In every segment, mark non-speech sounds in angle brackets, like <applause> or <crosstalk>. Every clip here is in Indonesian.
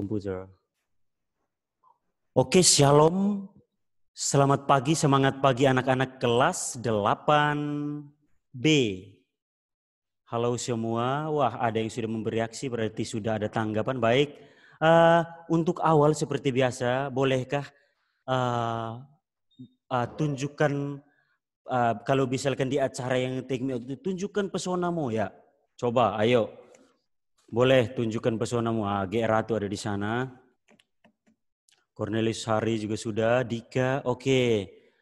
komputer. Oke, shalom. Selamat pagi, semangat pagi anak-anak kelas 8B. Halo semua. Wah, ada yang sudah memberi reaksi, berarti sudah ada tanggapan. Baik, uh, untuk awal seperti biasa, bolehkah uh, uh, tunjukkan uh, kalau misalkan di acara yang teknik itu tunjukkan pesonamu ya. Coba, ayo. Boleh tunjukkan pesonamu. Ah, GR Ratu ada di sana. Cornelis Hari juga sudah. Dika, oke. Okay.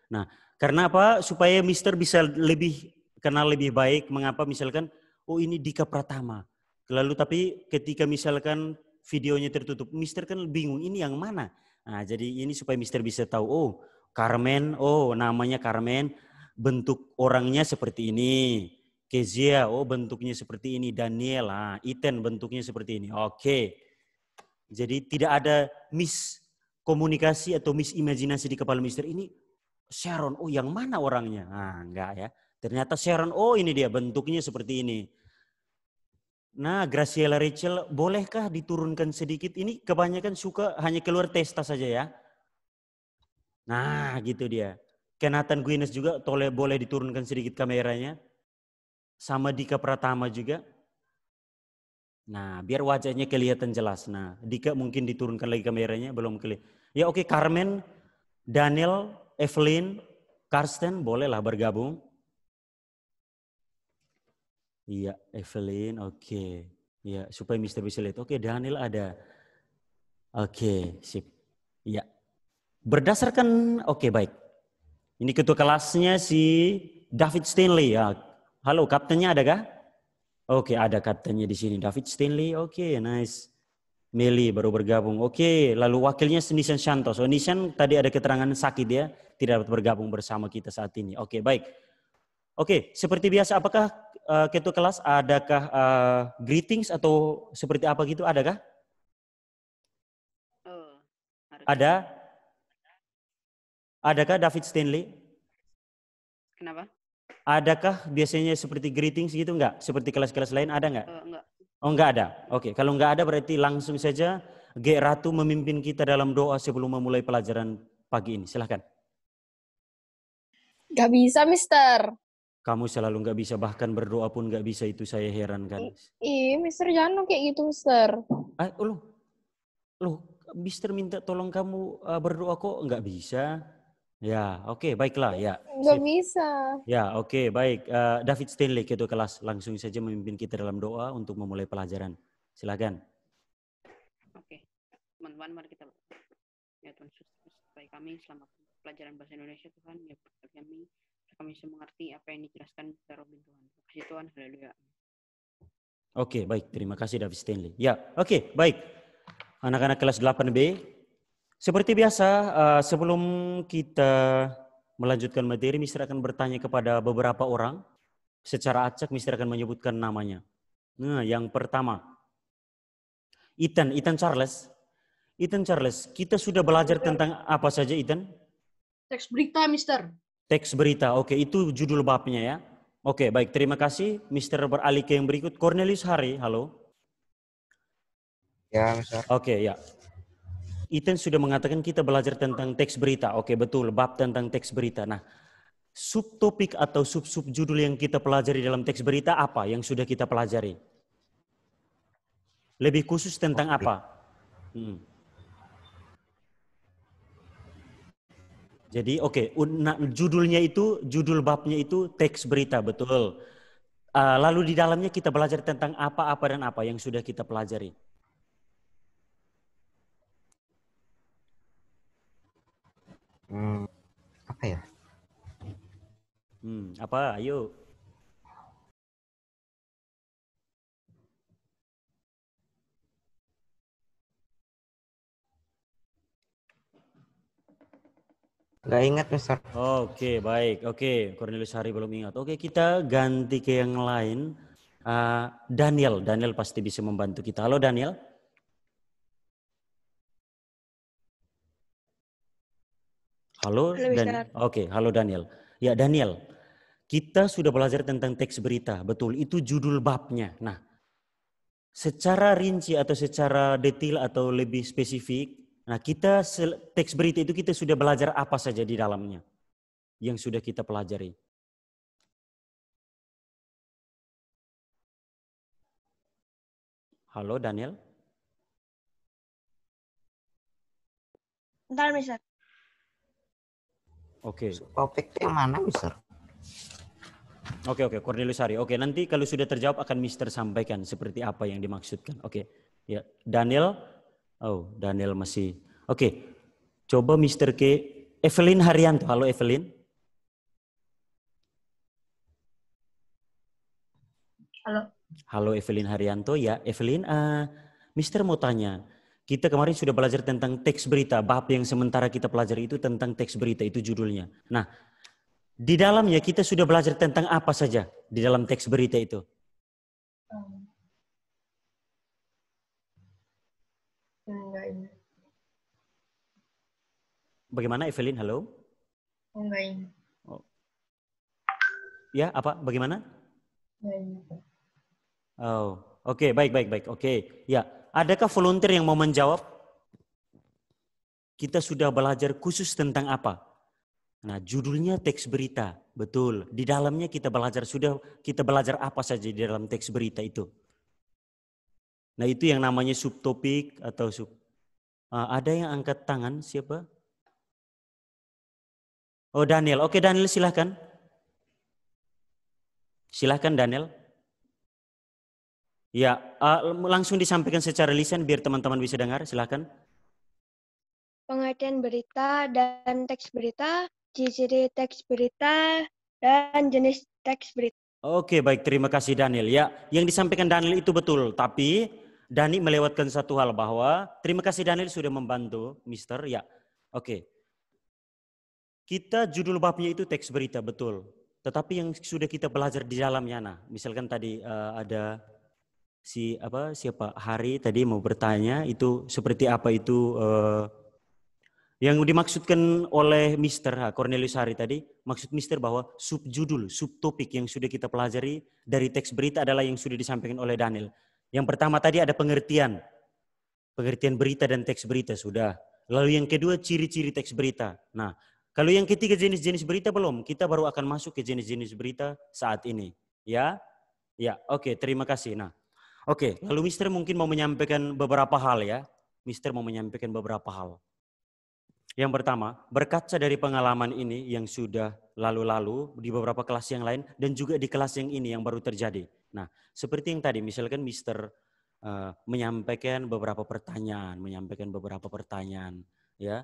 Nah, karena apa? Supaya Mister bisa lebih kenal lebih baik. Mengapa misalkan, oh ini Dika Pratama. Lalu tapi ketika misalkan videonya tertutup, Mister kan bingung ini yang mana. Nah, jadi ini supaya Mister bisa tahu, oh Carmen, oh namanya Carmen, bentuk orangnya seperti ini. Kezia, oh bentuknya seperti ini. Daniela, Iten bentuknya seperti ini. Oke. Jadi tidak ada komunikasi atau imajinasi di kepala mister ini. Sharon, oh yang mana orangnya? Ah, enggak ya. Ternyata Sharon, oh ini dia bentuknya seperti ini. Nah, Graciela Rachel, bolehkah diturunkan sedikit? Ini kebanyakan suka hanya keluar testa saja ya. Nah, gitu dia. Kenatan Guinness juga tole, boleh diturunkan sedikit kameranya sama Dika Pratama juga. Nah, biar wajahnya kelihatan jelas. Nah, Dika mungkin diturunkan lagi kameranya, belum kelihatan. Ya oke, okay, Carmen, Daniel, Evelyn, Karsten bolehlah bergabung. Iya, Evelyn, oke. Okay. Ya, supaya Mister bisa lihat. Oke, okay, Daniel ada. Oke, okay, sip. Ya, Berdasarkan, oke okay, baik. Ini ketua kelasnya si David Stanley. Ya, Halo, kaptennya ada kah? Oke, okay, ada kaptennya di sini. David Stanley, oke, okay, nice. Meli baru bergabung. Oke, okay, lalu wakilnya Nishan Santos. Oh, Nishan tadi ada keterangan sakit ya, tidak dapat bergabung bersama kita saat ini. Oke, okay, baik. Oke, okay, seperti biasa, apakah uh, ketua kelas adakah uh, greetings atau seperti apa gitu? Adakah? Oh, Ada? Adakah David Stanley? Kenapa? Adakah biasanya seperti greetings gitu enggak? Seperti kelas-kelas lain ada enggak? Uh, eh, enggak. Oh enggak ada. Oke, okay. kalau enggak ada berarti langsung saja G Ratu memimpin kita dalam doa sebelum memulai pelajaran pagi ini. Silahkan. Gak bisa, Mister. Kamu selalu gak bisa, bahkan berdoa pun gak bisa. Itu saya heran kan. Iya, Mister jangan kayak gitu, Mister. Ah, lo, lo, Mister minta tolong kamu eh, berdoa kok nggak bisa. Ya, oke, okay, baiklah. Ya, nggak bisa. Ya, oke, okay, baik. Uh, David Stanley ketua kelas langsung saja memimpin kita dalam doa untuk memulai pelajaran. Silakan. Oke, okay. teman-teman, mari kita ya Tuhan supaya kami selamat pelajaran bahasa Indonesia Tuhan ya kami kami bisa mengerti apa yang dijelaskan secara Robin Tuhan. Terima kasih Tuhan. Haleluya. Oke, okay, baik. Terima kasih David Stanley. Ya, oke, okay, baik. Anak-anak kelas 8B, seperti biasa, eh, sebelum kita melanjutkan materi, Mister akan bertanya kepada beberapa orang. Secara acak, Mister akan menyebutkan namanya. Nah, yang pertama, Ethan, Ethan Charles. Ethan Charles, kita sudah belajar tentang apa saja, Ethan? Teks berita, Mister. Teks berita, oke. Itu judul babnya ya. Oke, baik. Terima kasih. Mister beralih ke yang berikut. Cornelius Hari, halo. Ya, Mister. Oke, ya. Ethan sudah mengatakan kita belajar tentang teks berita. Oke, betul, bab tentang teks berita. Nah, subtopik atau sub-sub judul yang kita pelajari dalam teks berita apa yang sudah kita pelajari? Lebih khusus tentang apa? Hmm. Jadi oke, okay, nah, judulnya itu, judul babnya itu teks berita, betul. Uh, lalu di dalamnya kita belajar tentang apa, apa, dan apa yang sudah kita pelajari. Hmm, apa ya? Hmm, apa? Ayo. Gak ingat, Mister. Oke, okay, baik. Oke, okay. Cornelius Hari belum ingat. Oke, okay, kita ganti ke yang lain. Uh, Daniel, Daniel pasti bisa membantu kita. Halo, Daniel. Halo, Dan oke, okay, halo Daniel. Ya Daniel, kita sudah belajar tentang teks berita, betul. Itu judul babnya. Nah, secara rinci atau secara detail atau lebih spesifik, nah kita teks berita itu kita sudah belajar apa saja di dalamnya yang sudah kita pelajari. Halo Daniel. Ntar Mister. Oke. Okay. Topik yang mana, Mister? Oke, okay, oke, okay. Cornelius Hari. Oke, okay, nanti kalau sudah terjawab akan Mister sampaikan seperti apa yang dimaksudkan. Oke. Okay. Ya, Daniel. Oh, Daniel masih. Oke. Okay. Coba Mister K. Evelyn Haryanto. Halo Evelyn. Halo. Halo Evelyn Haryanto. Ya, Evelyn, uh, Mister mau tanya kita kemarin sudah belajar tentang teks berita. Bab yang sementara kita pelajari itu tentang teks berita, itu judulnya. Nah, di dalamnya kita sudah belajar tentang apa saja di dalam teks berita itu? Bagaimana Evelyn? Halo? Oh. Ya, apa? Bagaimana? Oh, oke, okay, baik, baik, baik. Oke, okay. ya. Adakah volunteer yang mau menjawab? Kita sudah belajar khusus tentang apa? Nah, judulnya teks berita. Betul. Di dalamnya kita belajar sudah kita belajar apa saja di dalam teks berita itu. Nah, itu yang namanya subtopik atau sub ah, ada yang angkat tangan siapa? Oh, Daniel. Oke, Daniel silahkan. Silahkan Daniel. Ya, uh, langsung disampaikan secara lisan biar teman-teman bisa dengar. Silahkan. Pengertian berita dan teks berita, ciri-ciri teks berita, dan jenis teks berita. Oke, baik. Terima kasih Daniel. Ya, yang disampaikan Daniel itu betul. Tapi Dani melewatkan satu hal bahwa terima kasih Daniel sudah membantu, Mister. Ya, oke. Kita judul babnya itu teks berita, betul. Tetapi yang sudah kita belajar di dalamnya, nah, misalkan tadi uh, ada si apa siapa Hari tadi mau bertanya itu seperti apa itu uh, yang dimaksudkan oleh Mister Cornelius Hari tadi maksud Mister bahwa subjudul subtopik yang sudah kita pelajari dari teks berita adalah yang sudah disampaikan oleh Daniel. Yang pertama tadi ada pengertian pengertian berita dan teks berita sudah. Lalu yang kedua ciri-ciri teks berita. Nah, kalau yang ketiga jenis-jenis berita belum, kita baru akan masuk ke jenis-jenis berita saat ini. Ya? Ya, oke, okay, terima kasih. Nah, Oke, okay, lalu Mister mungkin mau menyampaikan beberapa hal ya. Mister mau menyampaikan beberapa hal. Yang pertama, berkaca dari pengalaman ini yang sudah lalu-lalu di beberapa kelas yang lain dan juga di kelas yang ini yang baru terjadi. Nah, seperti yang tadi, misalkan Mister uh, menyampaikan beberapa pertanyaan, menyampaikan beberapa pertanyaan, ya.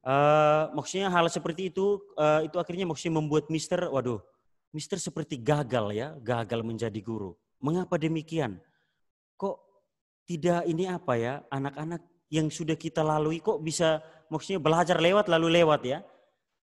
Uh, maksudnya hal seperti itu, uh, itu akhirnya maksudnya membuat Mister, waduh, Mister seperti gagal ya, gagal menjadi guru. Mengapa demikian? kok tidak ini apa ya anak-anak yang sudah kita lalui kok bisa maksudnya belajar lewat lalu lewat ya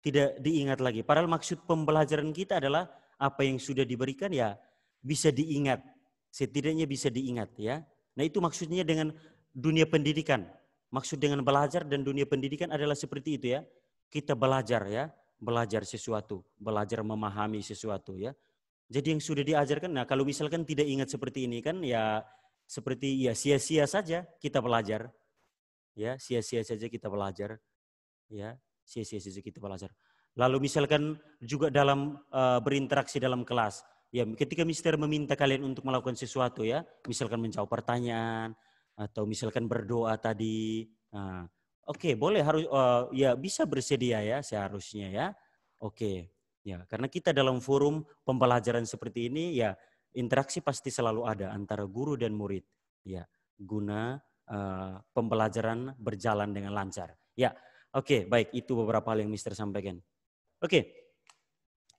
tidak diingat lagi padahal maksud pembelajaran kita adalah apa yang sudah diberikan ya bisa diingat setidaknya bisa diingat ya nah itu maksudnya dengan dunia pendidikan maksud dengan belajar dan dunia pendidikan adalah seperti itu ya kita belajar ya belajar sesuatu belajar memahami sesuatu ya jadi yang sudah diajarkan nah kalau misalkan tidak ingat seperti ini kan ya seperti ya sia-sia saja kita belajar. Ya, sia-sia saja kita belajar. Ya, sia-sia saja kita belajar. Lalu misalkan juga dalam uh, berinteraksi dalam kelas, ya ketika mister meminta kalian untuk melakukan sesuatu ya, misalkan menjawab pertanyaan atau misalkan berdoa tadi, nah, oke okay, boleh harus uh, ya bisa bersedia ya seharusnya ya, oke okay. ya karena kita dalam forum pembelajaran seperti ini ya interaksi pasti selalu ada antara guru dan murid ya guna uh, pembelajaran berjalan dengan lancar ya oke okay, baik itu beberapa hal yang Mister sampaikan oke okay.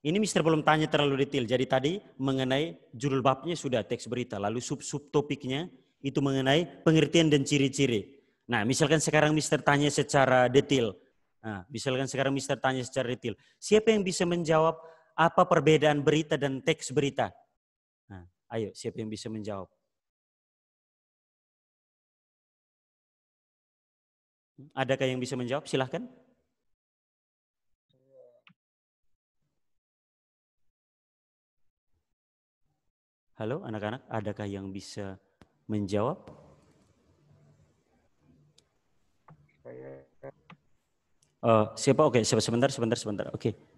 ini Mister belum tanya terlalu detail jadi tadi mengenai judul babnya sudah teks berita lalu sub sub topiknya itu mengenai pengertian dan ciri-ciri nah misalkan sekarang Mister tanya secara detail nah, misalkan sekarang Mister tanya secara detail siapa yang bisa menjawab apa perbedaan berita dan teks berita Nah, ayo siapa yang bisa menjawab? Adakah yang bisa menjawab? Silahkan. Halo anak-anak, adakah yang bisa menjawab? Uh, siapa? Oke, okay, sebentar, sebentar, sebentar. Oke. Okay.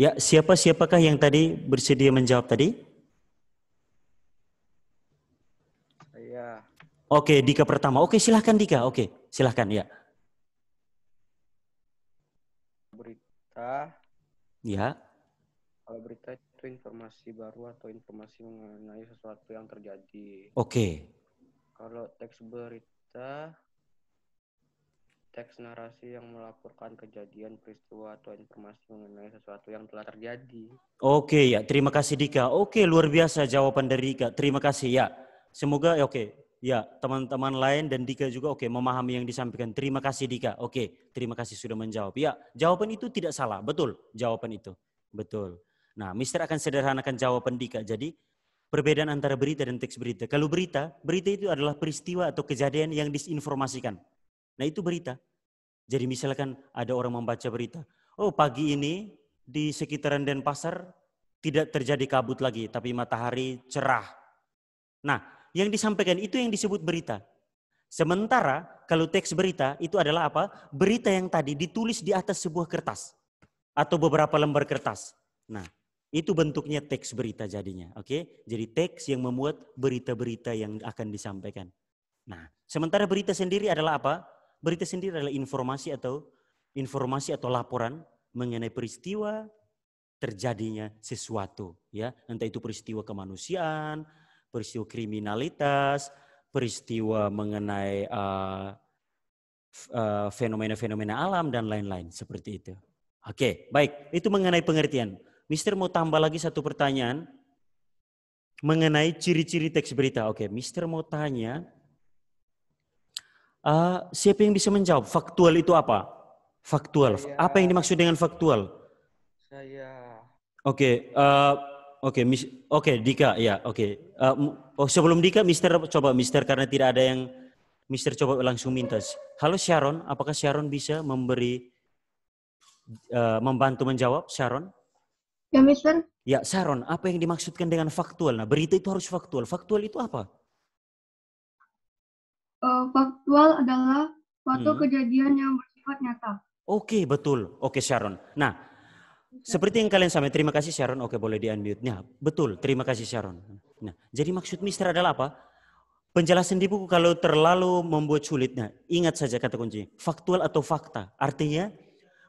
Ya, siapa-siapakah yang tadi bersedia menjawab tadi? Saya. Oke, Dika pertama. Oke, silahkan Dika. Oke, silahkan ya. Berita. Ya. Kalau berita itu informasi baru atau informasi mengenai sesuatu yang terjadi. Oke. Kalau teks berita teks narasi yang melaporkan kejadian peristiwa atau informasi mengenai sesuatu yang telah terjadi. Oke ya, terima kasih Dika. Oke, luar biasa jawaban dari Dika. Terima kasih ya. Semoga ya oke. Ya, teman-teman lain dan Dika juga oke memahami yang disampaikan. Terima kasih Dika. Oke, terima kasih sudah menjawab. Ya, jawaban itu tidak salah. Betul, jawaban itu. Betul. Nah, Mister akan sederhanakan jawaban Dika. Jadi, perbedaan antara berita dan teks berita. Kalau berita, berita itu adalah peristiwa atau kejadian yang disinformasikan Nah itu berita. Jadi misalkan ada orang membaca berita, oh pagi ini di sekitaran Denpasar tidak terjadi kabut lagi, tapi matahari cerah. Nah, yang disampaikan itu yang disebut berita. Sementara kalau teks berita itu adalah apa? Berita yang tadi ditulis di atas sebuah kertas atau beberapa lembar kertas. Nah, itu bentuknya teks berita jadinya, oke? Okay? Jadi teks yang memuat berita-berita yang akan disampaikan. Nah, sementara berita sendiri adalah apa? Berita sendiri adalah informasi atau informasi atau laporan mengenai peristiwa terjadinya sesuatu, ya. Entah itu peristiwa kemanusiaan, peristiwa kriminalitas, peristiwa mengenai uh, uh, fenomena-fenomena alam dan lain-lain seperti itu. Oke, baik. Itu mengenai pengertian. Mister mau tambah lagi satu pertanyaan mengenai ciri-ciri teks berita. Oke, Mister mau tanya Uh, siapa yang bisa menjawab? Faktual itu apa? Faktual. Saya, apa yang dimaksud dengan faktual? Saya. Oke. Okay, uh, eh, Oke, okay, oke okay, Dika, ya, oke. Okay. Uh, eh, oh, sebelum Dika, Mister coba Mister karena tidak ada yang Mister coba langsung minta. Halo Sharon, apakah Sharon bisa memberi uh, membantu menjawab Sharon? Ya, Mister. Ya, Sharon, apa yang dimaksudkan dengan faktual? Nah, berita itu harus faktual. Faktual itu apa? Eh, faktual adalah suatu hmm. kejadian yang bersifat nyata. Oke, okay, betul. Oke, okay, Sharon. Nah, seperti yang kalian sampaikan, terima kasih Sharon. Oke, boleh di-unmute. Nah, betul. Terima kasih Sharon. Nah, jadi maksud mister adalah apa? Penjelasan di buku kalau terlalu membuat sulitnya. ingat saja kata kunci. Faktual atau fakta. Artinya,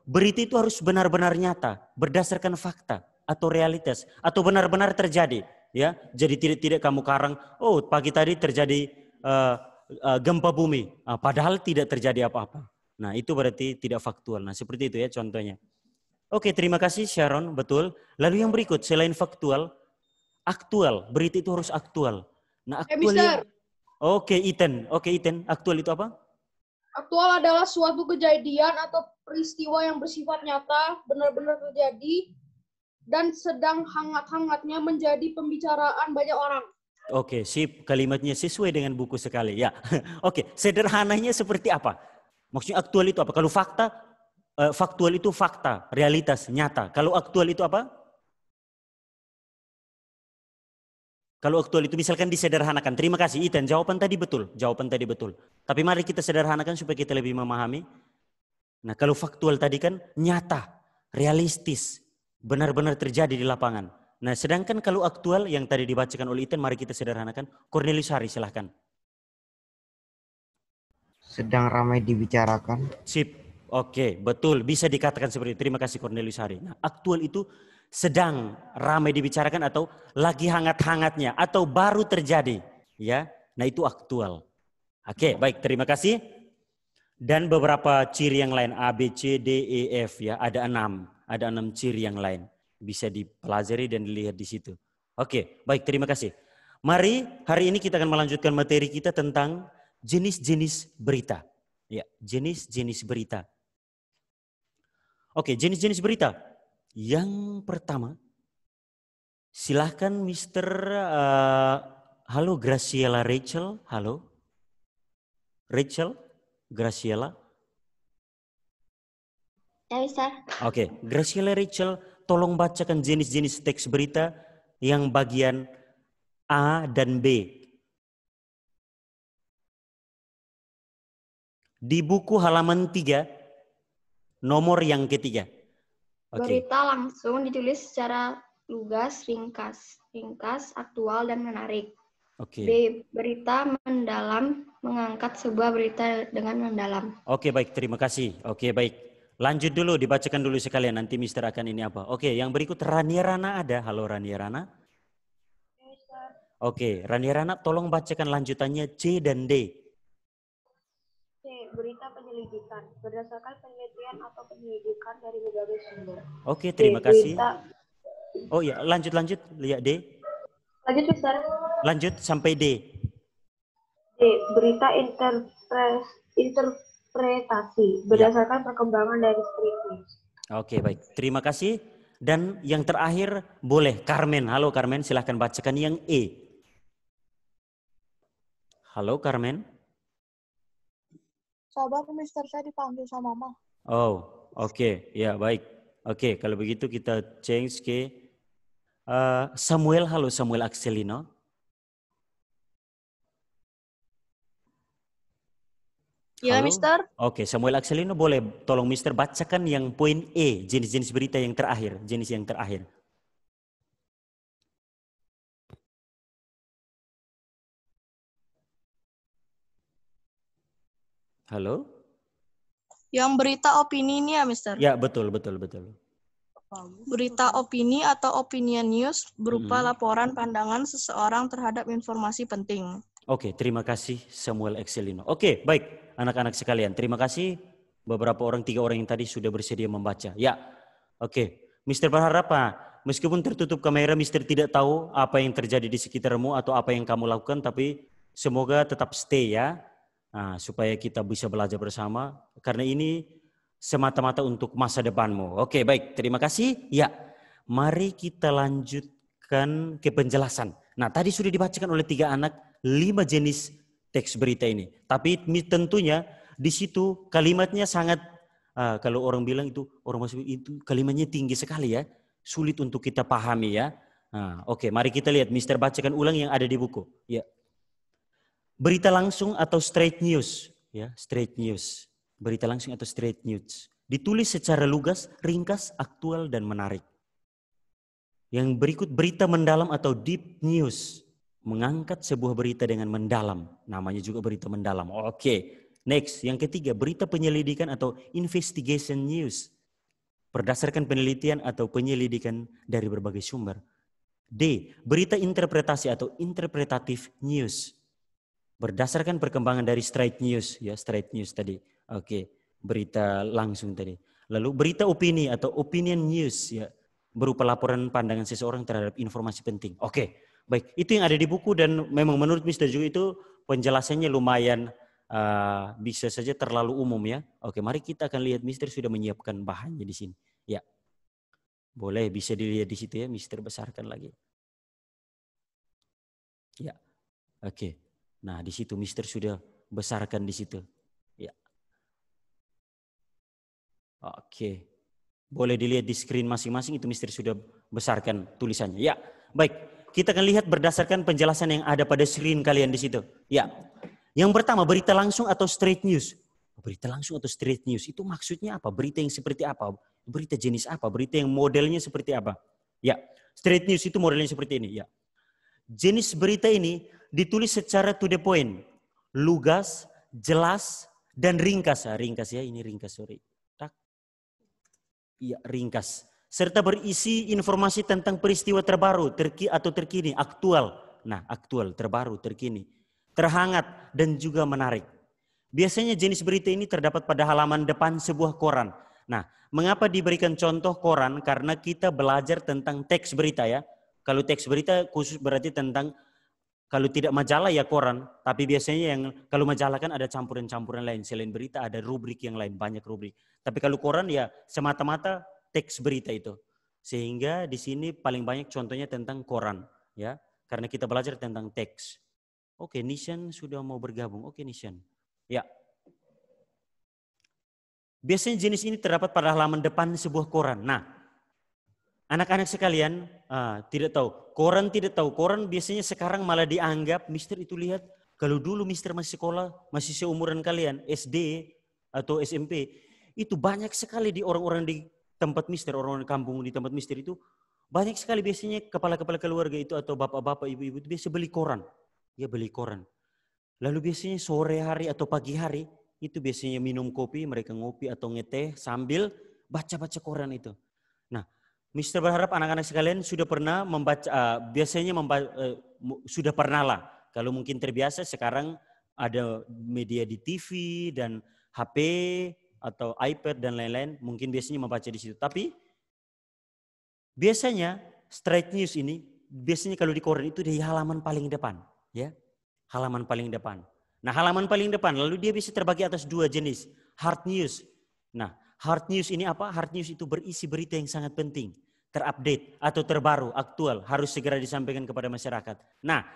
berita itu harus benar-benar nyata, berdasarkan fakta atau realitas atau benar-benar terjadi, ya. Jadi tidak tidak kamu karang, oh pagi tadi terjadi uh, Eh, gempa bumi, nah, padahal tidak terjadi apa-apa. Nah, itu berarti tidak faktual. Nah, seperti itu ya contohnya. Oke, terima kasih Sharon, betul. Lalu yang berikut, selain faktual, aktual. Berita itu harus aktual. Nah, eh, aktual ya, Oke, Ethan. Oke, Ethan. Aktual itu apa? Aktual adalah suatu kejadian atau peristiwa yang bersifat nyata, benar-benar terjadi, dan sedang hangat-hangatnya menjadi pembicaraan banyak orang. Oke, okay, sip. Kalimatnya sesuai dengan buku sekali. Ya. <laughs> Oke, okay. sederhananya seperti apa? Maksudnya aktual itu apa? Kalau fakta, eh, faktual itu fakta, realitas, nyata. Kalau aktual itu apa? Kalau aktual itu misalkan disederhanakan. Terima kasih Ethan. jawaban tadi betul. Jawaban tadi betul. Tapi mari kita sederhanakan supaya kita lebih memahami. Nah, kalau faktual tadi kan nyata, realistis, benar-benar terjadi di lapangan. Nah, sedangkan kalau aktual yang tadi dibacakan oleh Iten, mari kita sederhanakan. Cornelius Hari, silahkan. Sedang ramai dibicarakan. Sip, oke, betul. Bisa dikatakan seperti itu. Terima kasih Cornelius Hari. Nah, aktual itu sedang ramai dibicarakan atau lagi hangat-hangatnya atau baru terjadi. ya. Nah, itu aktual. Oke, baik. Terima kasih. Dan beberapa ciri yang lain, A, B, C, D, E, F. ya Ada enam. Ada enam ciri yang lain bisa dipelajari dan dilihat di situ. Oke, baik terima kasih. Mari hari ini kita akan melanjutkan materi kita tentang jenis-jenis berita. Ya, jenis-jenis berita. Oke, jenis-jenis berita. Yang pertama, silahkan Mr. Uh, eh, halo Graciela Rachel, halo. Rachel, Graciela. Ya, bisa. Oke, Graciela Rachel, tolong bacakan jenis-jenis teks berita yang bagian A dan B. Di buku halaman 3, nomor yang ketiga. Okay. Berita langsung ditulis secara lugas, ringkas, ringkas, aktual, dan menarik. Oke. Okay. B. Berita mendalam mengangkat sebuah berita dengan mendalam. Oke, okay, baik. Terima kasih. Oke, okay, baik. Lanjut dulu, dibacakan dulu sekalian. Nanti Mister akan ini apa. Oke, yang berikut Rana ada. Halo Rana. Oke, Rana, tolong bacakan lanjutannya C dan D. C. Berita penyelidikan. Berdasarkan penelitian atau penyelidikan dari berbagai sumber. Oke, terima kasih. Berita... Oh ya, lanjut-lanjut. Lihat D. Lanjut, Mister. Lanjut sampai D. D. Berita interpres interpretasi iya. berdasarkan ya. perkembangan dari skripsi. Oke, baik. Terima kasih. Dan yang terakhir boleh Carmen. Halo Carmen, silahkan bacakan yang E. Halo Carmen. Sabar, Mister saya dipanggil sama Mama. Oh, oke. Okay. Ya, baik. Oke, okay, kalau begitu kita change ke uh, Samuel. Halo Samuel Axelino. Ya, Mister. Oke, okay, Samuel Axelino boleh tolong Mister bacakan yang poin E, jenis-jenis berita yang terakhir, jenis yang terakhir. Halo? Yang berita opini ini ya, Mister? Ya, betul, betul, betul. Berita opini atau opinion news berupa hmm. laporan pandangan seseorang terhadap informasi penting. Oke, okay, terima kasih Samuel Excelino. Oke, okay, baik anak-anak sekalian. Terima kasih beberapa orang, tiga orang yang tadi sudah bersedia membaca. Ya, oke. Okay. Mister berharap, meskipun tertutup kamera, Mister tidak tahu apa yang terjadi di sekitarmu atau apa yang kamu lakukan, tapi semoga tetap stay ya, nah, supaya kita bisa belajar bersama. Karena ini semata-mata untuk masa depanmu. Oke, okay, baik. Terima kasih. Ya, mari kita lanjutkan ke penjelasan. Nah, tadi sudah dibacakan oleh tiga anak lima jenis teks berita ini. Tapi tentunya di situ kalimatnya sangat ah, kalau orang bilang itu orang masuk itu kalimatnya tinggi sekali ya, sulit untuk kita pahami ya. Ah, oke, okay, mari kita lihat Mister bacakan ulang yang ada di buku. Ya. Berita langsung atau straight news, ya, straight news. Berita langsung atau straight news. Ditulis secara lugas, ringkas, aktual dan menarik. Yang berikut berita mendalam atau deep news mengangkat sebuah berita dengan mendalam. Namanya juga berita mendalam. Oke, okay. next. Yang ketiga, berita penyelidikan atau investigation news. Berdasarkan penelitian atau penyelidikan dari berbagai sumber. D. Berita interpretasi atau interpretatif news. Berdasarkan perkembangan dari straight news. ya Straight news tadi. Oke, okay. berita langsung tadi. Lalu berita opini atau opinion news. ya Berupa laporan pandangan seseorang terhadap informasi penting. Oke, okay Baik, itu yang ada di buku dan memang menurut Mister juga itu penjelasannya lumayan uh, bisa saja terlalu umum ya. Oke, mari kita akan lihat Mister sudah menyiapkan bahannya di sini. Ya. Boleh bisa dilihat di situ ya, Mister besarkan lagi. Ya. Oke. Nah, di situ Mister sudah besarkan di situ. Ya. Oke. Boleh dilihat di screen masing-masing itu Mister sudah besarkan tulisannya. Ya. Baik kita akan lihat berdasarkan penjelasan yang ada pada screen kalian di situ. Ya. Yang pertama, berita langsung atau straight news. Berita langsung atau straight news itu maksudnya apa? Berita yang seperti apa? Berita jenis apa? Berita yang modelnya seperti apa? Ya. Straight news itu modelnya seperti ini, ya. Jenis berita ini ditulis secara to the point, lugas, jelas, dan ringkas. Ah, ringkas ya, ini ringkas, sorry. Tak. Iya, ringkas serta berisi informasi tentang peristiwa terbaru terki atau terkini, aktual. Nah, aktual, terbaru, terkini, terhangat, dan juga menarik. Biasanya jenis berita ini terdapat pada halaman depan sebuah koran. Nah, mengapa diberikan contoh koran? Karena kita belajar tentang teks berita ya. Kalau teks berita khusus berarti tentang kalau tidak majalah ya koran, tapi biasanya yang kalau majalah kan ada campuran-campuran lain selain berita ada rubrik yang lain, banyak rubrik. Tapi kalau koran ya semata-mata teks berita itu. Sehingga di sini paling banyak contohnya tentang koran, ya. Karena kita belajar tentang teks. Oke, Nishan sudah mau bergabung. Oke, Nishan. Ya. Biasanya jenis ini terdapat pada halaman depan sebuah koran. Nah, anak-anak sekalian uh, tidak tahu. Koran tidak tahu. Koran biasanya sekarang malah dianggap, Mister itu lihat, kalau dulu Mister masih sekolah, masih seumuran kalian, SD atau SMP, itu banyak sekali di orang-orang di tempat mister, orang orang kampung di tempat mister itu, banyak sekali biasanya kepala-kepala keluarga itu atau bapak-bapak, ibu-ibu itu biasa beli koran. Dia beli koran. Lalu biasanya sore hari atau pagi hari, itu biasanya minum kopi, mereka ngopi atau ngeteh sambil baca-baca koran itu. Nah, Mister berharap anak-anak sekalian sudah pernah membaca, uh, biasanya memba uh, sudah pernah lah. Kalau mungkin terbiasa sekarang ada media di TV dan HP atau iPad dan lain-lain mungkin biasanya membaca di situ. Tapi biasanya straight news ini biasanya kalau di koran itu di halaman paling depan, ya. Halaman paling depan. Nah, halaman paling depan lalu dia bisa terbagi atas dua jenis, hard news. Nah, hard news ini apa? Hard news itu berisi berita yang sangat penting, terupdate atau terbaru, aktual, harus segera disampaikan kepada masyarakat. Nah,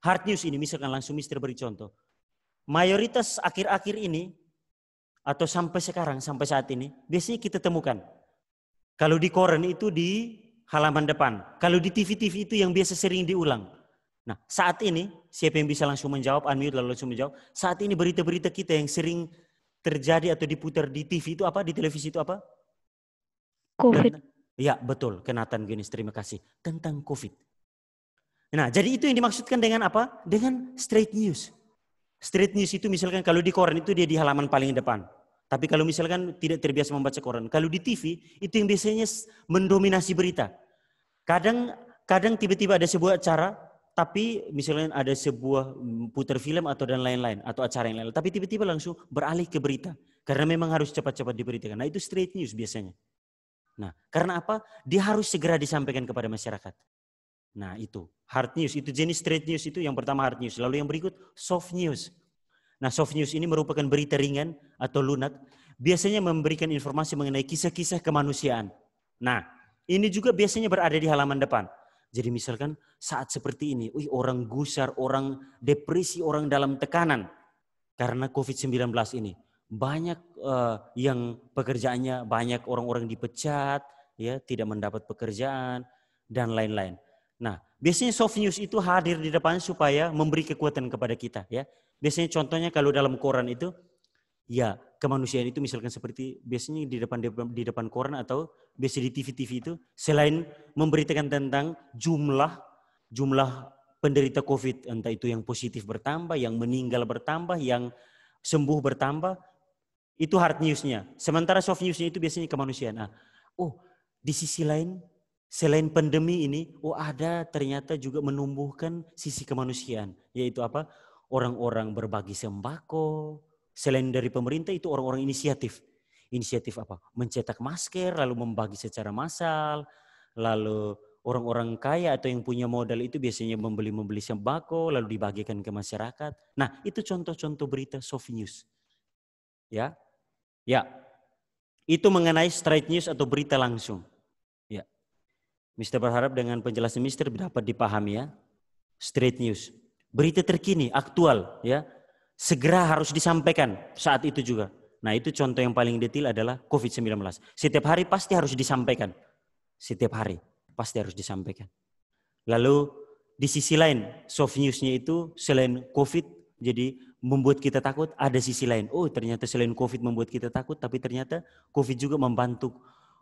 hard news ini misalkan langsung Mister beri contoh. Mayoritas akhir-akhir ini atau sampai sekarang sampai saat ini biasanya kita temukan. Kalau di koran itu di halaman depan. Kalau di TV-TV itu yang biasa sering diulang. Nah, saat ini siapa yang bisa langsung menjawab unmute lalu langsung menjawab. Saat ini berita-berita kita yang sering terjadi atau diputar di TV itu apa? Di televisi itu apa? COVID. Iya, betul. Kenatan Guinness, terima kasih. Tentang COVID. Nah, jadi itu yang dimaksudkan dengan apa? Dengan straight news. Street news itu misalkan kalau di koran itu dia di halaman paling depan. Tapi kalau misalkan tidak terbiasa membaca koran, kalau di TV itu yang biasanya mendominasi berita. Kadang kadang tiba-tiba ada sebuah acara, tapi misalnya ada sebuah mm, putar film atau dan lain-lain atau acara yang lain, tapi tiba-tiba langsung beralih ke berita karena memang harus cepat-cepat diberitakan. Nah, itu straight news biasanya. Nah, karena apa? Dia harus segera disampaikan kepada masyarakat. Nah itu, hard news, itu jenis straight news itu yang pertama hard news. Lalu yang berikut, soft news. Nah soft news ini merupakan berita ringan atau lunak, biasanya memberikan informasi mengenai kisah-kisah kemanusiaan. Nah, ini juga biasanya berada di halaman depan. Jadi misalkan saat seperti ini, wih orang gusar, orang depresi, orang dalam tekanan karena COVID-19 ini. Banyak uh, yang pekerjaannya banyak orang-orang dipecat, ya, tidak mendapat pekerjaan dan lain-lain. Nah, biasanya soft news itu hadir di depan supaya memberi kekuatan kepada kita ya. Biasanya contohnya kalau dalam koran itu ya kemanusiaan itu misalkan seperti biasanya di depan di depan koran atau biasa di TV-TV itu selain memberitakan tentang jumlah jumlah penderita COVID entah itu yang positif bertambah, yang meninggal bertambah, yang sembuh bertambah, itu hard newsnya. Sementara soft newsnya itu biasanya kemanusiaan. Nah, oh, di sisi lain selain pandemi ini, oh ada ternyata juga menumbuhkan sisi kemanusiaan, yaitu apa? Orang-orang berbagi sembako. Selain dari pemerintah itu orang-orang inisiatif. Inisiatif apa? Mencetak masker, lalu membagi secara massal, lalu orang-orang kaya atau yang punya modal itu biasanya membeli-membeli sembako lalu dibagikan ke masyarakat. Nah, itu contoh-contoh berita soft news. Ya. Ya. Itu mengenai straight news atau berita langsung. Mister berharap dengan penjelasan Mister dapat dipahami ya. Straight news. Berita terkini, aktual ya. Segera harus disampaikan saat itu juga. Nah itu contoh yang paling detail adalah COVID-19. Setiap hari pasti harus disampaikan. Setiap hari pasti harus disampaikan. Lalu di sisi lain soft newsnya itu selain COVID jadi membuat kita takut ada sisi lain. Oh ternyata selain COVID membuat kita takut tapi ternyata COVID juga membantu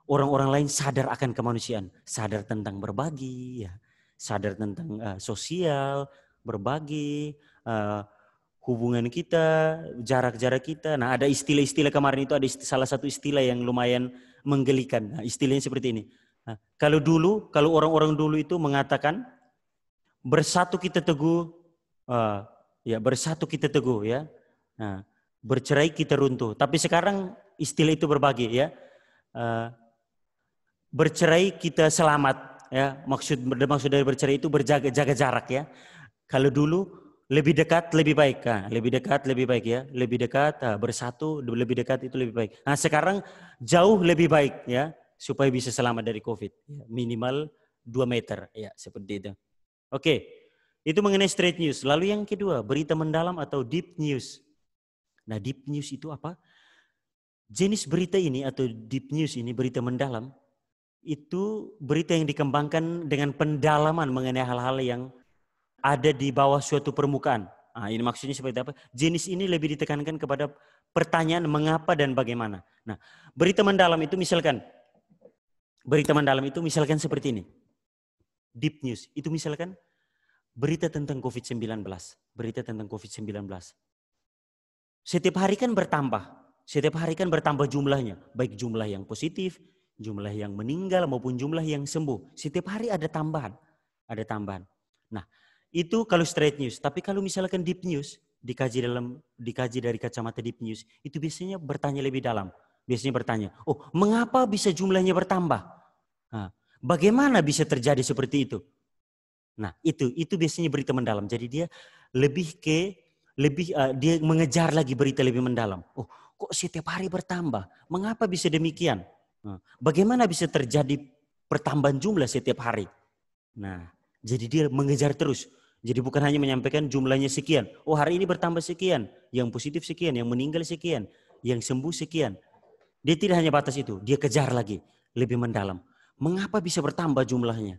orang-orang lain sadar akan kemanusiaan, sadar tentang berbagi, ya, sadar tentang uh, sosial, berbagi, uh, hubungan kita, jarak-jarak kita. Nah, ada istilah-istilah kemarin itu ada istilah, salah satu istilah yang lumayan menggelikan. Nah, istilahnya seperti ini. Nah, kalau dulu, kalau orang-orang dulu itu mengatakan bersatu kita teguh, uh, ya bersatu kita teguh, ya. Nah, bercerai kita runtuh. Tapi sekarang istilah itu berbagi, ya. Uh, bercerai kita selamat ya maksud maksud dari bercerai itu berjaga jaga jarak ya kalau dulu lebih dekat lebih baik nah, lebih dekat lebih baik ya lebih dekat nah, bersatu lebih dekat itu lebih baik nah sekarang jauh lebih baik ya supaya bisa selamat dari covid ya, minimal 2 meter ya seperti itu oke itu mengenai straight news lalu yang kedua berita mendalam atau deep news nah deep news itu apa jenis berita ini atau deep news ini berita mendalam itu berita yang dikembangkan dengan pendalaman mengenai hal-hal yang ada di bawah suatu permukaan. Nah, ini maksudnya seperti apa? Jenis ini lebih ditekankan kepada pertanyaan mengapa dan bagaimana. Nah, berita mendalam itu misalkan berita mendalam itu misalkan seperti ini. Deep news itu misalkan berita tentang COVID-19, berita tentang COVID-19. Setiap hari kan bertambah, setiap hari kan bertambah jumlahnya, baik jumlah yang positif, jumlah yang meninggal maupun jumlah yang sembuh. Setiap hari ada tambahan, ada tambahan. Nah, itu kalau straight news. Tapi kalau misalkan deep news, dikaji dalam dikaji dari kacamata deep news, itu biasanya bertanya lebih dalam. Biasanya bertanya, oh mengapa bisa jumlahnya bertambah? Nah, bagaimana bisa terjadi seperti itu? Nah, itu itu biasanya berita mendalam. Jadi dia lebih ke lebih uh, dia mengejar lagi berita lebih mendalam. Oh, kok setiap hari bertambah? Mengapa bisa demikian? Nah, bagaimana bisa terjadi pertambahan jumlah setiap hari? Nah, jadi dia mengejar terus. Jadi bukan hanya menyampaikan jumlahnya sekian. Oh hari ini bertambah sekian. Yang positif sekian, yang meninggal sekian, yang sembuh sekian. Dia tidak hanya batas itu, dia kejar lagi, lebih mendalam. Mengapa bisa bertambah jumlahnya?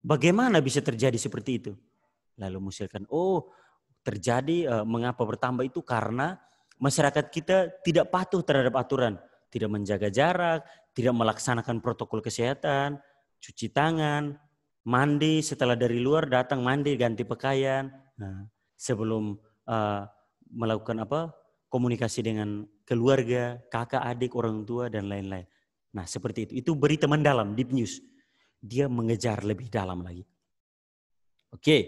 Bagaimana bisa terjadi seperti itu? Lalu musilkan, oh terjadi eh, mengapa bertambah itu karena masyarakat kita tidak patuh terhadap aturan tidak menjaga jarak, tidak melaksanakan protokol kesehatan, cuci tangan, mandi setelah dari luar datang mandi ganti pakaian. Nah, sebelum uh, melakukan apa? komunikasi dengan keluarga, kakak, adik, orang tua dan lain-lain. Nah, seperti itu. Itu beri teman dalam deep news. Dia mengejar lebih dalam lagi. Oke. Okay.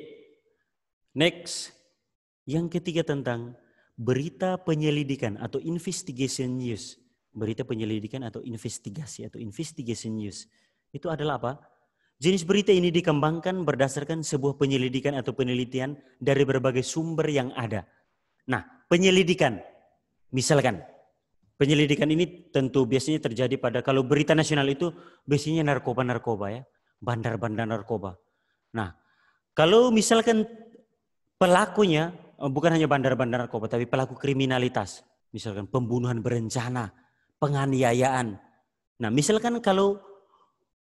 Next. Yang ketiga tentang berita penyelidikan atau investigation news berita penyelidikan atau investigasi atau investigation news. Itu adalah apa? Jenis berita ini dikembangkan berdasarkan sebuah penyelidikan atau penelitian dari berbagai sumber yang ada. Nah, penyelidikan, misalkan penyelidikan ini tentu biasanya terjadi pada kalau berita nasional itu biasanya narkoba-narkoba ya, bandar-bandar narkoba. Nah, kalau misalkan pelakunya eh, bukan hanya bandar-bandar narkoba tapi pelaku kriminalitas, misalkan pembunuhan berencana, penganiayaan. Nah, misalkan kalau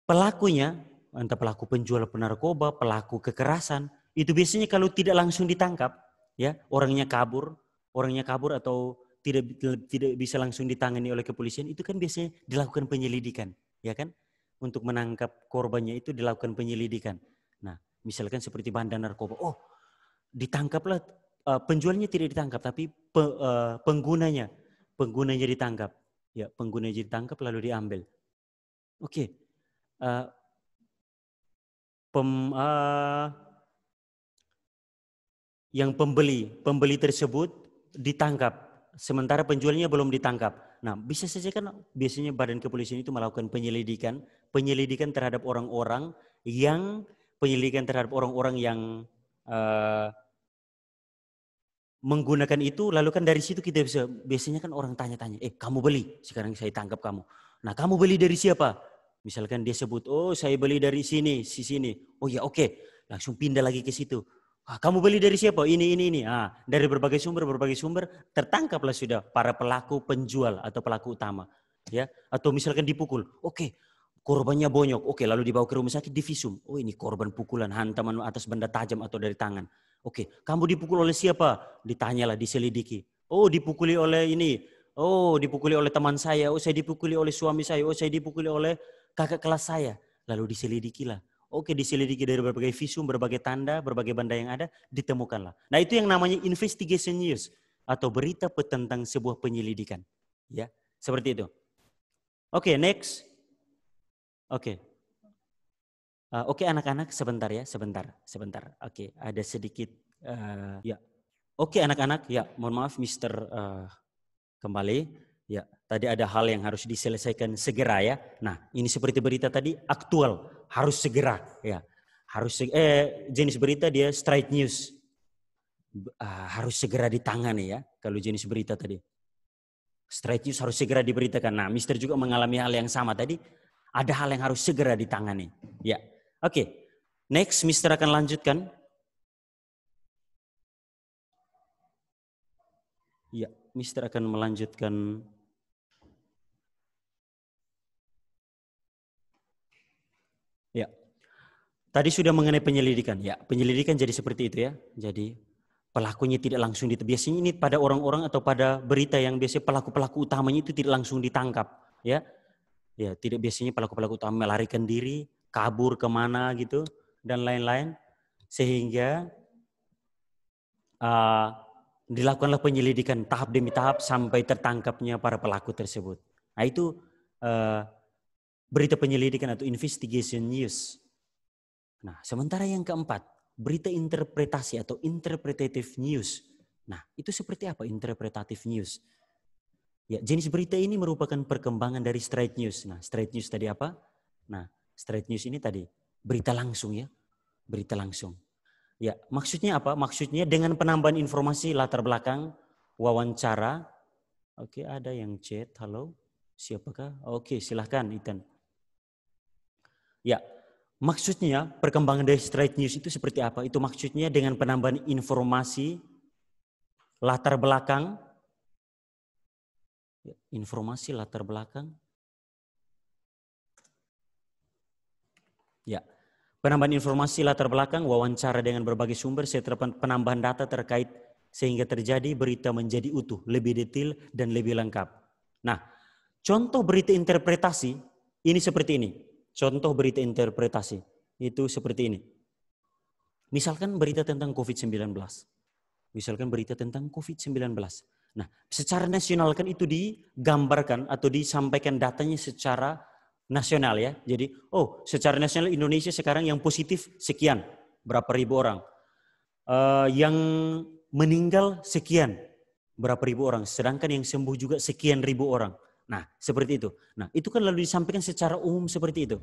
pelakunya, entah pelaku penjual narkoba, pelaku kekerasan, itu biasanya kalau tidak langsung ditangkap, ya orangnya kabur, orangnya kabur atau tidak tidak bisa langsung ditangani oleh kepolisian, itu kan biasanya dilakukan penyelidikan, ya kan? Untuk menangkap korbannya itu dilakukan penyelidikan. Nah, misalkan seperti bandar narkoba, oh ditangkaplah eh, penjualnya tidak ditangkap, tapi eh, penggunanya penggunanya ditangkap ya pengguna tangkap lalu diambil. Oke, okay. uh, eh, pem, uh, yang pembeli pembeli tersebut ditangkap, sementara penjualnya belum ditangkap. Nah, bisa saja kan biasanya Badan Kepolisian itu melakukan penyelidikan, penyelidikan terhadap orang-orang yang penyelidikan terhadap orang-orang yang uh, menggunakan itu lalu kan dari situ kita bisa biasanya kan orang tanya-tanya, "Eh, kamu beli? Sekarang saya tangkap kamu." Nah, kamu beli dari siapa? Misalkan dia sebut, "Oh, saya beli dari sini, si sini." Oh ya, oke. Okay. Langsung pindah lagi ke situ. Ah, kamu beli dari siapa? Ini, ini, ini. Ah, dari berbagai sumber, berbagai sumber tertangkaplah sudah para pelaku penjual atau pelaku utama, ya. Atau misalkan dipukul. Oke, okay korbannya bonyok. Oke, lalu dibawa ke rumah sakit divisum. Oh, ini korban pukulan hantaman atas benda tajam atau dari tangan. Oke, kamu dipukul oleh siapa? Ditanyalah, diselidiki. Oh, dipukuli oleh ini. Oh, dipukuli oleh teman saya. Oh, saya dipukuli oleh suami saya. Oh, saya dipukuli oleh kakak kelas saya. Lalu diselidikilah. Oke, diselidiki dari berbagai visum, berbagai tanda, berbagai benda yang ada, ditemukanlah. Nah, itu yang namanya investigation news atau berita tentang sebuah penyelidikan. Ya, seperti itu. Oke, okay, next. Oke. Okay. Eh, oke okay, anak-anak sebentar ya, sebentar, sebentar. Oke, okay, ada sedikit uh, ya. Oke okay, anak-anak ya, mohon maaf Mister uh, kembali. Ya, tadi ada hal yang harus diselesaikan segera ya. Nah, ini seperti berita tadi aktual, harus segera ya. Harus eh jenis berita dia straight news. Uh, harus segera ditangani ya kalau jenis berita tadi. Straight news harus segera diberitakan. Nah, Mister juga mengalami hal yang sama tadi. Ada hal yang harus segera ditangani. Ya, Oke, okay. next Mister akan lanjutkan. Ya, Mister akan melanjutkan Ya. Tadi sudah mengenai penyelidikan. Ya, penyelidikan jadi seperti itu ya. Jadi pelakunya tidak langsung ditangkap. ini pada orang-orang atau pada berita yang biasanya pelaku-pelaku utamanya itu tidak langsung ditangkap, ya. Ya, tidak biasanya pelaku-pelaku utama melarikan diri, kabur kemana gitu dan lain-lain sehingga uh, dilakukanlah penyelidikan tahap demi tahap sampai tertangkapnya para pelaku tersebut. Nah itu uh, berita penyelidikan atau investigation news. Nah sementara yang keempat berita interpretasi atau interpretative news. Nah itu seperti apa interpretative news? Ya jenis berita ini merupakan perkembangan dari straight news. Nah straight news tadi apa? Nah Straight news ini tadi berita langsung ya, berita langsung. Ya, maksudnya apa? Maksudnya dengan penambahan informasi latar belakang, wawancara. Oke, ada yang chat. Halo, siapakah? Oke, silahkan Ethan. Ya, maksudnya perkembangan dari straight news itu seperti apa? Itu maksudnya dengan penambahan informasi latar belakang, ya, informasi latar belakang, Ya. Penambahan informasi latar belakang, wawancara dengan berbagai sumber, serta penambahan data terkait sehingga terjadi berita menjadi utuh, lebih detail, dan lebih lengkap. Nah, contoh berita interpretasi ini seperti ini. Contoh berita interpretasi itu seperti ini. Misalkan berita tentang COVID-19. Misalkan berita tentang COVID-19. Nah, secara nasional kan itu digambarkan atau disampaikan datanya secara nasional ya. Jadi, oh secara nasional Indonesia sekarang yang positif sekian, berapa ribu orang. Uh, yang meninggal sekian, berapa ribu orang. Sedangkan yang sembuh juga sekian ribu orang. Nah, seperti itu. Nah, itu kan lalu disampaikan secara umum seperti itu.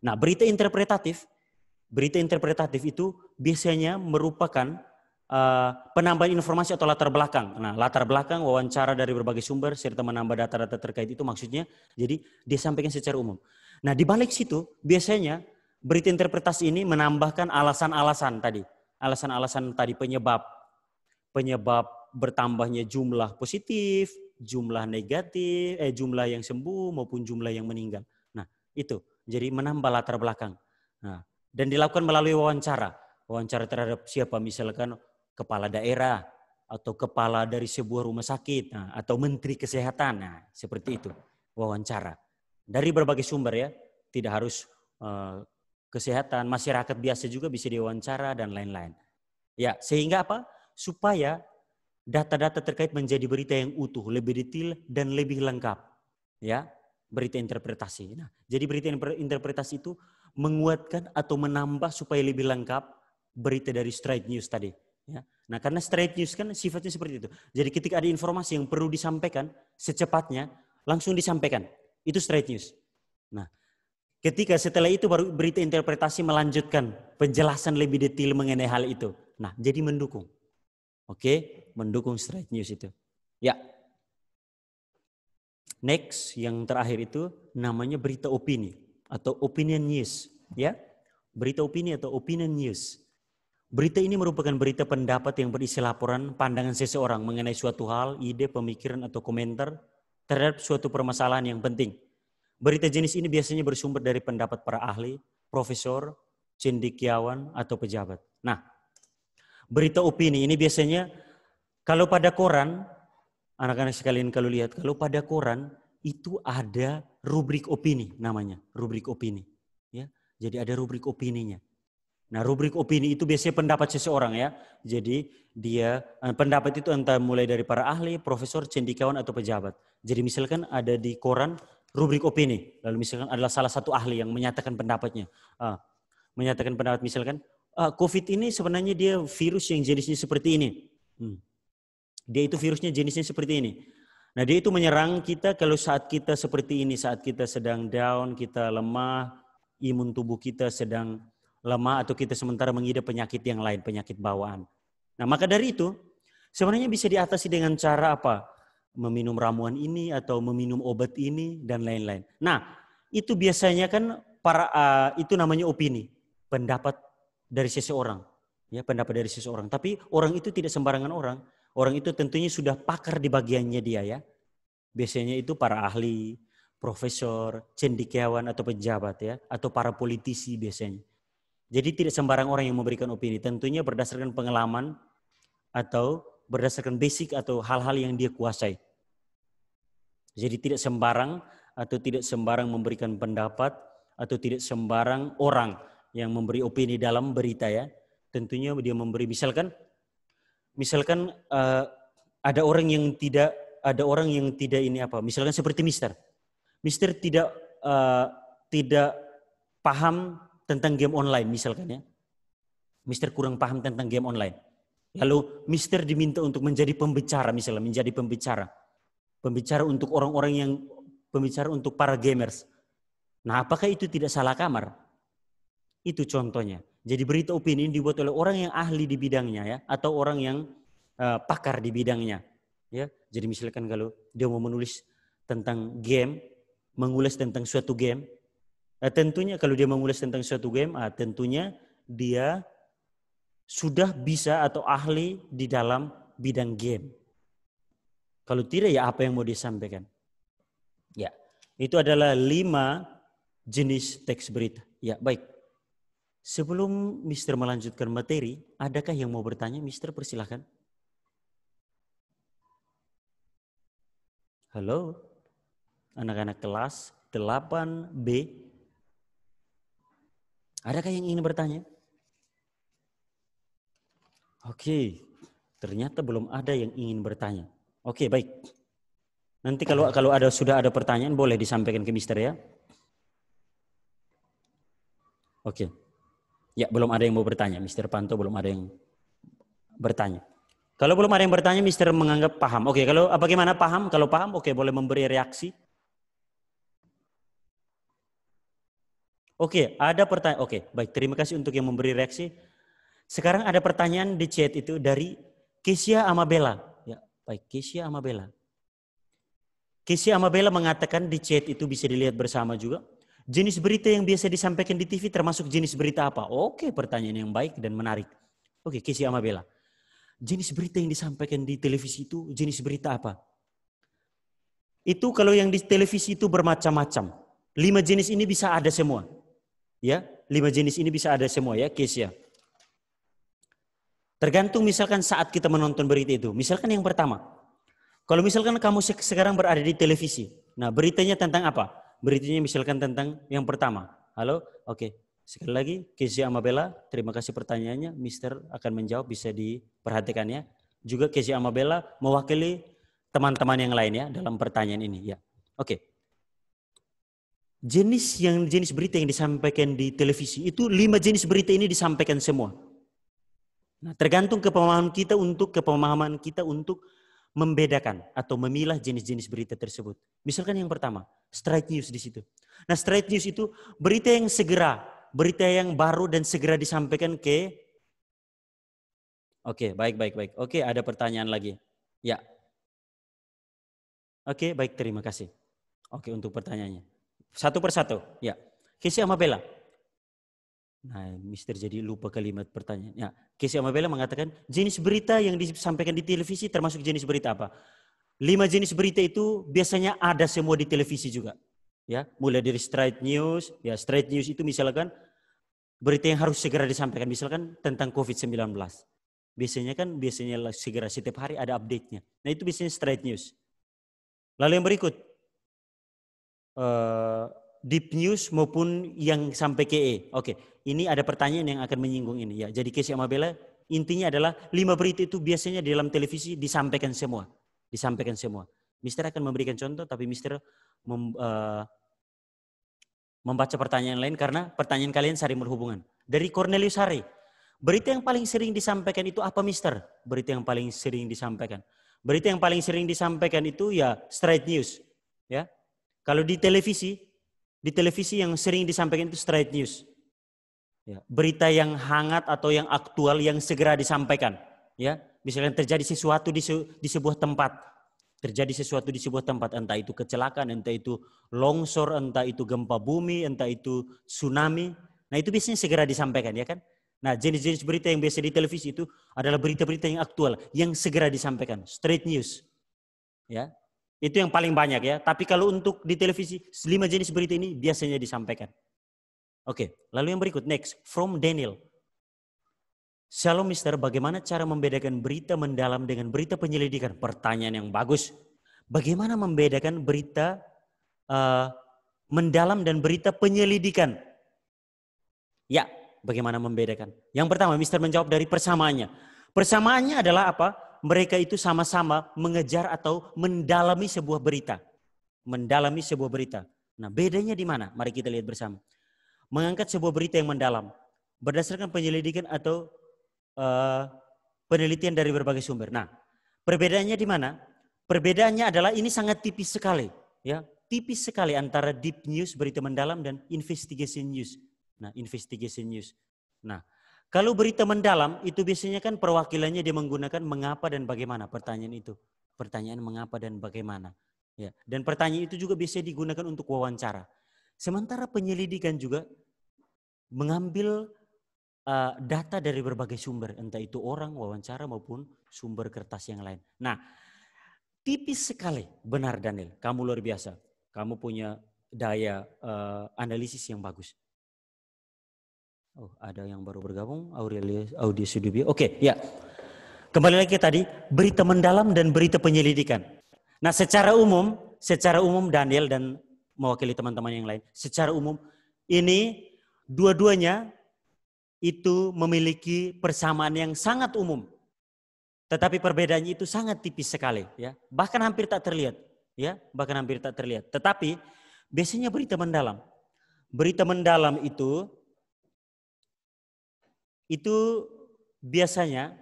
Nah, berita interpretatif, berita interpretatif itu biasanya merupakan uh, penambahan informasi atau latar belakang. Nah, latar belakang, wawancara dari berbagai sumber, serta menambah data-data terkait itu maksudnya, jadi disampaikan secara umum. Nah, di balik situ, biasanya berita interpretasi ini menambahkan alasan-alasan tadi. Alasan-alasan tadi penyebab. Penyebab bertambahnya jumlah positif, jumlah negatif, eh, jumlah yang sembuh maupun jumlah yang meninggal. Nah, itu. Jadi menambah latar belakang. Nah, dan dilakukan melalui wawancara. Wawancara terhadap siapa? Misalkan kepala daerah atau kepala dari sebuah rumah sakit nah, atau menteri kesehatan. Nah, seperti itu wawancara. Dari berbagai sumber ya, tidak harus uh, kesehatan, masyarakat biasa juga bisa diwawancara dan lain-lain. Ya, sehingga apa? Supaya data-data terkait menjadi berita yang utuh, lebih detail dan lebih lengkap. Ya, berita interpretasi. Nah, jadi berita interpretasi itu menguatkan atau menambah supaya lebih lengkap berita dari straight news tadi. Ya. Nah, karena straight news kan sifatnya seperti itu. Jadi ketika ada informasi yang perlu disampaikan secepatnya, langsung disampaikan. Itu straight news. Nah, ketika setelah itu baru berita interpretasi melanjutkan penjelasan lebih detail mengenai hal itu. Nah, jadi mendukung. Oke, mendukung straight news itu. Ya. Next, yang terakhir itu namanya berita opini atau opinion news, ya. Berita opini atau opinion news. Berita ini merupakan berita pendapat yang berisi laporan pandangan seseorang mengenai suatu hal, ide, pemikiran, atau komentar terhadap suatu permasalahan yang penting. Berita jenis ini biasanya bersumber dari pendapat para ahli, profesor, cendekiawan, atau pejabat. Nah, berita opini ini biasanya kalau pada koran, anak-anak sekalian kalau lihat, kalau pada koran itu ada rubrik opini namanya, rubrik opini. Ya, jadi ada rubrik opininya. Nah, rubrik opini itu biasanya pendapat seseorang ya. Jadi dia eh, pendapat itu entah mulai dari para ahli, profesor, cendikawan atau pejabat. Jadi misalkan ada di koran rubrik opini, lalu misalkan adalah salah satu ahli yang menyatakan pendapatnya. Ah, menyatakan pendapat misalkan ah, COVID ini sebenarnya dia virus yang jenisnya seperti ini. Hmm. Dia itu virusnya jenisnya seperti ini. Nah, dia itu menyerang kita kalau saat kita seperti ini, saat kita sedang down, kita lemah, imun tubuh kita sedang lemah atau kita sementara mengidap penyakit yang lain, penyakit bawaan. Nah, maka dari itu sebenarnya bisa diatasi dengan cara apa? Meminum ramuan ini atau meminum obat ini dan lain-lain. Nah, itu biasanya kan para uh, itu namanya opini, pendapat dari seseorang. Ya, pendapat dari seseorang. Tapi orang itu tidak sembarangan orang. Orang itu tentunya sudah pakar di bagiannya dia ya. Biasanya itu para ahli, profesor, cendikiawan atau pejabat ya, atau para politisi biasanya. Jadi tidak sembarang orang yang memberikan opini, tentunya berdasarkan pengalaman atau berdasarkan basic atau hal-hal yang dia kuasai. Jadi tidak sembarang atau tidak sembarang memberikan pendapat atau tidak sembarang orang yang memberi opini dalam berita ya. Tentunya dia memberi misalkan misalkan uh, ada orang yang tidak ada orang yang tidak ini apa? Misalkan seperti Mister. Mister tidak uh, tidak paham tentang game online misalkan ya. Mister kurang paham tentang game online. Lalu Mister diminta untuk menjadi pembicara misalnya, menjadi pembicara. Pembicara untuk orang-orang yang pembicara untuk para gamers. Nah, apakah itu tidak salah kamar? Itu contohnya. Jadi berita opini ini dibuat oleh orang yang ahli di bidangnya ya atau orang yang uh, pakar di bidangnya. Ya. Jadi misalkan kalau dia mau menulis tentang game, mengulas tentang suatu game, Nah, tentunya kalau dia mengulas tentang suatu game, ah, tentunya dia sudah bisa atau ahli di dalam bidang game. Kalau tidak ya apa yang mau disampaikan? Ya, itu adalah lima jenis teks berita. Ya, baik. Sebelum Mister melanjutkan materi, adakah yang mau bertanya? Mister, persilahkan. Halo, anak-anak kelas 8B Adakah yang ingin bertanya? Oke, ternyata belum ada yang ingin bertanya. Oke, baik. Nanti kalau kalau ada sudah ada pertanyaan boleh disampaikan ke Mister ya. Oke. Ya, belum ada yang mau bertanya. Mister Panto belum ada yang bertanya. Kalau belum ada yang bertanya, Mister menganggap paham. Oke, kalau bagaimana paham? Kalau paham, oke boleh memberi reaksi. Oke, ada pertanyaan. Oke, baik. Terima kasih untuk yang memberi reaksi. Sekarang ada pertanyaan di chat itu dari Kesia Amabela. Ya, baik. Kesia Amabela. Kesia Amabela mengatakan di chat itu bisa dilihat bersama juga. Jenis berita yang biasa disampaikan di TV termasuk jenis berita apa? Oke, pertanyaan yang baik dan menarik. Oke, Kesia Amabela. Jenis berita yang disampaikan di televisi itu jenis berita apa? Itu kalau yang di televisi itu bermacam-macam. Lima jenis ini bisa ada semua. Ya, lima jenis ini bisa ada semua ya, case ya. Tergantung misalkan saat kita menonton berita itu. Misalkan yang pertama, kalau misalkan kamu sekarang berada di televisi, nah beritanya tentang apa? Beritanya misalkan tentang yang pertama. Halo, oke. Sekali lagi, Kezia ya, Amabella, terima kasih pertanyaannya. Mister akan menjawab, bisa diperhatikan ya. Juga Kezia ya, Amabella mewakili teman-teman yang lain ya dalam pertanyaan ini. Ya, oke. Okay jenis yang jenis berita yang disampaikan di televisi itu lima jenis berita ini disampaikan semua. Nah, tergantung kepemahaman kita untuk kepemahaman kita untuk membedakan atau memilah jenis-jenis berita tersebut. Misalkan yang pertama, straight news di situ. Nah, straight news itu berita yang segera, berita yang baru dan segera disampaikan ke Oke, okay, baik baik baik. Oke, okay, ada pertanyaan lagi. Ya. Oke, okay, baik terima kasih. Oke, untuk pertanyaannya. Satu persatu, ya. Casey sama Nah, Mister jadi lupa kalimat pertanyaan. Ya, Casey sama mengatakan, jenis berita yang disampaikan di televisi termasuk jenis berita apa? Lima jenis berita itu biasanya ada semua di televisi juga. Ya, mulai dari straight news, ya straight news itu misalkan berita yang harus segera disampaikan misalkan tentang COVID-19. Biasanya kan biasanya segera setiap hari ada update-nya. Nah, itu biasanya straight news. Lalu yang berikut, Eh, deep news maupun yang sampai ke E. Oke, ini ada pertanyaan yang akan menyinggung ini ya. Jadi Casey Amabella intinya adalah lima berita itu biasanya di dalam televisi disampaikan semua, disampaikan semua. Mister akan memberikan contoh, tapi Mister mem, uh, membaca pertanyaan lain karena pertanyaan kalian saling berhubungan. Dari Cornelius Hari, berita yang paling sering disampaikan itu apa Mister? Berita yang paling sering disampaikan. Berita yang paling sering disampaikan itu ya straight news. Ya, kalau di televisi, di televisi yang sering disampaikan itu straight news. Ya, berita yang hangat atau yang aktual yang segera disampaikan, ya. Misalnya terjadi sesuatu di, se di sebuah tempat, terjadi sesuatu di sebuah tempat, entah itu kecelakaan, entah itu longsor, entah itu gempa bumi, entah itu tsunami. Nah, itu biasanya segera disampaikan, ya kan? Nah, jenis-jenis berita yang biasa di televisi itu adalah berita-berita yang aktual, yang segera disampaikan, straight news. Ya. Itu yang paling banyak ya. Tapi kalau untuk di televisi, lima jenis berita ini biasanya disampaikan. Oke, lalu yang berikut, next. From Daniel. Shalom mister, bagaimana cara membedakan berita mendalam dengan berita penyelidikan? Pertanyaan yang bagus. Bagaimana membedakan berita uh, mendalam dan berita penyelidikan? Ya, bagaimana membedakan? Yang pertama, mister menjawab dari persamaannya. Persamaannya adalah apa? mereka itu sama-sama mengejar atau mendalami sebuah berita. Mendalami sebuah berita. Nah, bedanya di mana? Mari kita lihat bersama. Mengangkat sebuah berita yang mendalam berdasarkan penyelidikan atau uh, penelitian dari berbagai sumber. Nah, perbedaannya di mana? Perbedaannya adalah ini sangat tipis sekali, ya. Tipis sekali antara deep news berita mendalam dan investigation news. Nah, investigation news. Nah, kalau berita mendalam, itu biasanya kan perwakilannya dia menggunakan mengapa dan bagaimana pertanyaan itu. Pertanyaan mengapa dan bagaimana. Ya, dan pertanyaan itu juga bisa digunakan untuk wawancara. Sementara penyelidikan juga mengambil uh, data dari berbagai sumber, entah itu orang, wawancara maupun sumber kertas yang lain. Nah, tipis sekali, benar Daniel, kamu luar biasa. Kamu punya daya uh, analisis yang bagus. Oh, ada yang baru bergabung, Aurelius Audi Sudubio. Oke, okay, ya. Kembali lagi tadi, berita mendalam dan berita penyelidikan. Nah, secara umum, secara umum Daniel dan mewakili teman-teman yang lain, secara umum ini dua-duanya itu memiliki persamaan yang sangat umum. Tetapi perbedaannya itu sangat tipis sekali, ya. Bahkan hampir tak terlihat, ya. Bahkan hampir tak terlihat. Tetapi biasanya berita mendalam. Berita mendalam itu itu biasanya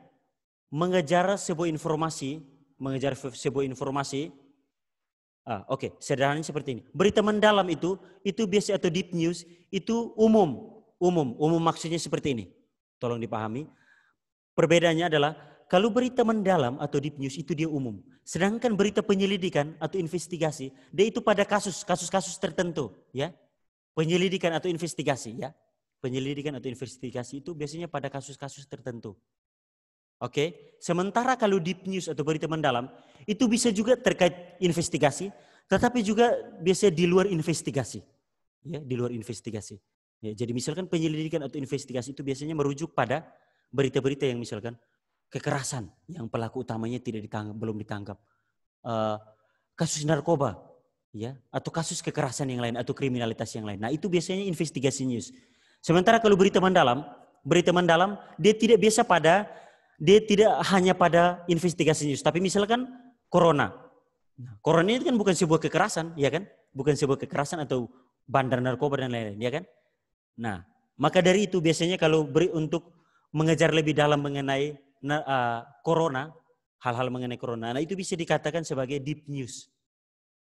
mengejar sebuah informasi, mengejar sebuah informasi. Ah, Oke, okay, sederhananya seperti ini. Berita mendalam itu, itu biasa atau deep news itu umum, umum, umum maksudnya seperti ini. Tolong dipahami. Perbedaannya adalah kalau berita mendalam atau deep news itu dia umum. Sedangkan berita penyelidikan atau investigasi, dia itu pada kasus, kasus-kasus tertentu, ya. Penyelidikan atau investigasi, ya penyelidikan atau investigasi itu biasanya pada kasus-kasus tertentu. Oke, okay? sementara kalau deep news atau berita mendalam itu bisa juga terkait investigasi, tetapi juga biasanya di luar investigasi. Ya, di luar investigasi. Ya, jadi misalkan penyelidikan atau investigasi itu biasanya merujuk pada berita-berita yang misalkan kekerasan yang pelaku utamanya tidak ditangkap, belum ditangkap. Uh, kasus narkoba ya atau kasus kekerasan yang lain atau kriminalitas yang lain. Nah, itu biasanya investigasi news. Sementara kalau beri teman dalam, beri teman dalam, dia tidak biasa pada, dia tidak hanya pada investigasi news. Tapi misalkan corona. corona ini kan bukan sebuah kekerasan, ya kan? Bukan sebuah kekerasan atau bandar narkoba dan lain-lain, ya kan? Nah, maka dari itu biasanya kalau beri untuk mengejar lebih dalam mengenai uh, corona, hal-hal mengenai corona, nah itu bisa dikatakan sebagai deep news.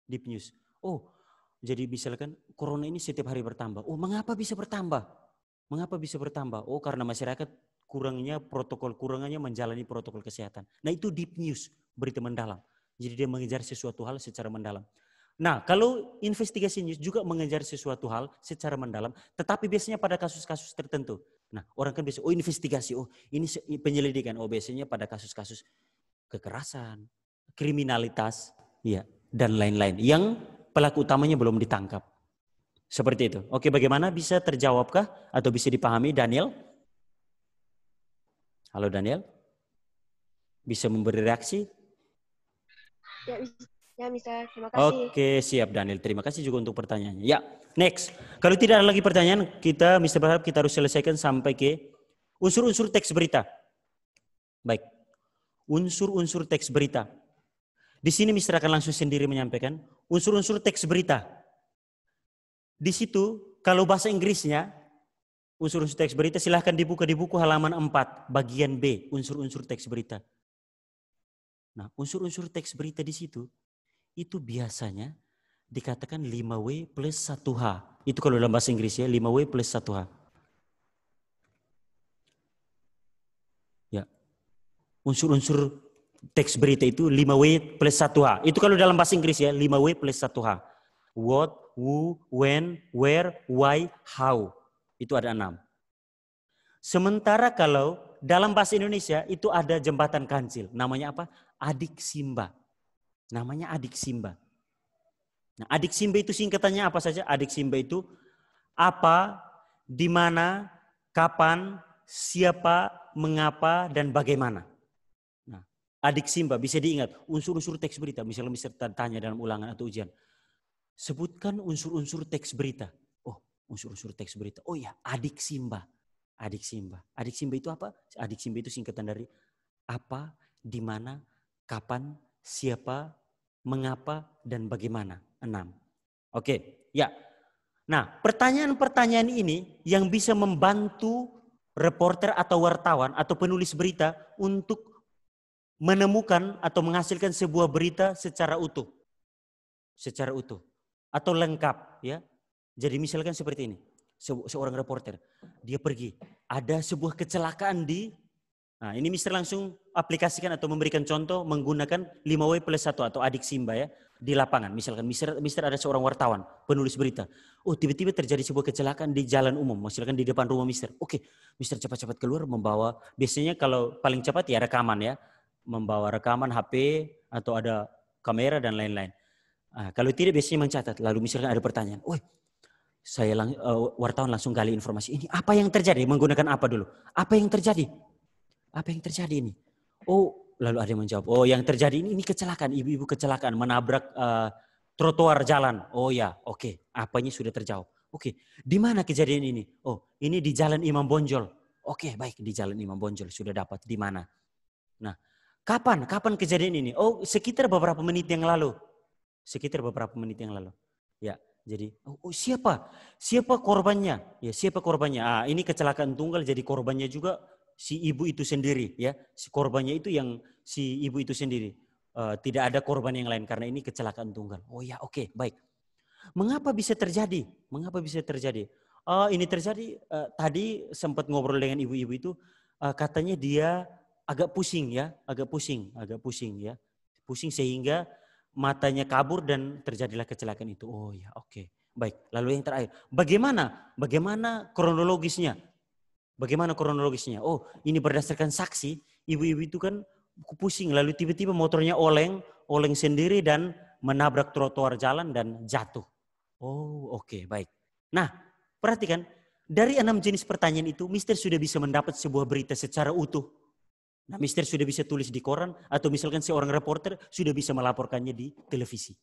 Deep news. Oh, jadi misalkan corona ini setiap hari bertambah. Oh, mengapa bisa bertambah? Mengapa bisa bertambah? Oh, karena masyarakat kurangnya protokol, kurangnya menjalani protokol kesehatan. Nah, itu deep news, berita mendalam. Jadi dia mengejar sesuatu hal secara mendalam. Nah, kalau investigasi news juga mengejar sesuatu hal secara mendalam, tetapi biasanya pada kasus-kasus tertentu. Nah, orang kan bisa, oh investigasi, oh ini penyelidikan, oh biasanya pada kasus-kasus kekerasan, kriminalitas, ya dan lain-lain. Yang pelaku utamanya belum ditangkap. Seperti itu. Oke, bagaimana bisa terjawabkah atau bisa dipahami Daniel? Halo Daniel? Bisa memberi reaksi? Ya, Ya bisa, terima kasih. Oke, siap Daniel. Terima kasih juga untuk pertanyaannya. Ya, next. Kalau tidak ada lagi pertanyaan, kita Mr. Berharap kita harus selesaikan sampai ke unsur-unsur teks berita. Baik. Unsur-unsur teks berita. Di sini Mister akan langsung sendiri menyampaikan unsur-unsur teks berita. Di situ, kalau bahasa Inggrisnya, unsur-unsur teks berita silahkan dibuka di buku halaman 4, bagian B, unsur-unsur teks berita. Nah, unsur-unsur teks berita di situ, itu biasanya dikatakan 5W plus 1H. Itu kalau dalam bahasa Inggris ya, 5W plus 1H. Ya. Unsur-unsur teks berita itu 5W plus 1H. Itu kalau dalam bahasa Inggris ya, 5W plus 1H. What, who, when, where, why, how. Itu ada enam. Sementara kalau dalam bahasa Indonesia itu ada jembatan kancil. Namanya apa? Adik Simba. Namanya Adik Simba. Nah, Adik Simba itu singkatannya apa saja? Adik Simba itu apa, di mana, kapan, siapa, mengapa, dan bagaimana. Nah, adik Simba bisa diingat unsur-unsur teks berita, misalnya misalnya tanya dalam ulangan atau ujian sebutkan unsur-unsur teks berita. Oh, unsur-unsur teks berita. Oh ya, adik Simba. Adik Simba. Adik Simba itu apa? Adik Simba itu singkatan dari apa, di mana, kapan, siapa, mengapa, dan bagaimana. Enam. Oke, ya. Nah, pertanyaan-pertanyaan ini yang bisa membantu reporter atau wartawan atau penulis berita untuk menemukan atau menghasilkan sebuah berita secara utuh. Secara utuh atau lengkap ya. Jadi misalkan seperti ini, se seorang reporter, dia pergi, ada sebuah kecelakaan di Nah, ini Mister langsung aplikasikan atau memberikan contoh menggunakan 5W plus 1 atau adik Simba ya di lapangan. Misalkan Mister, Mister ada seorang wartawan, penulis berita. Oh, tiba-tiba terjadi sebuah kecelakaan di jalan umum, misalkan di depan rumah Mister. Oke, Mister cepat-cepat keluar membawa biasanya kalau paling cepat ya rekaman ya, membawa rekaman HP atau ada kamera dan lain-lain. Nah, kalau tidak biasanya mencatat. Lalu misalkan ada pertanyaan, woi saya lang, eh, wartawan langsung gali informasi ini. Apa yang terjadi? Menggunakan apa dulu? Apa yang terjadi? Apa yang terjadi ini? Oh, lalu ada yang menjawab, oh yang terjadi ini, ini kecelakaan, ibu-ibu kecelakaan, menabrak uh, trotoar jalan. Oh ya, oke, okay. apanya sudah terjawab. Oke, okay. di mana kejadian ini? Oh, ini di Jalan Imam Bonjol. Oke, okay, baik di Jalan Imam Bonjol sudah dapat di mana. Nah, kapan? Kapan kejadian ini? Oh, sekitar beberapa menit yang lalu sekitar beberapa menit yang lalu. Ya, jadi oh, oh, siapa? Siapa korbannya? Ya, siapa korbannya? Ah, ini kecelakaan tunggal jadi korbannya juga si ibu itu sendiri ya. Si korbannya itu yang si ibu itu sendiri. Uh, tidak ada korban yang lain karena ini kecelakaan tunggal. Oh ya, oke, okay, baik. Mengapa bisa terjadi? Mengapa bisa terjadi? Uh, ini terjadi uh, tadi sempat ngobrol dengan ibu-ibu itu uh, katanya dia agak pusing ya, agak pusing, agak pusing ya. Pusing sehingga matanya kabur dan terjadilah kecelakaan itu. Oh ya, oke. Okay. Baik, lalu yang terakhir, bagaimana? Bagaimana kronologisnya? Bagaimana kronologisnya? Oh, ini berdasarkan saksi, ibu-ibu itu kan pusing lalu tiba-tiba motornya oleng, oleng sendiri dan menabrak trotoar jalan dan jatuh. Oh, oke, okay, baik. Nah, perhatikan, dari enam jenis pertanyaan itu, Mister sudah bisa mendapat sebuah berita secara utuh Nah, Mister sudah bisa tulis di koran atau misalkan seorang reporter sudah bisa melaporkannya di televisi.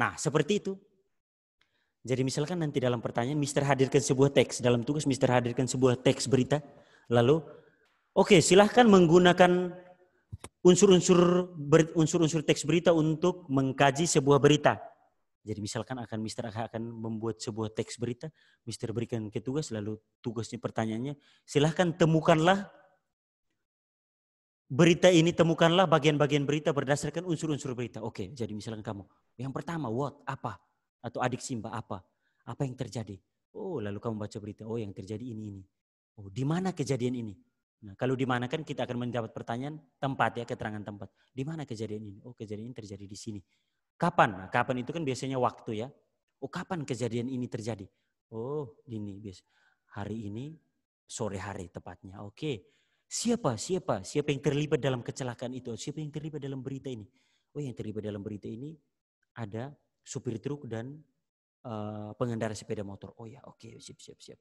Nah, seperti itu. Jadi misalkan nanti dalam pertanyaan Mister hadirkan sebuah teks, dalam tugas Mister hadirkan sebuah teks berita, lalu oke, okay, silahkan menggunakan unsur-unsur unsur-unsur teks berita untuk mengkaji sebuah berita. Jadi misalkan akan Mister akan membuat sebuah teks berita, Mister berikan ke tugas, lalu tugasnya pertanyaannya, silahkan temukanlah berita ini temukanlah bagian-bagian berita berdasarkan unsur-unsur berita. Oke, jadi misalkan kamu, yang pertama what, apa? Atau adik Simba apa? Apa yang terjadi? Oh, lalu kamu baca berita, oh yang terjadi ini ini. Oh, di mana kejadian ini? Nah, kalau di mana kan kita akan mendapat pertanyaan tempat ya, keterangan tempat. Di mana kejadian ini? Oh, kejadian ini terjadi di sini. Kapan? Nah, kapan itu kan biasanya waktu ya. Oh, kapan kejadian ini terjadi? Oh, ini biasa. Hari ini sore hari tepatnya. Oke. Siapa, siapa, siapa yang terlibat dalam kecelakaan itu? Siapa yang terlibat dalam berita ini? Oh, yang terlibat dalam berita ini ada supir truk dan uh, pengendara sepeda motor. Oh ya, oke, okay, siap, siap, siap.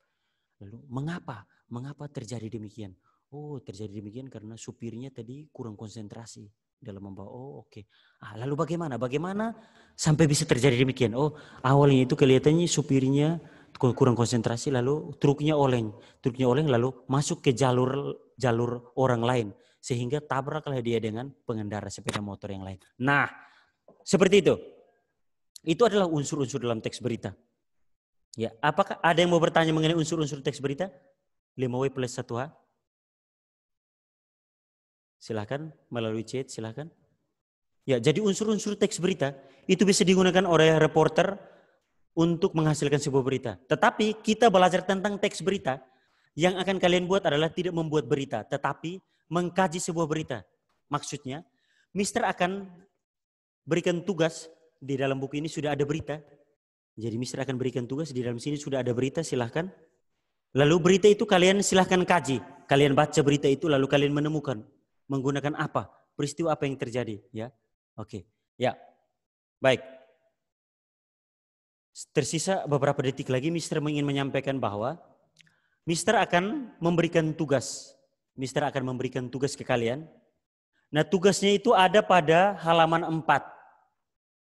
Lalu mengapa? Mengapa terjadi demikian? Oh, terjadi demikian karena supirnya tadi kurang konsentrasi dalam membawa. Oh, oke. Okay. Ah, lalu bagaimana? Bagaimana sampai bisa terjadi demikian? Oh, awalnya itu kelihatannya supirnya kurang konsentrasi lalu truknya oleng truknya oleng lalu masuk ke jalur jalur orang lain sehingga tabraklah dia dengan pengendara sepeda motor yang lain. Nah, seperti itu. Itu adalah unsur-unsur dalam teks berita. Ya, apakah ada yang mau bertanya mengenai unsur-unsur teks berita? 5W plus 1H. Silahkan melalui chat, silahkan. Ya, jadi unsur-unsur teks berita itu bisa digunakan oleh reporter, untuk menghasilkan sebuah berita. Tetapi kita belajar tentang teks berita. Yang akan kalian buat adalah tidak membuat berita, tetapi mengkaji sebuah berita. Maksudnya, Mister akan berikan tugas di dalam buku ini sudah ada berita. Jadi Mister akan berikan tugas di dalam sini sudah ada berita, silahkan. Lalu berita itu kalian silahkan kaji. Kalian baca berita itu lalu kalian menemukan menggunakan apa, peristiwa apa yang terjadi, ya. Oke. Ya. Baik. Tersisa beberapa detik lagi, Mister ingin menyampaikan bahwa Mister akan memberikan tugas. Mister akan memberikan tugas ke kalian. Nah, tugasnya itu ada pada halaman 4.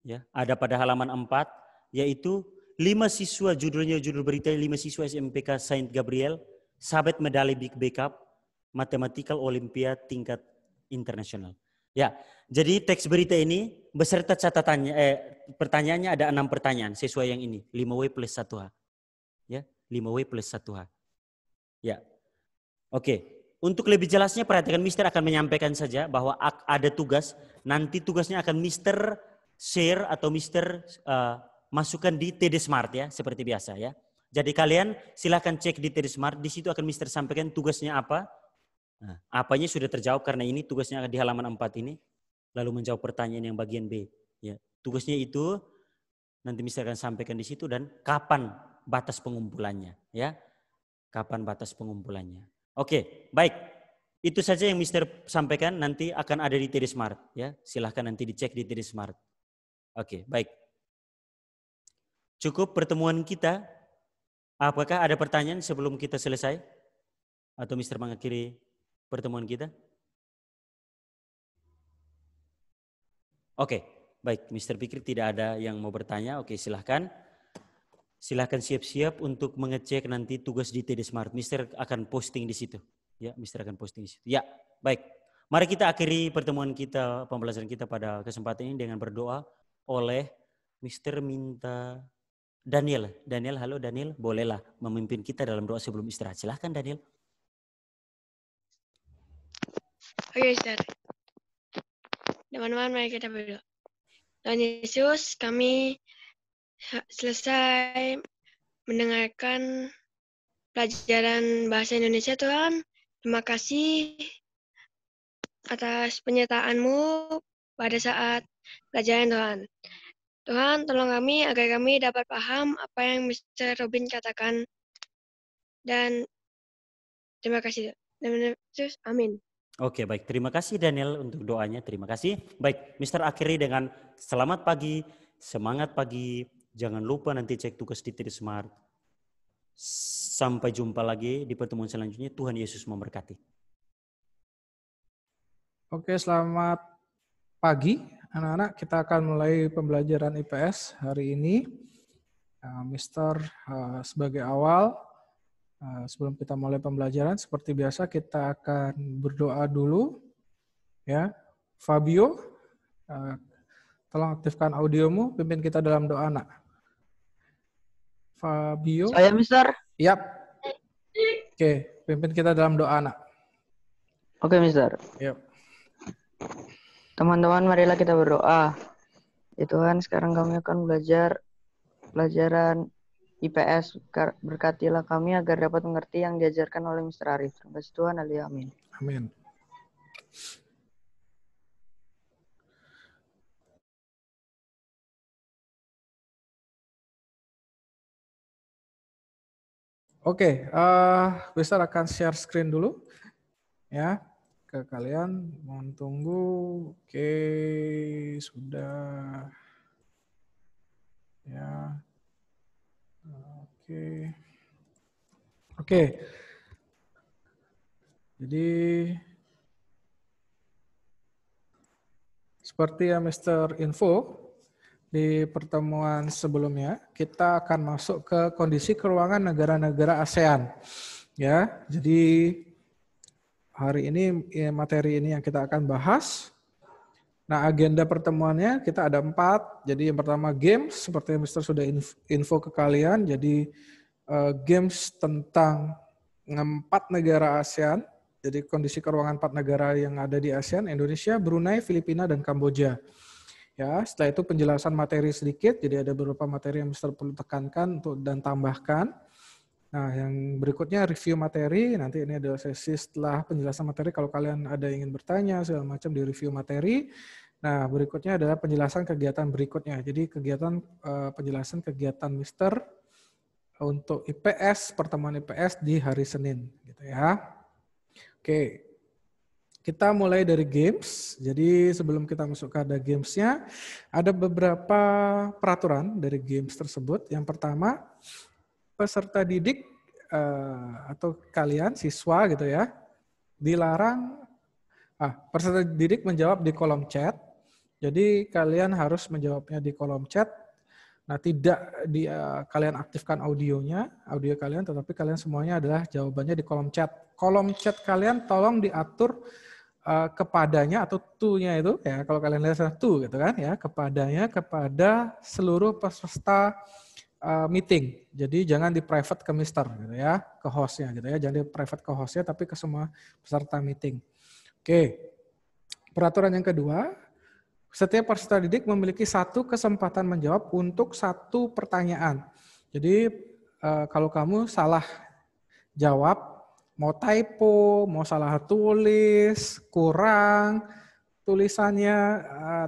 Ya, ada pada halaman 4 yaitu lima siswa judulnya judul berita lima siswa SMPK Saint Gabriel sabet medali Big Backup matematikal Olimpiade tingkat internasional. Ya, jadi teks berita ini beserta catatannya, eh, pertanyaannya ada enam pertanyaan sesuai yang ini, 5W plus 1H. Ya, 5W plus 1H. Ya, oke. Untuk lebih jelasnya perhatikan Mister akan menyampaikan saja bahwa ada tugas, nanti tugasnya akan Mister share atau Mister uh, masukkan di TD Smart ya, seperti biasa ya. Jadi kalian silahkan cek di TD Smart, di situ akan Mister sampaikan tugasnya apa, Nah, apanya sudah terjawab karena ini tugasnya di halaman 4 ini lalu menjawab pertanyaan yang bagian B ya. Tugasnya itu nanti misalkan sampaikan di situ dan kapan batas pengumpulannya ya. Kapan batas pengumpulannya. Oke, baik. Itu saja yang Mister sampaikan nanti akan ada di TD Smart ya. Silahkan nanti dicek di TD Smart. Oke, baik. Cukup pertemuan kita. Apakah ada pertanyaan sebelum kita selesai? Atau Mister mengakhiri pertemuan kita? Oke, baik. Mr. Pikir tidak ada yang mau bertanya. Oke, silahkan. Silahkan siap-siap untuk mengecek nanti tugas di TD Smart. Mister akan posting di situ. Ya, Mister akan posting di situ. Ya, baik. Mari kita akhiri pertemuan kita, pembelajaran kita pada kesempatan ini dengan berdoa oleh Mister minta Daniel. Daniel, halo Daniel, bolehlah memimpin kita dalam doa sebelum istirahat. Silahkan Daniel. Oke, Ustaz. Teman-teman, mari kita berdoa. Tuhan Yesus, kami selesai mendengarkan pelajaran Bahasa Indonesia, Tuhan. Terima kasih atas penyertaan-Mu pada saat pelajaran, Tuhan. Tuhan, tolong kami agar kami dapat paham apa yang Mr. Robin katakan. Dan terima kasih, Tuhan. Yesus. amin. Oke, baik. Terima kasih Daniel untuk doanya. Terima kasih. Baik, Mister akhiri dengan selamat pagi, semangat pagi. Jangan lupa nanti cek tugas di Tri Smart. Sampai jumpa lagi di pertemuan selanjutnya. Tuhan Yesus memberkati. Oke, selamat pagi anak-anak. Kita akan mulai pembelajaran IPS hari ini. Ah, mister ah, sebagai awal Eh, sebelum kita mulai pembelajaran, seperti biasa kita akan berdoa dulu. Ya, Fabio, eh, tolong aktifkan audiomu, pimpin kita dalam doa, anak. Fabio. Saya, Mister. Yap. Oke, pimpin kita dalam doa, anak. Oke, Mister. Yap. Teman-teman, marilah kita berdoa. Ya Tuhan, sekarang kami akan belajar pelajaran IPS. Berkatilah kami agar dapat mengerti yang diajarkan oleh Mr. Arif. Terima kasih Tuhan. Ali, Amin. Amin. Oke, okay, uh, eh, akan share screen dulu ya ke kalian. Mohon tunggu. Oke, okay, sudah ya. Oke. Oke. Jadi seperti ya Mr. Info di pertemuan sebelumnya, kita akan masuk ke kondisi keuangan negara-negara ASEAN. Ya, jadi hari ini ya, materi ini yang kita akan bahas Nah, agenda pertemuannya kita ada empat. Jadi yang pertama games, seperti yang Mister sudah info ke kalian. Jadi uh, games tentang empat negara ASEAN. Jadi kondisi keruangan empat negara yang ada di ASEAN, Indonesia, Brunei, Filipina, dan Kamboja. Ya, setelah itu penjelasan materi sedikit. Jadi ada beberapa materi yang Mister perlu tekankan untuk dan tambahkan. Nah, yang berikutnya review materi. Nanti ini adalah sesi setelah penjelasan materi. Kalau kalian ada yang ingin bertanya segala macam di review materi. Nah, berikutnya adalah penjelasan kegiatan berikutnya. Jadi kegiatan eh, penjelasan kegiatan Mister untuk IPS pertemuan IPS di hari Senin, gitu ya. Oke. Kita mulai dari games. Jadi sebelum kita masuk ke ada gamesnya, ada beberapa peraturan dari games tersebut. Yang pertama, peserta didik uh, atau kalian siswa gitu ya dilarang ah peserta didik menjawab di kolom chat. Jadi kalian harus menjawabnya di kolom chat. Nah, tidak di, uh, kalian aktifkan audionya, audio kalian tetapi kalian semuanya adalah jawabannya di kolom chat. Kolom chat kalian tolong diatur uh, kepadanya atau tuhnya itu ya kalau kalian lihat satu gitu kan ya, kepadanya kepada seluruh peserta uh, meeting. Jadi jangan di private ke mister gitu ya, ke hostnya gitu ya. Jangan di private ke hostnya tapi ke semua peserta meeting. Oke. Peraturan yang kedua, setiap peserta didik memiliki satu kesempatan menjawab untuk satu pertanyaan. Jadi uh, kalau kamu salah jawab, mau typo, mau salah tulis, kurang tulisannya uh,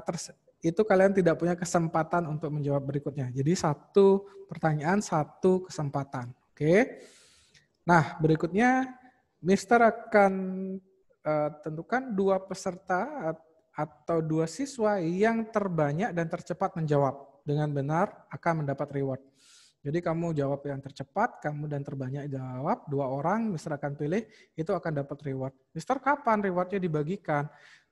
itu kalian tidak punya kesempatan untuk menjawab berikutnya. Jadi satu pertanyaan, satu kesempatan. Oke. Nah, berikutnya Mister akan uh, tentukan dua peserta atau dua siswa yang terbanyak dan tercepat menjawab dengan benar akan mendapat reward. Jadi kamu jawab yang tercepat, kamu dan terbanyak jawab, dua orang Mister akan pilih, itu akan dapat reward. Mister kapan rewardnya dibagikan?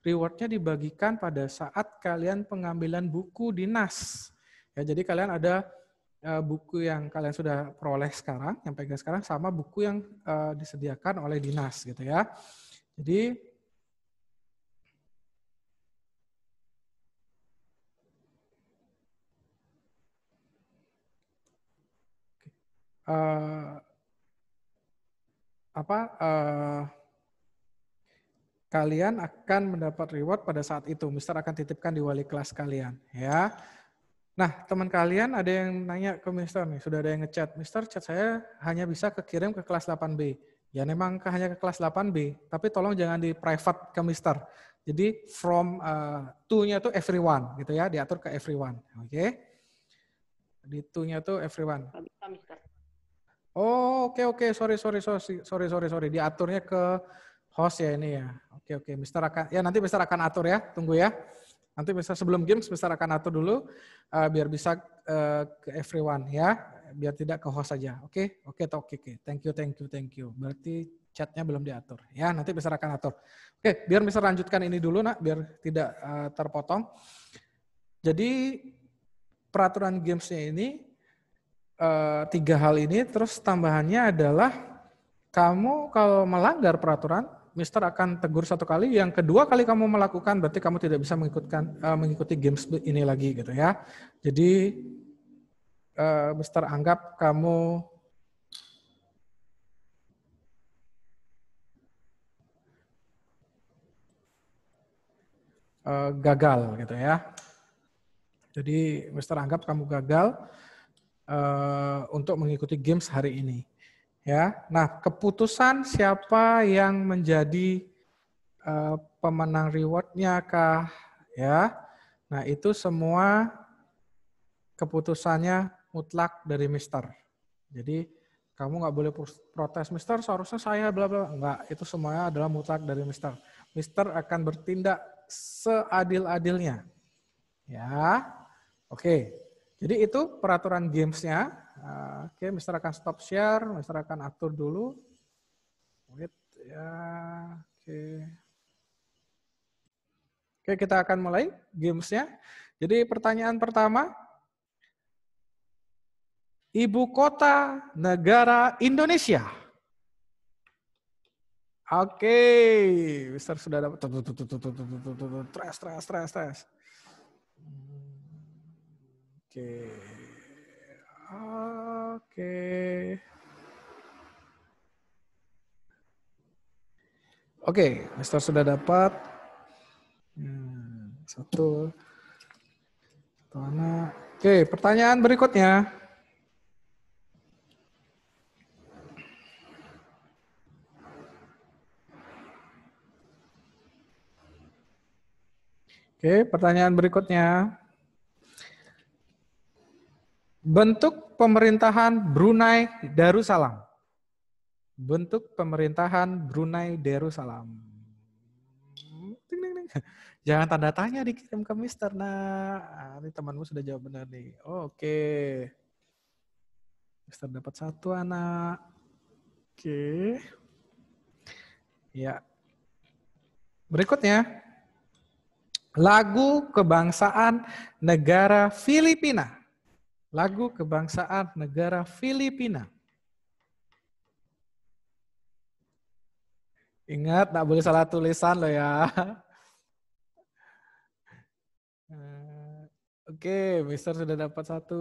rewardnya dibagikan pada saat kalian pengambilan buku dinas. Ya, jadi kalian ada uh, buku yang kalian sudah peroleh sekarang, yang pegang sekarang, sama buku yang uh, disediakan oleh dinas gitu ya. Jadi uh, apa uh, kalian akan mendapat reward pada saat itu. Mister akan titipkan di wali kelas kalian, ya. Nah, teman kalian ada yang nanya ke Mister nih, sudah ada yang ngechat. Mister, chat saya hanya bisa kekirim ke kelas 8B. Ya, memang hanya ke kelas 8B, tapi tolong jangan di private ke Mister. Jadi from uh, eh, to-nya tuh everyone gitu ya, diatur ke everyone. Oke. Okay? Di to-nya tuh everyone. Oh, oke okay, oke, okay. sorry sorry sorry sorry sorry sorry, diaturnya ke host ya ini ya. Oke oke, Mister akan ya nanti Mister akan atur ya, tunggu ya. Nanti Mister sebelum games Mister akan atur dulu uh, biar bisa uh, ke everyone ya, biar tidak ke host saja. Oke oke oke oke. Thank you thank you thank you. Berarti chatnya belum diatur ya, nanti Mister akan atur. Oke, biar Mister lanjutkan ini dulu nak, biar tidak uh, terpotong. Jadi peraturan gamesnya ini uh, tiga hal ini, terus tambahannya adalah kamu kalau melanggar peraturan Mister akan tegur satu kali. Yang kedua kali kamu melakukan, berarti kamu tidak bisa mengikutkan, uh, mengikuti games ini lagi gitu ya. Jadi uh, Mister anggap kamu uh, gagal gitu ya. Jadi Mister anggap kamu gagal uh, untuk mengikuti games hari ini. Ya, nah keputusan siapa yang menjadi uh, pemenang rewardnya kah? Ya, nah itu semua keputusannya mutlak dari Mister. Jadi kamu nggak boleh protes Mister, seharusnya saya bla bla nggak. Itu semuanya adalah mutlak dari Mister. Mister akan bertindak seadil-adilnya. Ya, oke. Jadi itu peraturan gamesnya Nah, oke, okay, Mister akan stop share, Mister akan atur dulu. Wait, ya, oke. Oke, kita akan mulai gamesnya. Jadi pertanyaan pertama, ibu kota negara Indonesia. Oke, okay. Mister sudah dapat. Stress, stress, stress, stress. Hmm, oke. Okay. Oke. Oke, investor sudah dapat. Hmm, satu. Satu anak. Oke, pertanyaan berikutnya. Oke, pertanyaan berikutnya. Bentuk pemerintahan Brunei Darussalam. Bentuk pemerintahan Brunei Darussalam. Jangan tanda tanya dikirim ke Mister. Nah, ini temanmu sudah jawab benar nih. Oke. Mister dapat satu anak. Oke. Ya. Berikutnya. Lagu kebangsaan negara Filipina lagu kebangsaan negara Filipina. Ingat, tak boleh salah tulisan loh ya. Eh, oke, Mister sudah dapat satu.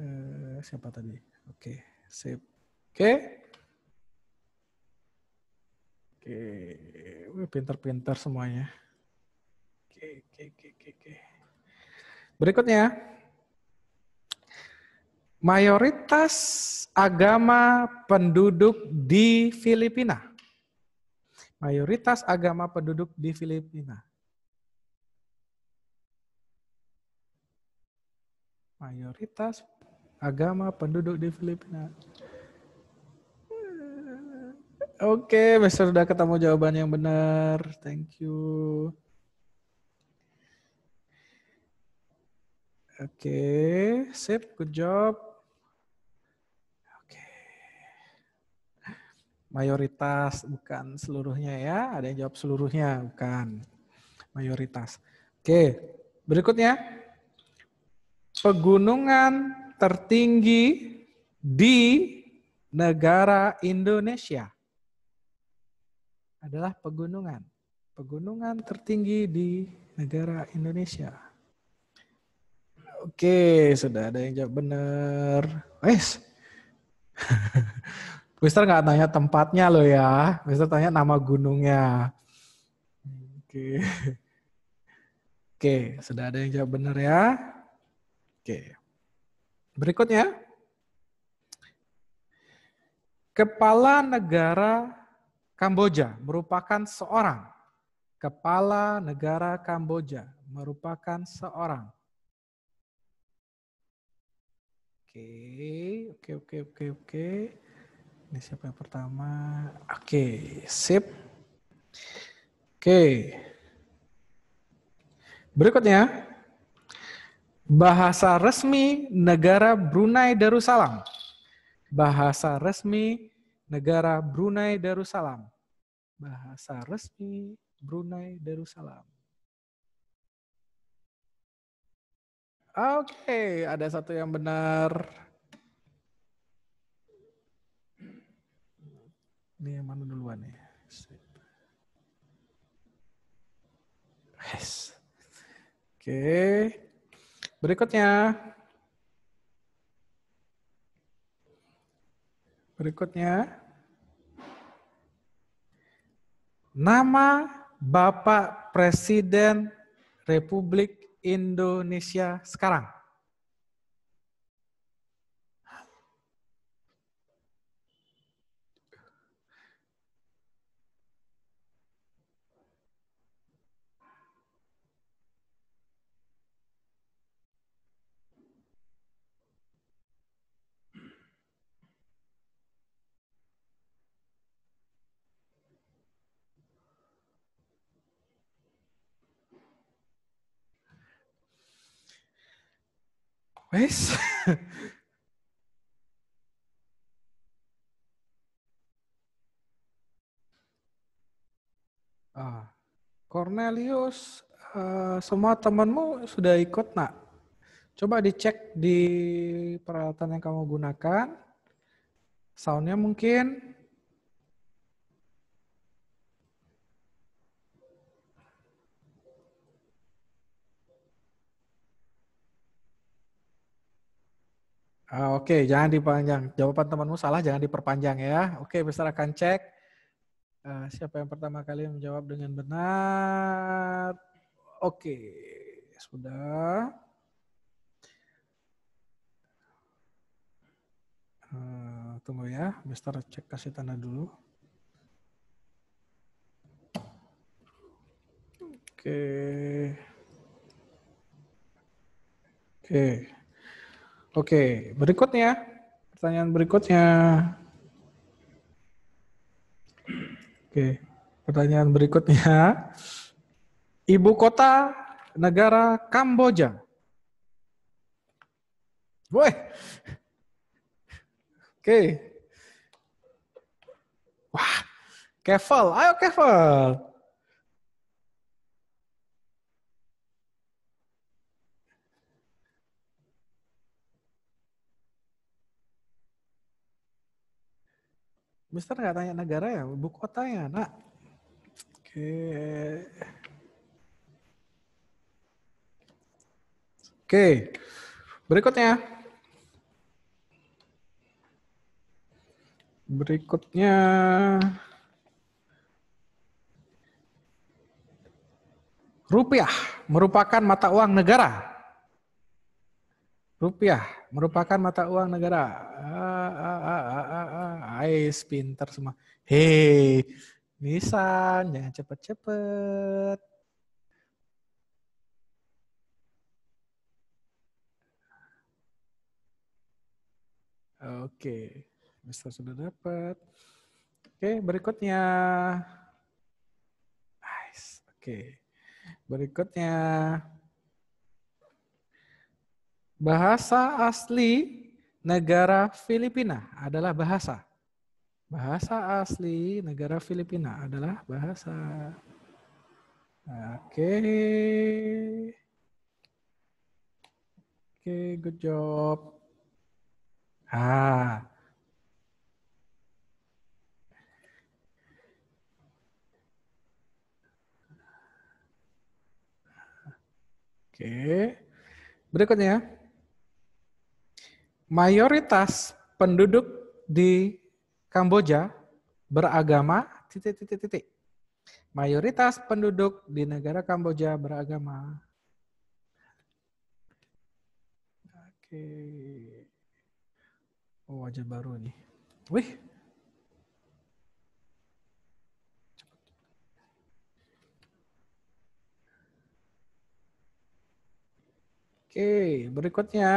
Eh, siapa tadi? Oke, sip. Oke. Oke, pinter-pinter semuanya. Oke, oke, oke, oke. Berikutnya, mayoritas agama penduduk di Filipina. Mayoritas agama penduduk di Filipina. Mayoritas agama penduduk di Filipina. Oke, okay, sudah ketemu jawaban yang benar. Thank you. Oke, sip, good job. Oke. Mayoritas bukan seluruhnya ya, ada yang jawab seluruhnya, bukan. Mayoritas. Oke, berikutnya. Pegunungan tertinggi di negara Indonesia adalah pegunungan. Pegunungan tertinggi di negara Indonesia. Oke, sudah ada yang jawab benar. Wes. <laughs> Mister nggak tanya tempatnya lo ya. Mister tanya nama gunungnya. Oke. Oke, sudah ada yang jawab benar ya. Oke. Berikutnya. Kepala negara Kamboja merupakan seorang. Kepala negara Kamboja merupakan seorang Oke, oke, oke, oke, oke. Ini siapa yang pertama? Oke, sip. Oke. Berikutnya, bahasa resmi negara Brunei Darussalam. Bahasa resmi negara Brunei Darussalam. Bahasa resmi Brunei Darussalam. Oke, okay, ada satu yang benar. Ini yang mana duluan nih? Ya? Yes. Oke. Okay. Berikutnya. Berikutnya. Nama Bapak Presiden Republik Indonesia sekarang? Wes. <laughs> ah, Cornelius, uh, semua temanmu sudah ikut nak? Coba dicek di peralatan yang kamu gunakan. Soundnya mungkin Ah, Oke, okay, jangan dipanjang. Jawaban temanmu salah, jangan diperpanjang ya. Oke, okay, besar akan cek. Uh, siapa yang pertama kali menjawab dengan benar? Oke, okay, sudah. Uh, tunggu ya, Mister cek kasih tanda dulu. Oke. Okay. Oke. Okay. Oke, berikutnya. Pertanyaan berikutnya. Oke, pertanyaan berikutnya. Ibu kota negara Kamboja. Woi. Oke. Wah, Kevel. Ayo Kevel. Mister nggak tanya negara ya, ibu kota ya, nak. Oke. Oke. Berikutnya. Berikutnya. Rupiah merupakan mata uang negara. Rupiah merupakan mata uang negara. Ah, ah, ah, Ais, pinter semua. Hei, Nisan, jangan cepet-cepet. Oke, Mister sudah dapat. Oke, berikutnya. Nice. Oke. Berikutnya. Bahasa asli negara Filipina adalah bahasa. Bahasa asli negara Filipina adalah bahasa. Oke. Okay. Oke, okay, good job. Ah. Oke. Okay. Berikutnya. Mayoritas penduduk di Kamboja beragama titik titik titik. Mayoritas penduduk di negara Kamboja beragama. Oke. Oh, wajah baru nih. Wih. Oke, berikutnya.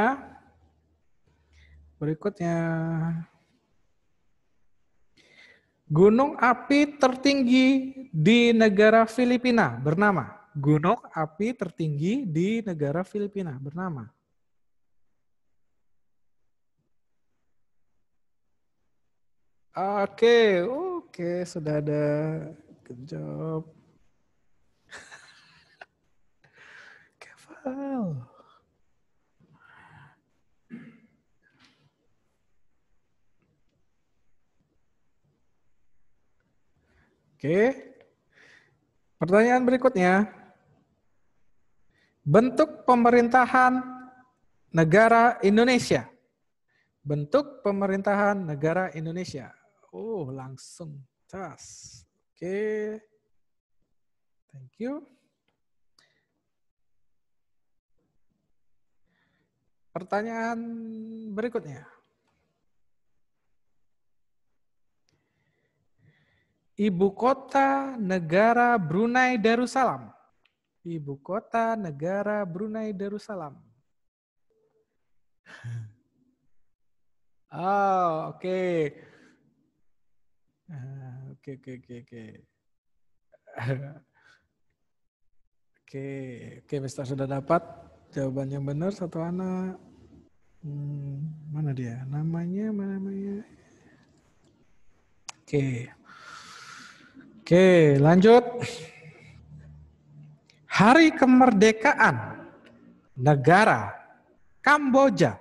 Berikutnya. Gunung api tertinggi di negara Filipina bernama. Gunung api tertinggi di negara Filipina bernama. Oke, okay, oke, okay, sudah ada good job. Oke. Pertanyaan berikutnya. Bentuk pemerintahan negara Indonesia. Bentuk pemerintahan negara Indonesia. Oh, langsung. Tas. Oke. Thank you. Pertanyaan berikutnya. Ibu kota negara Brunei Darussalam. Ibu kota negara Brunei Darussalam. <laughs> Oh, oke. Okay. Ah, oke, oke, oke, oke. <laughs> Oke, oke, Mister sudah dapat jawaban yang benar satu anak. Hmm, mana dia? Namanya, mana namanya? Oke. Okay. Oke, lanjut. Hari kemerdekaan negara Kamboja.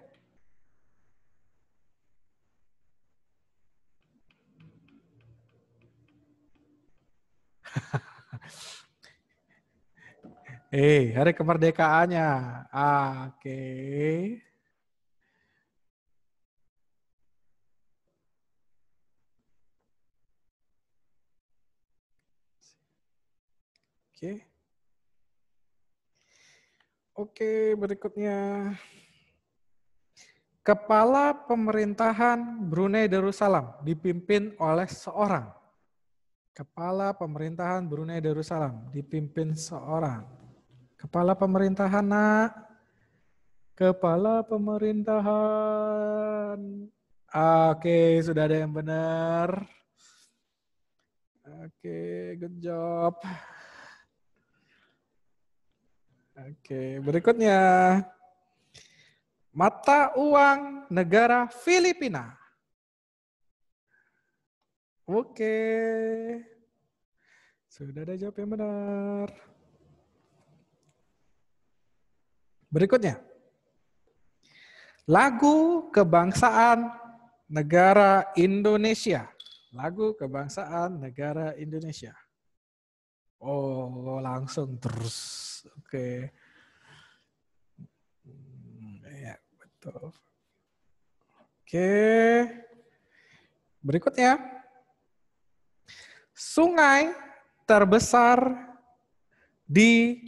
<laughs> eh, hari kemerdekaannya. Ah, Oke. Okay. Oke. Oke, berikutnya. Kepala pemerintahan Brunei Darussalam dipimpin oleh seorang. Kepala pemerintahan Brunei Darussalam dipimpin seorang. Kepala pemerintahan, nak. Kepala pemerintahan. Oke, sudah ada yang benar. Oke, good job. Oke, berikutnya. Mata uang negara Filipina. Oke. Sudah ada jawab yang benar. Berikutnya. Lagu kebangsaan negara Indonesia. Lagu kebangsaan negara Indonesia. Oh, langsung terus. Oke. Okay. Hmm, ya, betul. Oke. Okay. Berikutnya. Sungai terbesar di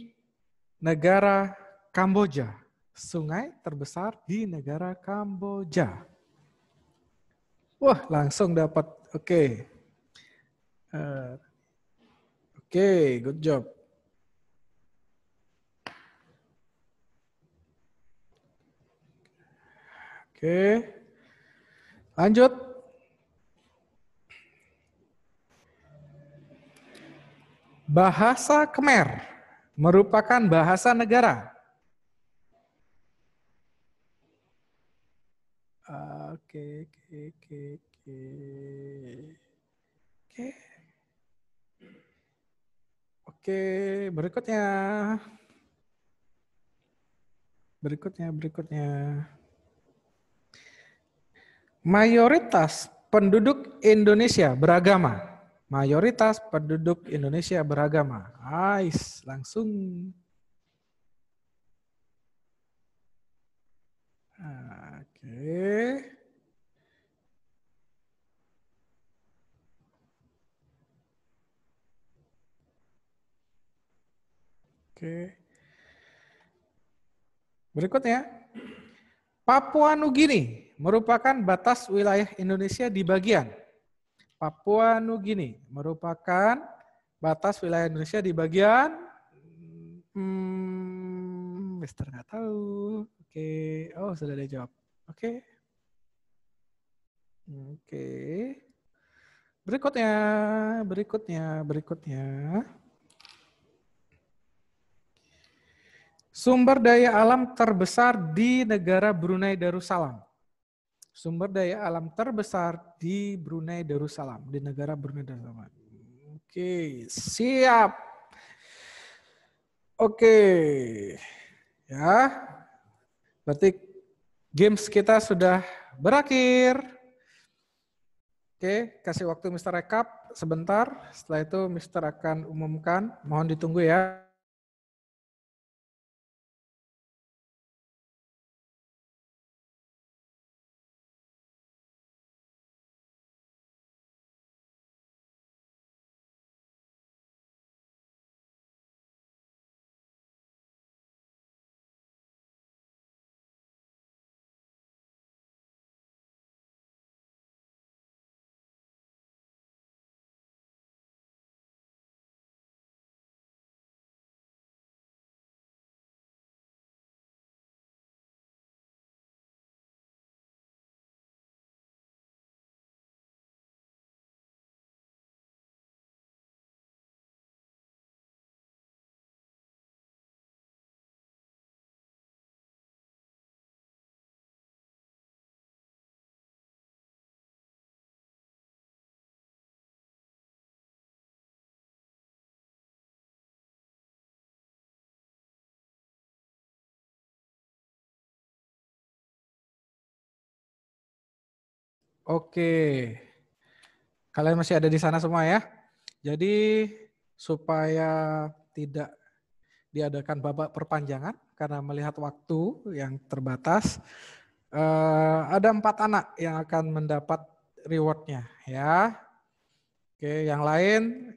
negara Kamboja. Sungai terbesar di negara Kamboja. Wah, langsung dapat. Oke. Okay. Uh, eh, okay, good job. Oke, okay. lanjut. Bahasa Khmer merupakan bahasa negara. Oke, okay, oke, okay, oke, oke. Oke. Oke, berikutnya. Berikutnya, berikutnya. Mayoritas penduduk Indonesia beragama. Mayoritas penduduk Indonesia beragama. Ais, langsung. Oke. Okay. Oke. Berikutnya, Papua Nugini merupakan batas wilayah Indonesia di bagian. Papua Nugini merupakan batas wilayah Indonesia di bagian hmm, Mister nggak tahu. Oke, oh sudah ada jawab. Oke. Oke. Berikutnya, berikutnya, berikutnya. Sumber daya alam terbesar di negara Brunei Darussalam. Sumber daya alam terbesar di Brunei Darussalam, di negara Brunei Darussalam. Oke, siap. Oke. Ya. Berarti games kita sudah berakhir. Oke, kasih waktu Mr. Rekap sebentar. Setelah itu Mr. akan umumkan. Mohon ditunggu ya. Oke. Kalian masih ada di sana semua ya. Jadi supaya tidak diadakan babak perpanjangan karena melihat waktu yang terbatas, eh, ada empat anak yang akan mendapat rewardnya ya. Oke, yang lain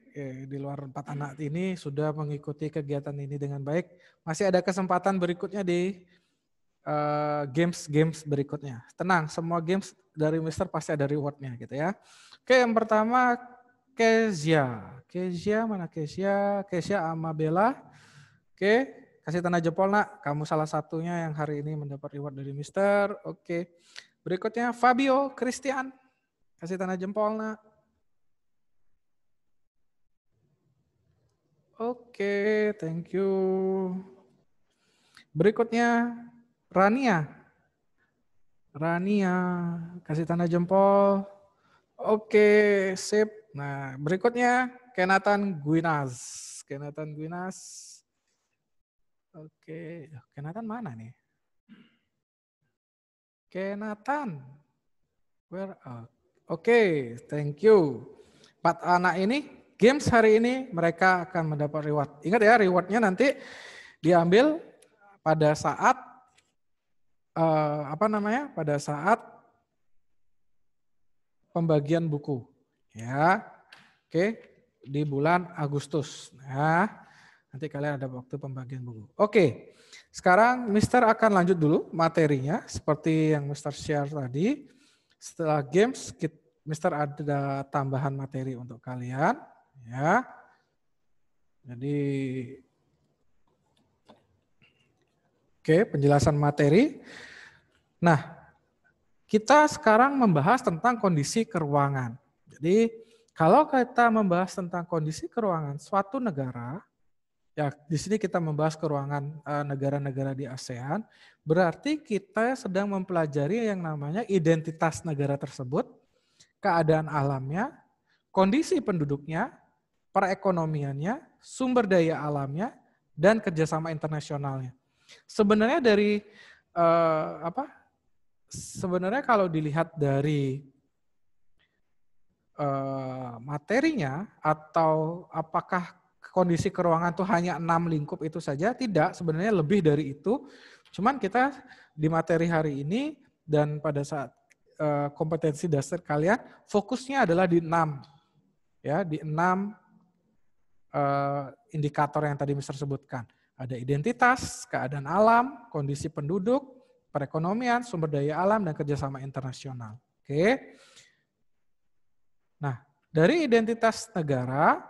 di luar empat anak ini sudah mengikuti kegiatan ini dengan baik. Masih ada kesempatan berikutnya di uh, eh, games-games berikutnya. Tenang, semua games dari Mister pasti ada rewardnya gitu ya. Oke, yang pertama Kezia. Kezia mana Kezia? Kezia sama Bella. Oke, kasih tanda jempol nak. Kamu salah satunya yang hari ini mendapat reward dari Mister. Oke. Berikutnya Fabio Christian. Kasih tanda jempol nak. Oke, thank you. Berikutnya Rania. Rania, kasih tanda jempol. Oke, sip. Nah, berikutnya Kenatan Guinas. Kenatan Guinas. Oke, Kenatan mana nih? Kenatan. Where are? Oke, thank you. Empat anak ini, games hari ini mereka akan mendapat reward. Ingat ya, rewardnya nanti diambil pada saat uh, apa namanya pada saat pembagian buku ya oke di bulan Agustus ya nanti kalian ada waktu pembagian buku oke sekarang Mister akan lanjut dulu materinya seperti yang Mister share tadi setelah games Mister ada tambahan materi untuk kalian ya jadi Oke, penjelasan materi. Nah, kita sekarang membahas tentang kondisi keruangan. Jadi, kalau kita membahas tentang kondisi keruangan suatu negara, ya di sini kita membahas keruangan eh, negara-negara di ASEAN, berarti kita sedang mempelajari yang namanya identitas negara tersebut, keadaan alamnya, kondisi penduduknya, perekonomiannya, sumber daya alamnya, dan kerjasama internasionalnya. Sebenarnya dari uh, apa? Sebenarnya kalau dilihat dari uh, materinya atau apakah kondisi keruangan itu hanya enam lingkup itu saja? Tidak, sebenarnya lebih dari itu. Cuman kita di materi hari ini dan pada saat eh, kompetensi dasar kalian fokusnya adalah di enam, ya di enam uh, indikator yang tadi Mister sebutkan. Ada identitas, keadaan alam, kondisi penduduk, perekonomian, sumber daya alam, dan kerjasama internasional. Oke. Nah, dari identitas negara,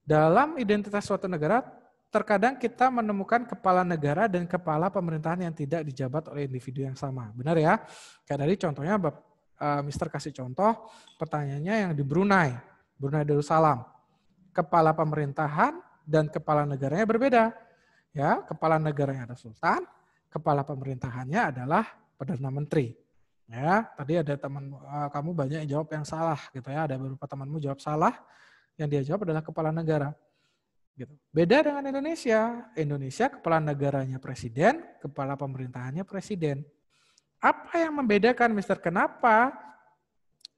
dalam identitas suatu negara, terkadang kita menemukan kepala negara dan kepala pemerintahan yang tidak dijabat oleh individu yang sama. Benar ya? Kayak dari contohnya, eh, Mister kasih contoh, pertanyaannya yang di Brunei, Brunei Darussalam. Kepala pemerintahan dan kepala negaranya berbeda. Ya, kepala negara yang ada sultan, kepala pemerintahannya adalah perdana menteri. Ya, tadi ada teman eh, kamu banyak yang jawab yang salah gitu ya. Ada beberapa temanmu jawab salah, yang dia jawab adalah kepala negara. Gitu. Beda dengan Indonesia. Indonesia kepala negaranya presiden, kepala pemerintahannya presiden. Apa yang membedakan, Mister? Kenapa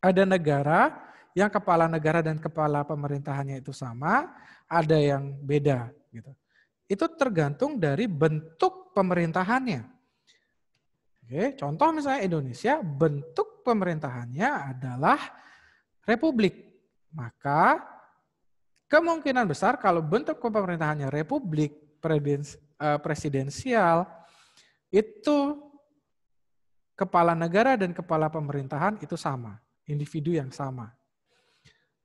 ada negara yang kepala negara dan kepala pemerintahannya itu sama, ada yang beda gitu itu tergantung dari bentuk pemerintahannya. Oke, contoh misalnya Indonesia, bentuk pemerintahannya adalah republik. Maka kemungkinan besar kalau bentuk pemerintahannya republik eh, presidensial itu kepala negara dan kepala pemerintahan itu sama, individu yang sama.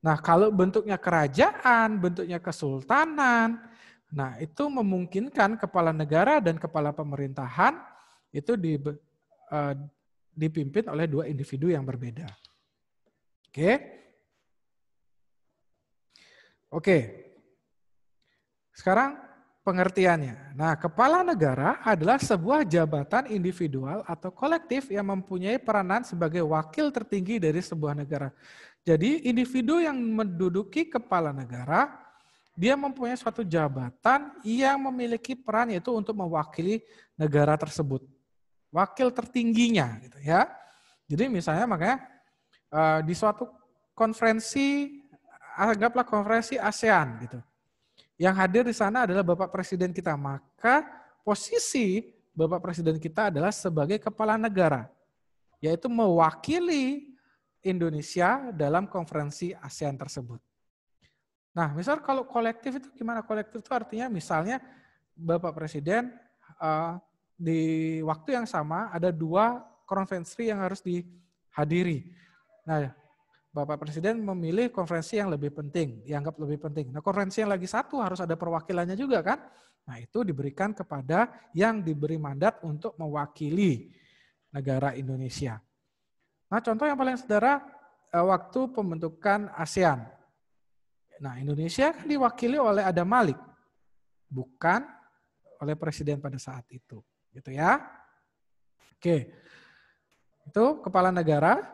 Nah, kalau bentuknya kerajaan, bentuknya kesultanan, Nah, itu memungkinkan kepala negara dan kepala pemerintahan itu di, uh, dipimpin oleh dua individu yang berbeda. Oke. Okay. Oke. Okay. Sekarang pengertiannya. Nah, kepala negara adalah sebuah jabatan individual atau kolektif yang mempunyai peranan sebagai wakil tertinggi dari sebuah negara. Jadi, individu yang menduduki kepala negara dia mempunyai suatu jabatan yang memiliki peran yaitu untuk mewakili negara tersebut. Wakil tertingginya gitu ya. Jadi misalnya makanya uh, di suatu konferensi anggaplah konferensi ASEAN gitu. Yang hadir di sana adalah Bapak Presiden kita, maka posisi Bapak Presiden kita adalah sebagai kepala negara yaitu mewakili Indonesia dalam konferensi ASEAN tersebut. Nah, misal kalau kolektif itu gimana? Kolektif itu artinya misalnya Bapak Presiden uh, di waktu yang sama ada dua konferensi yang harus dihadiri. Nah, Bapak Presiden memilih konferensi yang lebih penting, dianggap lebih penting. Nah, konferensi yang lagi satu harus ada perwakilannya juga kan? Nah, itu diberikan kepada yang diberi mandat untuk mewakili negara Indonesia. Nah, contoh yang paling sederhana eh, waktu pembentukan ASEAN. Nah, Indonesia kan diwakili oleh Adam Malik, bukan oleh presiden pada saat itu, gitu ya. Oke. Itu kepala negara,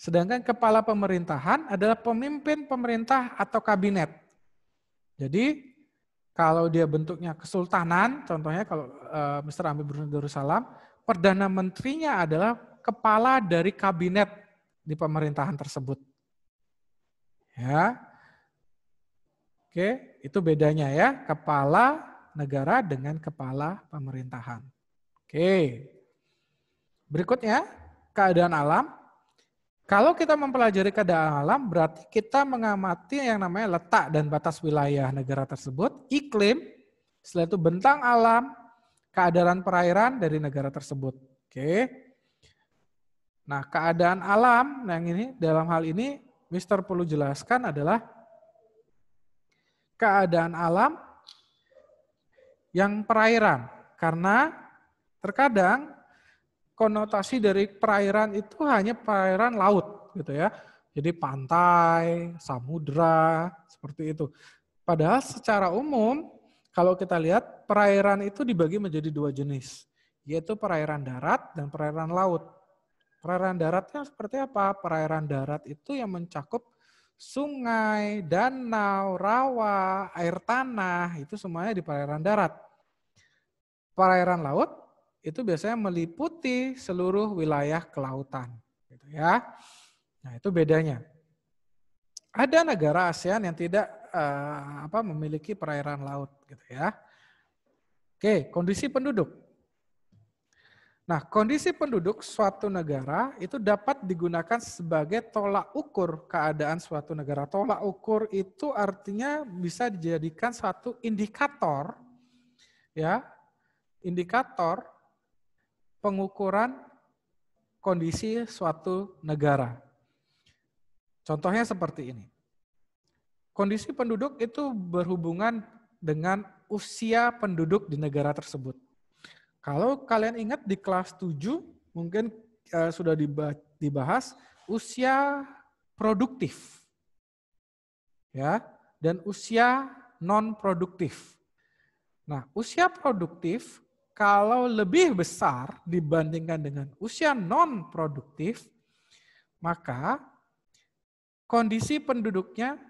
sedangkan kepala pemerintahan adalah pemimpin pemerintah atau kabinet. Jadi kalau dia bentuknya kesultanan, contohnya kalau uh, eh, Mr. Amir Brunei Darussalam, perdana menterinya adalah kepala dari kabinet di pemerintahan tersebut. Ya, Oke, itu bedanya ya, kepala negara dengan kepala pemerintahan. Oke. Berikutnya, keadaan alam. Kalau kita mempelajari keadaan alam, berarti kita mengamati yang namanya letak dan batas wilayah negara tersebut, iklim, setelah itu bentang alam, keadaan perairan dari negara tersebut. Oke. Nah, keadaan alam nah, yang ini dalam hal ini Mister perlu jelaskan adalah keadaan alam yang perairan. Karena terkadang konotasi dari perairan itu hanya perairan laut gitu ya. Jadi pantai, samudra, seperti itu. Padahal secara umum kalau kita lihat perairan itu dibagi menjadi dua jenis, yaitu perairan darat dan perairan laut. Perairan daratnya seperti apa? Perairan darat itu yang mencakup sungai, danau, rawa, air tanah, itu semuanya di perairan darat. Perairan laut itu biasanya meliputi seluruh wilayah kelautan, gitu ya. Nah, itu bedanya. Ada negara ASEAN yang tidak uh, apa memiliki perairan laut, gitu ya. Oke, kondisi penduduk. Nah, kondisi penduduk suatu negara itu dapat digunakan sebagai tolak ukur keadaan suatu negara. Tolak ukur itu artinya bisa dijadikan satu indikator ya, indikator pengukuran kondisi suatu negara. Contohnya seperti ini. Kondisi penduduk itu berhubungan dengan usia penduduk di negara tersebut. Kalau kalian ingat di kelas 7 mungkin uh, sudah dibahas usia produktif. Ya, dan usia non produktif. Nah, usia produktif kalau lebih besar dibandingkan dengan usia non produktif, maka kondisi penduduknya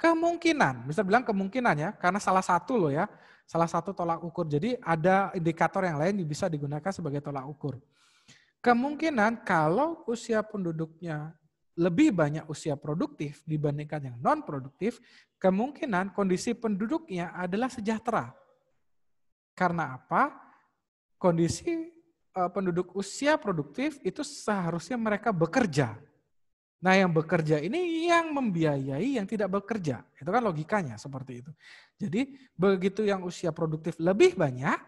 kemungkinan, bisa bilang kemungkinan ya, karena salah satu loh ya, salah satu tolak ukur. Jadi ada indikator yang lain yang bisa digunakan sebagai tolak ukur. Kemungkinan kalau usia penduduknya lebih banyak usia produktif dibandingkan yang non produktif, kemungkinan kondisi penduduknya adalah sejahtera. Karena apa? Kondisi eh, penduduk usia produktif itu seharusnya mereka bekerja Nah, yang bekerja ini yang membiayai yang tidak bekerja. Itu kan logikanya seperti itu. Jadi, begitu yang usia produktif lebih banyak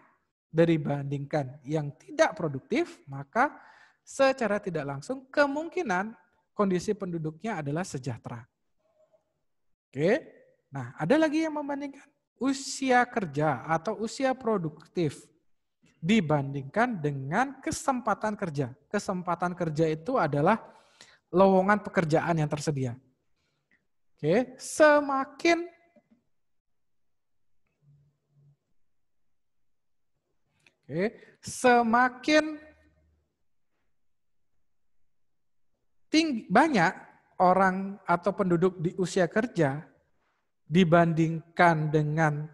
dibandingkan yang tidak produktif, maka secara tidak langsung kemungkinan kondisi penduduknya adalah sejahtera. Oke. Nah, ada lagi yang membandingkan usia kerja atau usia produktif dibandingkan dengan kesempatan kerja. Kesempatan kerja itu adalah lowongan pekerjaan yang tersedia. Oke, semakin Oke, semakin tinggi banyak orang atau penduduk di usia kerja dibandingkan dengan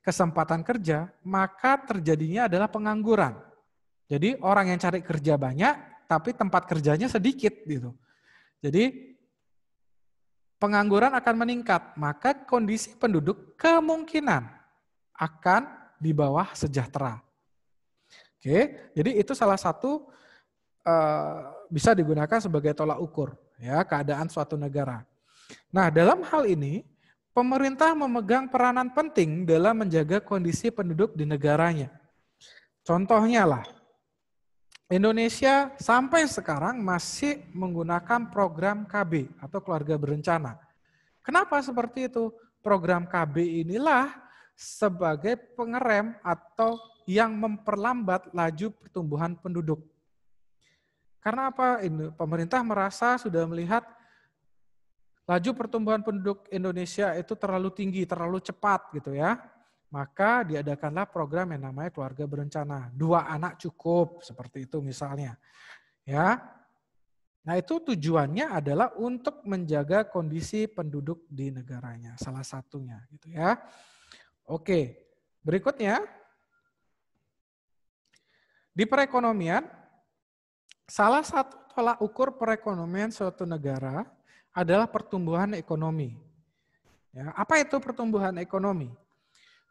kesempatan kerja, maka terjadinya adalah pengangguran. Jadi orang yang cari kerja banyak, tapi tempat kerjanya sedikit gitu. Jadi pengangguran akan meningkat, maka kondisi penduduk kemungkinan akan di bawah sejahtera. Oke, jadi itu salah satu uh, bisa digunakan sebagai tolak ukur ya keadaan suatu negara. Nah, dalam hal ini pemerintah memegang peranan penting dalam menjaga kondisi penduduk di negaranya. Contohnya lah, Indonesia sampai sekarang masih menggunakan program KB atau keluarga berencana. Kenapa seperti itu? Program KB inilah sebagai pengerem atau yang memperlambat laju pertumbuhan penduduk. Karena apa? Pemerintah merasa sudah melihat laju pertumbuhan penduduk Indonesia itu terlalu tinggi, terlalu cepat gitu ya maka diadakanlah program yang namanya keluarga berencana. Dua anak cukup, seperti itu misalnya. Ya. Nah, itu tujuannya adalah untuk menjaga kondisi penduduk di negaranya, salah satunya gitu ya. Oke. Berikutnya di perekonomian salah satu tolak ukur perekonomian suatu negara adalah pertumbuhan ekonomi. Ya, apa itu pertumbuhan ekonomi?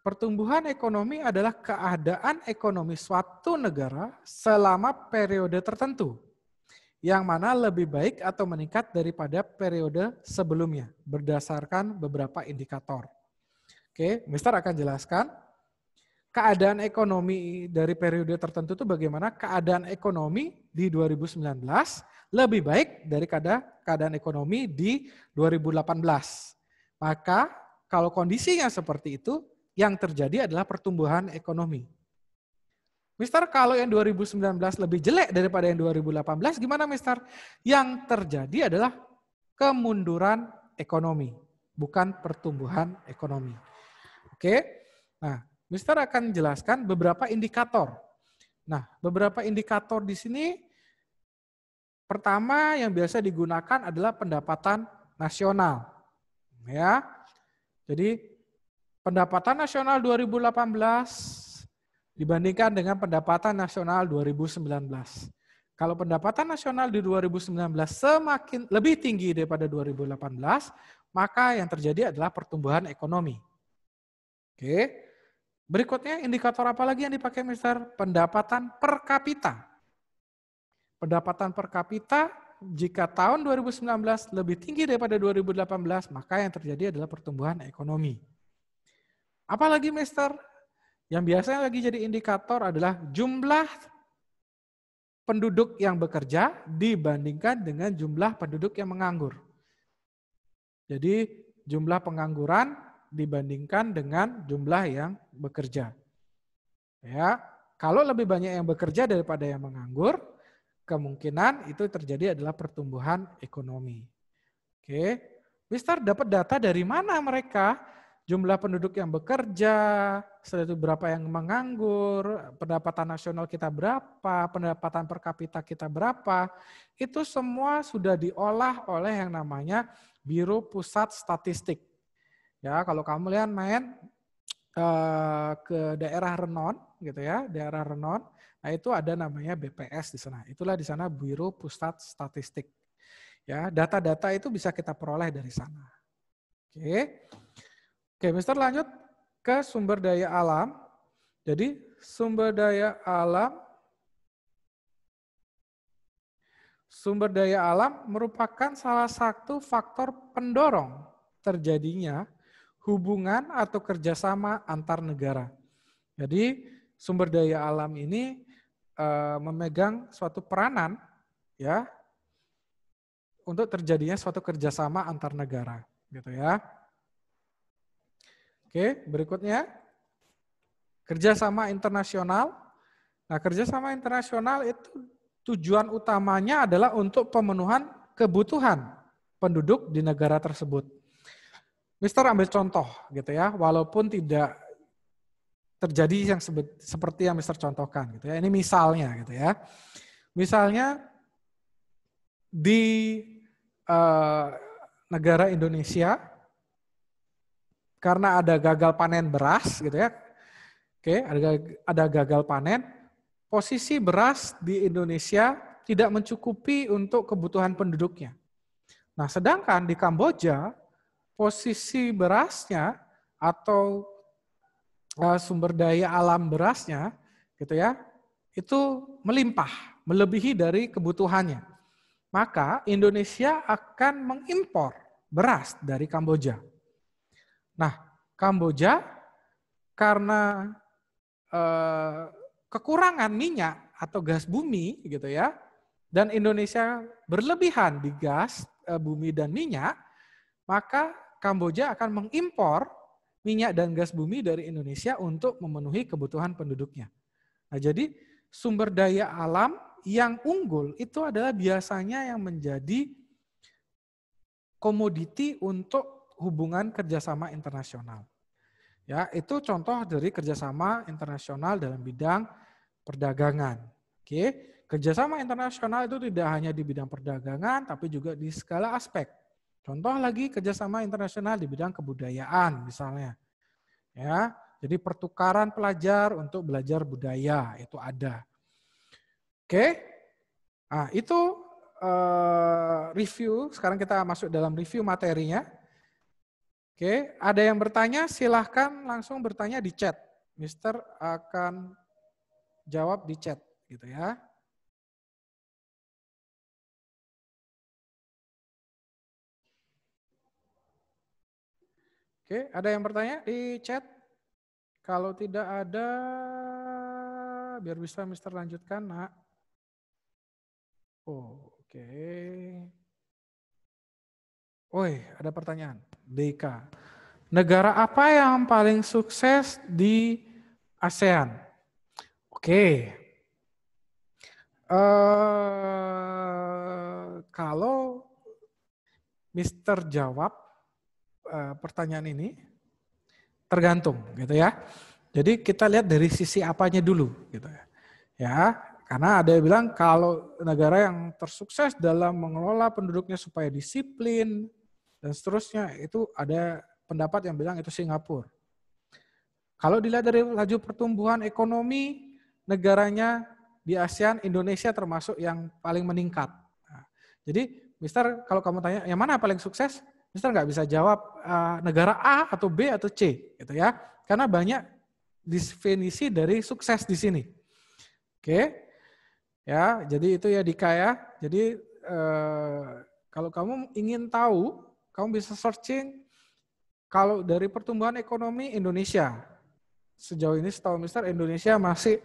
Pertumbuhan ekonomi adalah keadaan ekonomi suatu negara selama periode tertentu, yang mana lebih baik atau meningkat daripada periode sebelumnya berdasarkan beberapa indikator. Oke, Mister akan jelaskan keadaan ekonomi dari periode tertentu itu bagaimana keadaan ekonomi di 2019 lebih baik daripada keadaan ekonomi di 2018. Maka kalau kondisinya seperti itu, yang terjadi adalah pertumbuhan ekonomi. Mister, kalau yang 2019 lebih jelek daripada yang 2018, gimana Mister? Yang terjadi adalah kemunduran ekonomi, bukan pertumbuhan ekonomi. Oke, nah Mister akan jelaskan beberapa indikator. Nah, beberapa indikator di sini, pertama yang biasa digunakan adalah pendapatan nasional. Ya, jadi pendapatan nasional 2018 dibandingkan dengan pendapatan nasional 2019. Kalau pendapatan nasional di 2019 semakin lebih tinggi daripada 2018, maka yang terjadi adalah pertumbuhan ekonomi. Oke. Berikutnya indikator apa lagi yang dipakai Mister? Pendapatan per kapita. Pendapatan per kapita jika tahun 2019 lebih tinggi daripada 2018, maka yang terjadi adalah pertumbuhan ekonomi. Apalagi mister, yang biasanya lagi jadi indikator adalah jumlah penduduk yang bekerja dibandingkan dengan jumlah penduduk yang menganggur. Jadi jumlah pengangguran dibandingkan dengan jumlah yang bekerja. Ya, kalau lebih banyak yang bekerja daripada yang menganggur, kemungkinan itu terjadi adalah pertumbuhan ekonomi. Oke. Mister dapat data dari mana mereka? jumlah penduduk yang bekerja, setelah itu berapa yang menganggur, pendapatan nasional kita berapa, pendapatan per kapita kita berapa, itu semua sudah diolah oleh yang namanya Biro Pusat Statistik. Ya, kalau kamu lihat main eh, ke daerah Renon, gitu ya, daerah Renon, nah itu ada namanya BPS di sana. Itulah di sana Biro Pusat Statistik. Ya, data-data itu bisa kita peroleh dari sana. Oke. Okay. Oke, Mister lanjut ke sumber daya alam. Jadi sumber daya alam sumber daya alam merupakan salah satu faktor pendorong terjadinya hubungan atau kerjasama antar negara. Jadi sumber daya alam ini e, memegang suatu peranan ya untuk terjadinya suatu kerjasama antar negara, gitu ya. Oke, berikutnya kerjasama internasional. Nah, kerjasama internasional itu tujuan utamanya adalah untuk pemenuhan kebutuhan penduduk di negara tersebut. Mister ambil contoh gitu ya, walaupun tidak terjadi yang sebut, seperti yang Mister contohkan gitu ya. Ini misalnya gitu ya. Misalnya di uh, negara Indonesia karena ada gagal panen beras gitu ya. Oke, ada ada gagal panen, posisi beras di Indonesia tidak mencukupi untuk kebutuhan penduduknya. Nah, sedangkan di Kamboja posisi berasnya atau uh, sumber daya alam berasnya gitu ya, itu melimpah, melebihi dari kebutuhannya. Maka Indonesia akan mengimpor beras dari Kamboja. Nah, Kamboja karena eh, kekurangan minyak atau gas bumi gitu ya, dan Indonesia berlebihan di gas eh, bumi dan minyak, maka Kamboja akan mengimpor minyak dan gas bumi dari Indonesia untuk memenuhi kebutuhan penduduknya. Nah, jadi sumber daya alam yang unggul itu adalah biasanya yang menjadi komoditi untuk hubungan kerjasama internasional. Ya, itu contoh dari kerjasama internasional dalam bidang perdagangan. Oke, kerjasama internasional itu tidak hanya di bidang perdagangan, tapi juga di segala aspek. Contoh lagi kerjasama internasional di bidang kebudayaan misalnya. Ya, jadi pertukaran pelajar untuk belajar budaya itu ada. Oke, nah itu uh, review. Sekarang kita masuk dalam review materinya. Oke, ada yang bertanya silahkan langsung bertanya di chat. Mister akan jawab di chat gitu ya. Oke, ada yang bertanya di chat? Kalau tidak ada, biar bisa Mister lanjutkan, nak. Oh, oke. Okay. Woi, ada pertanyaan. DK. Negara apa yang paling sukses di ASEAN? Oke. Uh, kalau Mister jawab uh, pertanyaan ini, tergantung gitu ya. Jadi kita lihat dari sisi apanya dulu gitu ya. Ya, karena ada yang bilang kalau negara yang tersukses dalam mengelola penduduknya supaya disiplin, dan seterusnya. Itu ada pendapat yang bilang itu Singapura. Kalau dilihat dari laju pertumbuhan ekonomi negaranya di ASEAN, Indonesia termasuk yang paling meningkat. Nah, jadi, Mister, kalau kamu tanya yang mana paling sukses, Mister nggak bisa jawab eh, negara A atau B atau C, gitu ya, karena banyak definisi dari sukses di sini. Oke, ya, jadi itu ya Dika ya. Jadi eh, kalau kamu ingin tahu kamu bisa searching kalau dari pertumbuhan ekonomi Indonesia. Sejauh ini setahu Mister Indonesia masih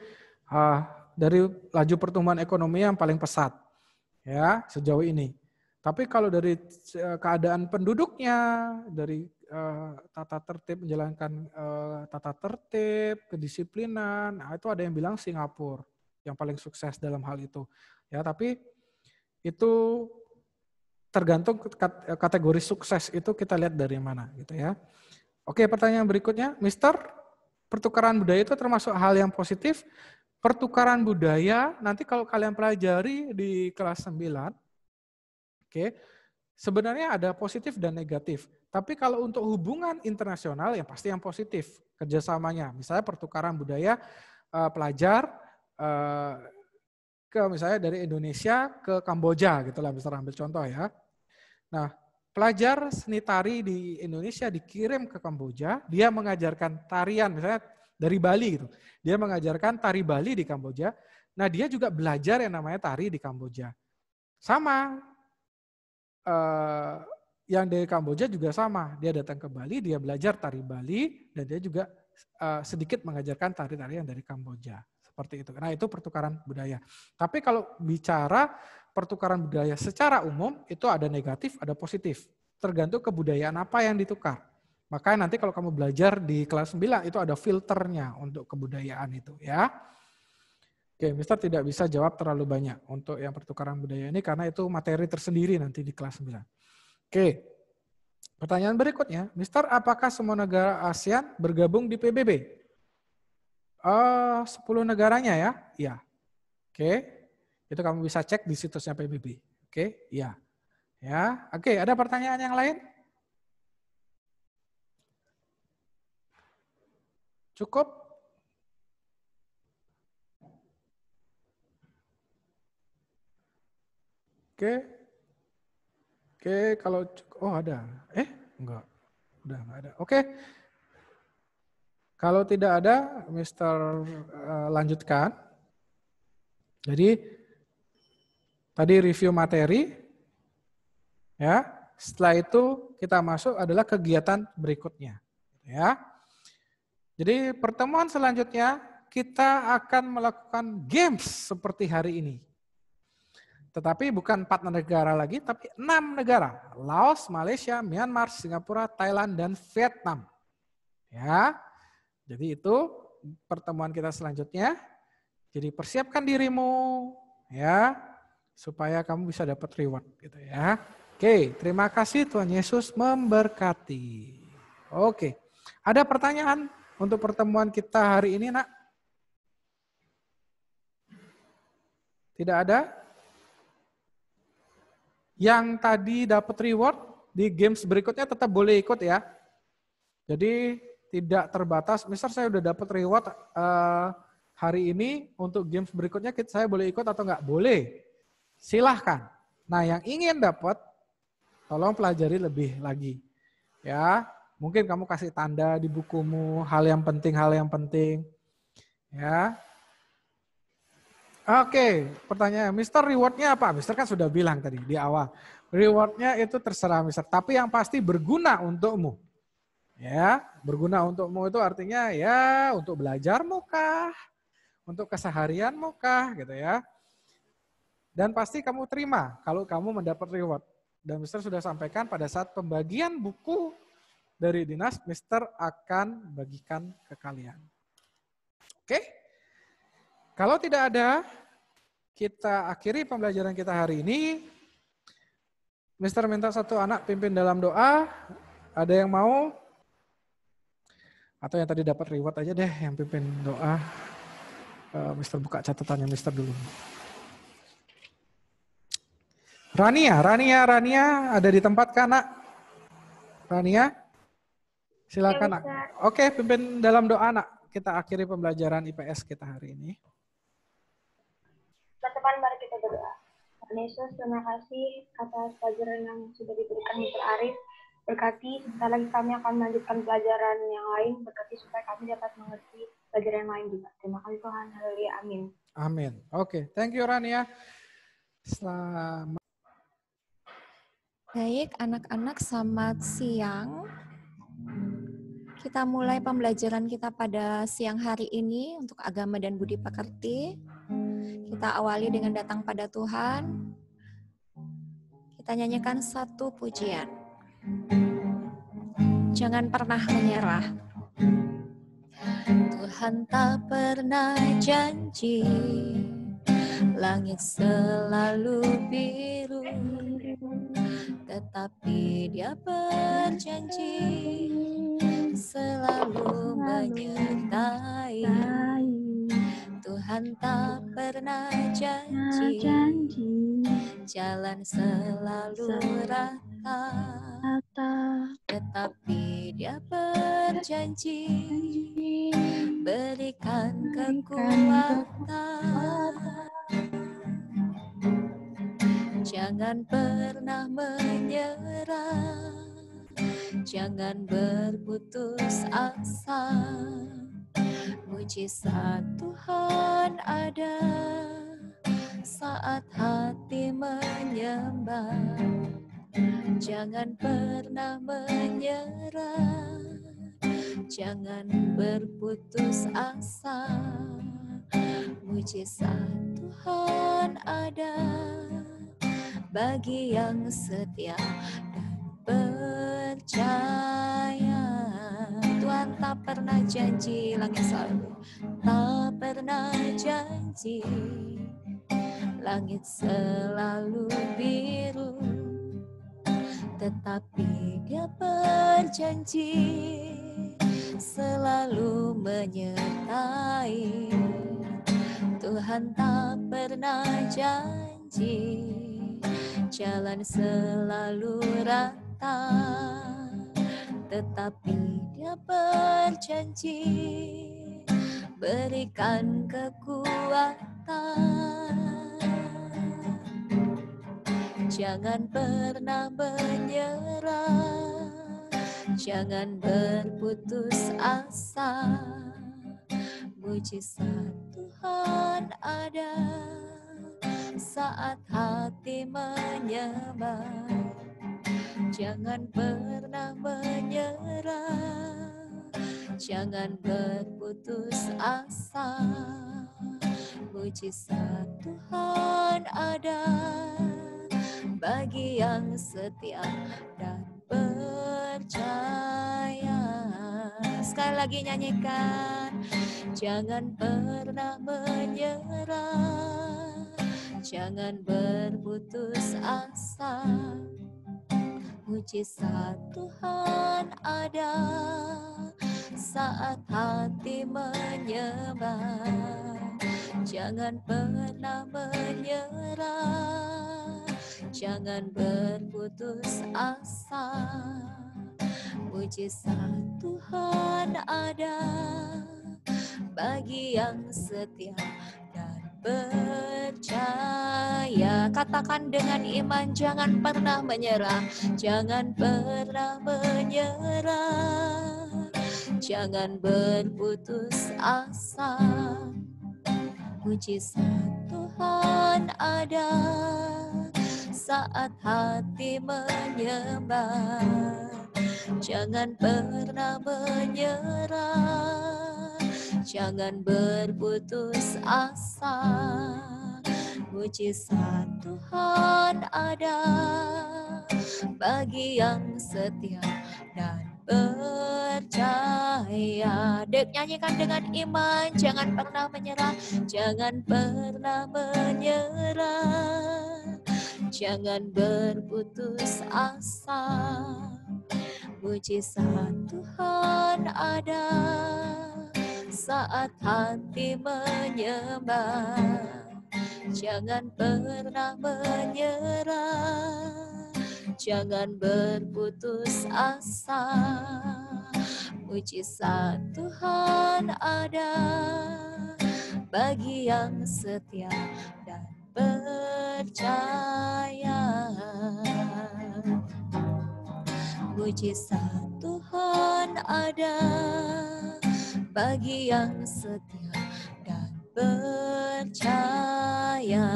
uh, dari laju pertumbuhan ekonomi yang paling pesat ya sejauh ini. Tapi kalau dari eh, keadaan penduduknya, dari uh, tata tertib menjalankan uh, tata tertib, kedisiplinan, nah itu ada yang bilang Singapura yang paling sukses dalam hal itu. Ya, tapi itu tergantung eh, kategori sukses itu kita lihat dari mana gitu ya. Oke, pertanyaan berikutnya, Mister, pertukaran budaya itu termasuk hal yang positif? Pertukaran budaya nanti kalau kalian pelajari di kelas 9, oke. sebenarnya ada positif dan negatif. Tapi kalau untuk hubungan internasional yang pasti yang positif kerjasamanya. Misalnya pertukaran budaya eh, pelajar eh, ke misalnya dari Indonesia ke Kamboja gitu lah, bisa ambil contoh ya. Nah, pelajar seni tari di Indonesia dikirim ke Kamboja, dia mengajarkan tarian misalnya dari Bali gitu. Dia mengajarkan tari Bali di Kamboja. Nah, dia juga belajar yang namanya tari di Kamboja. Sama eh, yang dari Kamboja juga sama. Dia datang ke Bali, dia belajar tari Bali dan dia juga eh, sedikit mengajarkan tari tari yang dari Kamboja. Seperti itu. Nah, itu pertukaran budaya. Tapi kalau bicara pertukaran budaya secara umum itu ada negatif, ada positif. Tergantung kebudayaan apa yang ditukar. Makanya nanti kalau kamu belajar di kelas 9 itu ada filternya untuk kebudayaan itu ya. Oke, Mister tidak bisa jawab terlalu banyak untuk yang pertukaran budaya ini karena itu materi tersendiri nanti di kelas 9. Oke. Pertanyaan berikutnya, Mister apakah semua negara ASEAN bergabung di PBB? Uh, 10 negaranya ya? Iya. Oke. Itu kamu bisa cek di situsnya PBB. Oke, ya, Ya, oke, ada pertanyaan yang lain? Cukup? Oke. Oke, kalau cukup. oh ada. Eh, enggak. Udah enggak ada. Oke. Kalau tidak ada, Mister eh, lanjutkan. Jadi Tadi review materi, ya. Setelah itu kita masuk adalah kegiatan berikutnya, gitu ya. Jadi pertemuan selanjutnya kita akan melakukan games seperti hari ini. Tetapi bukan empat negara lagi, tapi enam negara. Laos, Malaysia, Myanmar, Singapura, Thailand, dan Vietnam. Ya, jadi itu pertemuan kita selanjutnya. Jadi persiapkan dirimu, ya supaya kamu bisa dapat reward gitu ya. Oke, terima kasih Tuhan Yesus memberkati. Oke. Ada pertanyaan untuk pertemuan kita hari ini, Nak? Tidak ada? Yang tadi dapat reward di games berikutnya tetap boleh ikut ya. Jadi tidak terbatas. Misal saya udah dapat reward uh, hari ini untuk games berikutnya saya boleh ikut atau enggak? boleh? silahkan. Nah, yang ingin dapat, tolong pelajari lebih lagi. Ya, mungkin kamu kasih tanda di bukumu, hal yang penting, hal yang penting. Ya. Oke, pertanyaan, Mister rewardnya apa? Mister kan sudah bilang tadi di awal. Rewardnya itu terserah Mister, tapi yang pasti berguna untukmu. Ya, berguna untukmu itu artinya ya untuk belajar mukah, Untuk keseharian mukah, gitu ya dan pasti kamu terima kalau kamu mendapat reward. Dan Mister sudah sampaikan pada saat pembagian buku dari dinas, Mister akan bagikan ke kalian. Oke? Kalau tidak ada, kita akhiri pembelajaran kita hari ini. Mister minta satu anak pimpin dalam doa. Ada yang mau? Atau yang tadi dapat reward aja deh yang pimpin doa. Eh, mister buka catatannya Mister dulu. Rania, Rania, Rania ada di tempat kan, Nak? Rania? Silakan, ya, Nak. Oke, pimpin dalam doa, Nak. Kita akhiri pembelajaran IPS kita hari ini. Teman-teman, mari kita berdoa. Tuhan Yesus, terima kasih atas pelajaran yang sudah diberikan Mr. Arif. Berkati, sebentar lagi kami akan melanjutkan pelajaran yang lain. Berkati supaya kami dapat mengerti pelajaran yang lain juga. Terima kasih Tuhan. Haleluya. Amin. Amin. Oke. Okay. Thank you, Rania. Selamat. Baik, anak-anak selamat siang. Kita mulai pembelajaran kita pada siang hari ini untuk agama dan budi pekerti. Kita awali dengan datang pada Tuhan. Kita nyanyikan satu pujian. Jangan pernah menyerah. Tuhan tak pernah janji Langit selalu biru tetapi dia berjanji selalu menyertai. Tuhan tak pernah janji, jalan selalu rata, tetapi dia berjanji berikan kekuatan. Jangan pernah menyerah Jangan berputus asa Mujizat Tuhan ada Saat hati menyembah Jangan pernah menyerah Jangan berputus asa Mujizat Tuhan ada bagi yang setia dan percaya. Tuhan tak pernah janji langit selalu tak pernah janji langit selalu biru tetapi dia berjanji selalu menyertai Tuhan tak pernah janji jalan selalu rata Tetapi dia berjanji Berikan kekuatan Jangan pernah menyerah Jangan berputus asa Mujizat Tuhan ada saat hati menyembah Jangan pernah menyerah Jangan berputus asa Mujizat Tuhan ada Bagi yang setia dan percaya Sekali lagi nyanyikan Jangan pernah menyerah jangan berputus asa mujizat Tuhan ada saat hati menyembah jangan pernah menyerah jangan berputus asa mujizat Tuhan ada bagi yang setia percaya Katakan dengan iman jangan pernah menyerah Jangan pernah menyerah Jangan berputus asa Mujizat Tuhan ada saat hati menyembah Jangan pernah menyerah jangan berputus asa mujizat Tuhan ada bagi yang setia dan percaya Dek nyanyikan dengan iman jangan pernah menyerah jangan pernah menyerah jangan berputus asa mujizat Tuhan ada saat hati menyembah Jangan pernah menyerah Jangan berputus asa Mujizat Tuhan ada Bagi yang setia dan percaya Mujizat Tuhan ada bagi yang setia dan percaya.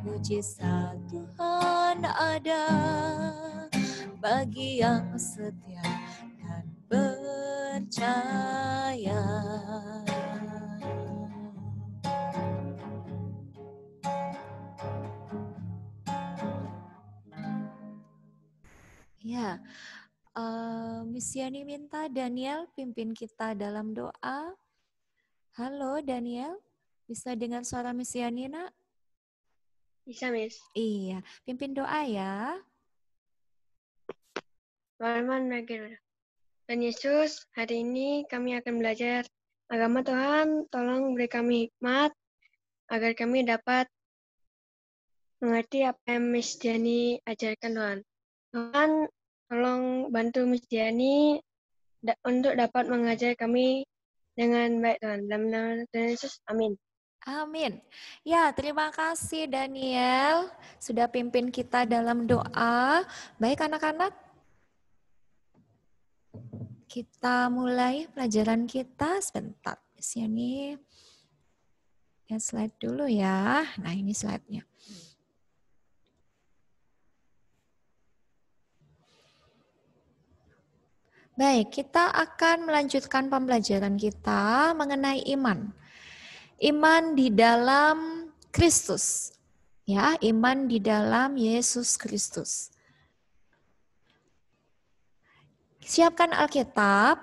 Mujizat Tuhan ada bagi yang setia dan percaya. Ya, Uh, minta Daniel pimpin kita dalam doa. Halo Daniel, bisa dengar suara Miss nak? Bisa Miss. Iya, pimpin doa ya. Bismillahirrahmanirrahim. Dan Yesus, hari ini kami akan belajar agama Tuhan. Tolong beri kami hikmat agar kami dapat mengerti apa yang Miss Yani ajarkan Tuhan. Tuhan, Tolong bantu Miss Diani da untuk dapat mengajar kami dengan baik Tuhan. Dalam nama Tuhan Yesus, amin. Amin. Ya, terima kasih Daniel sudah pimpin kita dalam doa. Baik anak-anak, kita mulai pelajaran kita sebentar. Sini. Ya, slide dulu ya. Nah, ini slide-nya. Baik, kita akan melanjutkan pembelajaran kita mengenai iman. Iman di dalam Kristus. Ya, iman di dalam Yesus Kristus. Siapkan Alkitab.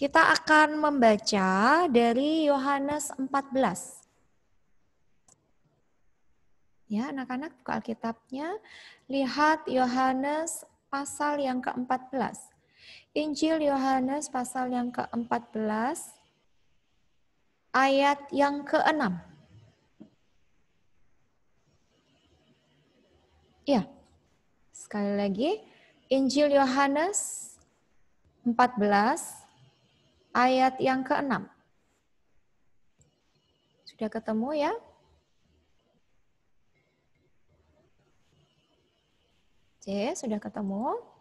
Kita akan membaca dari Yohanes 14. Ya, anak-anak buka Alkitabnya, lihat Yohanes pasal yang ke-14. Injil Yohanes pasal yang ke-14 ayat yang ke-6. Ya. Sekali lagi, Injil Yohanes 14 ayat yang ke-6. Sudah ketemu ya? Oke, sudah ketemu.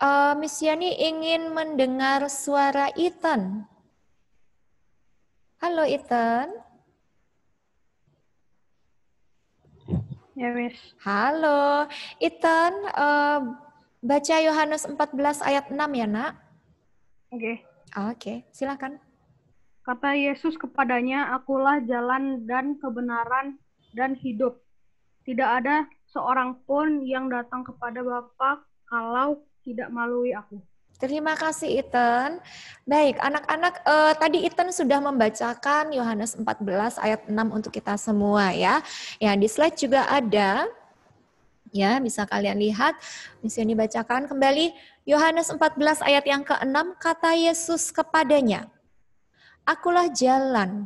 Uh, Miss Yani ingin mendengar suara Ethan. Halo Ethan. Ya, Miss. Halo. Ethan, uh, baca Yohanes 14 ayat 6 ya, Nak. Oke. Okay. Oke, okay, silakan. Kata Yesus kepadanya, "Akulah jalan dan kebenaran dan hidup. Tidak ada seorang pun yang datang kepada Bapa kalau tidak malui aku. Terima kasih Ethan. Baik, anak-anak eh, tadi Ethan sudah membacakan Yohanes 14 ayat 6 untuk kita semua ya. Ya, di slide juga ada ya, bisa kalian lihat di sini bacakan kembali Yohanes 14 ayat yang ke-6 kata Yesus kepadanya, "Akulah jalan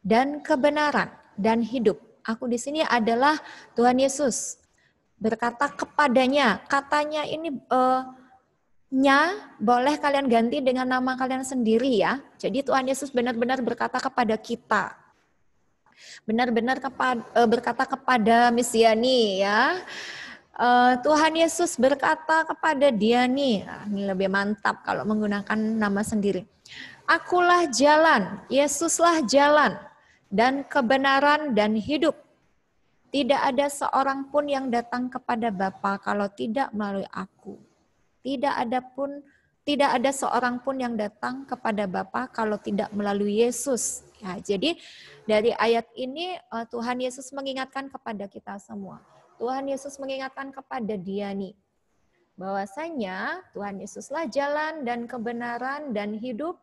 dan kebenaran dan hidup." Aku di sini adalah Tuhan Yesus berkata kepadanya. Katanya ini uh, nya boleh kalian ganti dengan nama kalian sendiri ya. Jadi Tuhan Yesus benar-benar berkata kepada kita. Benar-benar kepada, uh, eh, berkata kepada Misiani ya. Uh, Tuhan Yesus berkata kepada dia nih ah, ini lebih mantap kalau menggunakan nama sendiri. Akulah jalan, Yesuslah jalan, dan kebenaran dan hidup. Tidak ada seorang pun yang datang kepada Bapa kalau tidak melalui aku. Tidak ada pun tidak ada seorang pun yang datang kepada Bapa kalau tidak melalui Yesus. Ya, jadi dari ayat ini eh, Tuhan Yesus mengingatkan kepada kita semua. Tuhan Yesus mengingatkan kepada dia nih, bahwasanya Tuhan Yesuslah jalan dan kebenaran dan hidup.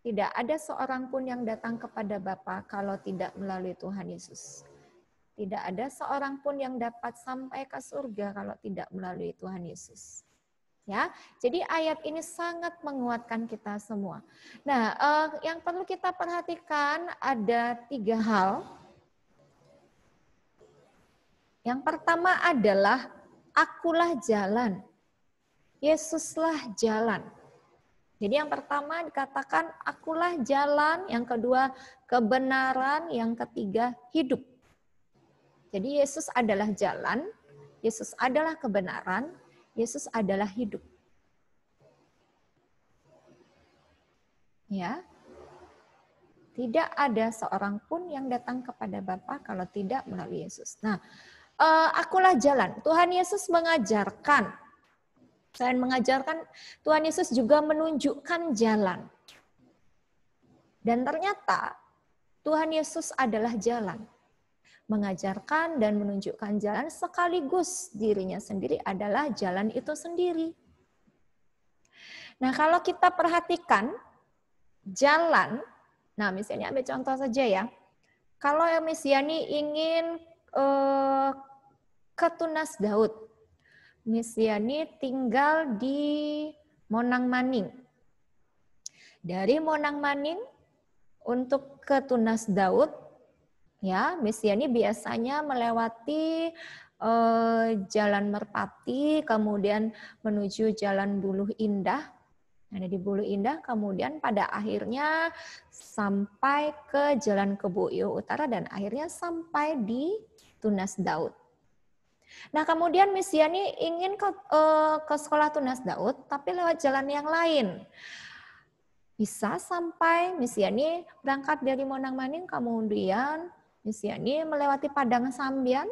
Tidak ada seorang pun yang datang kepada Bapa kalau tidak melalui Tuhan Yesus. Tidak ada seorang pun yang dapat sampai ke surga kalau tidak melalui Tuhan Yesus. Ya, jadi ayat ini sangat menguatkan kita semua. Nah, eh, yang perlu kita perhatikan ada tiga hal. Yang pertama adalah akulah jalan, Yesuslah jalan. Jadi yang pertama dikatakan akulah jalan, yang kedua kebenaran, yang ketiga hidup. Jadi Yesus adalah jalan, Yesus adalah kebenaran, Yesus adalah hidup. Ya. Tidak ada seorang pun yang datang kepada Bapa kalau tidak melalui Yesus. Nah, eh, akulah jalan. Tuhan Yesus mengajarkan. Selain mengajarkan, Tuhan Yesus juga menunjukkan jalan. Dan ternyata Tuhan Yesus adalah jalan mengajarkan dan menunjukkan jalan sekaligus dirinya sendiri adalah jalan itu sendiri. Nah, kalau kita perhatikan jalan, nah misalnya ambil contoh saja ya. Kalau misiani ingin eh, ke Tunas Daud, misiani tinggal di Monang Maning. Dari Monang Maning untuk ke Tunas Daud Ya, Yani biasanya melewati uh, Jalan Merpati, kemudian menuju Jalan Buluh Indah. Ada nah, di Buluh Indah, kemudian pada akhirnya sampai ke Jalan Kebuyo Utara dan akhirnya sampai di Tunas Daud. Nah, kemudian Yani ingin ke, uh, ke sekolah Tunas Daud, tapi lewat jalan yang lain. Bisa sampai Yani berangkat dari Monang Maning, kemudian ini melewati Padang Sambian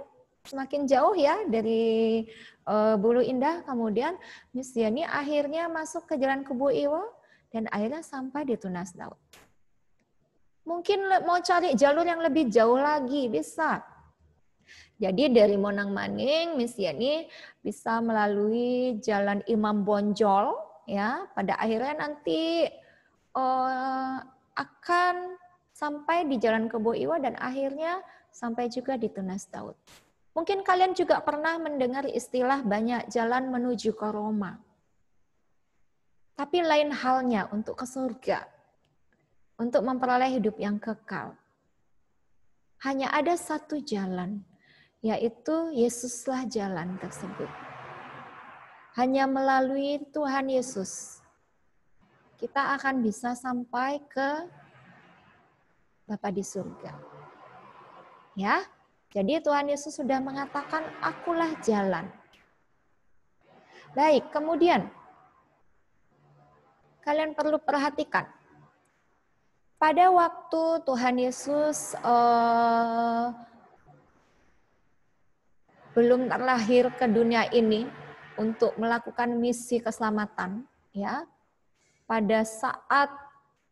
semakin jauh ya dari uh, Bulu Indah kemudian ini akhirnya masuk ke Jalan Kubu Iwo dan akhirnya sampai di Tunas Laut. Mungkin mau cari jalur yang lebih jauh lagi bisa. Jadi dari Monang Maning ini bisa melalui Jalan Imam Bonjol ya pada akhirnya nanti uh, akan sampai di Jalan Kebo Iwa dan akhirnya sampai juga di Tunas Daud. Mungkin kalian juga pernah mendengar istilah banyak jalan menuju ke Roma. Tapi lain halnya untuk ke surga, untuk memperoleh hidup yang kekal. Hanya ada satu jalan, yaitu Yesuslah jalan tersebut. Hanya melalui Tuhan Yesus, kita akan bisa sampai ke Bapa di surga. Ya, jadi Tuhan Yesus sudah mengatakan, akulah jalan. Baik, kemudian kalian perlu perhatikan. Pada waktu Tuhan Yesus eh, belum terlahir ke dunia ini untuk melakukan misi keselamatan, ya, pada saat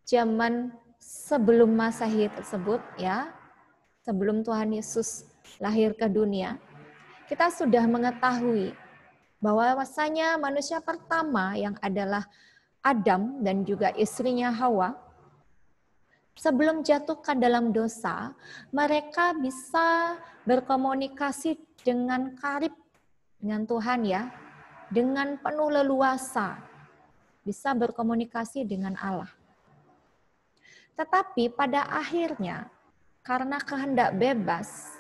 zaman sebelum masehi tersebut ya, sebelum Tuhan Yesus lahir ke dunia, kita sudah mengetahui bahwa rasanya manusia pertama yang adalah Adam dan juga istrinya Hawa, sebelum jatuh ke dalam dosa, mereka bisa berkomunikasi dengan karib dengan Tuhan ya, dengan penuh leluasa, bisa berkomunikasi dengan Allah. Tetapi pada akhirnya, karena kehendak bebas,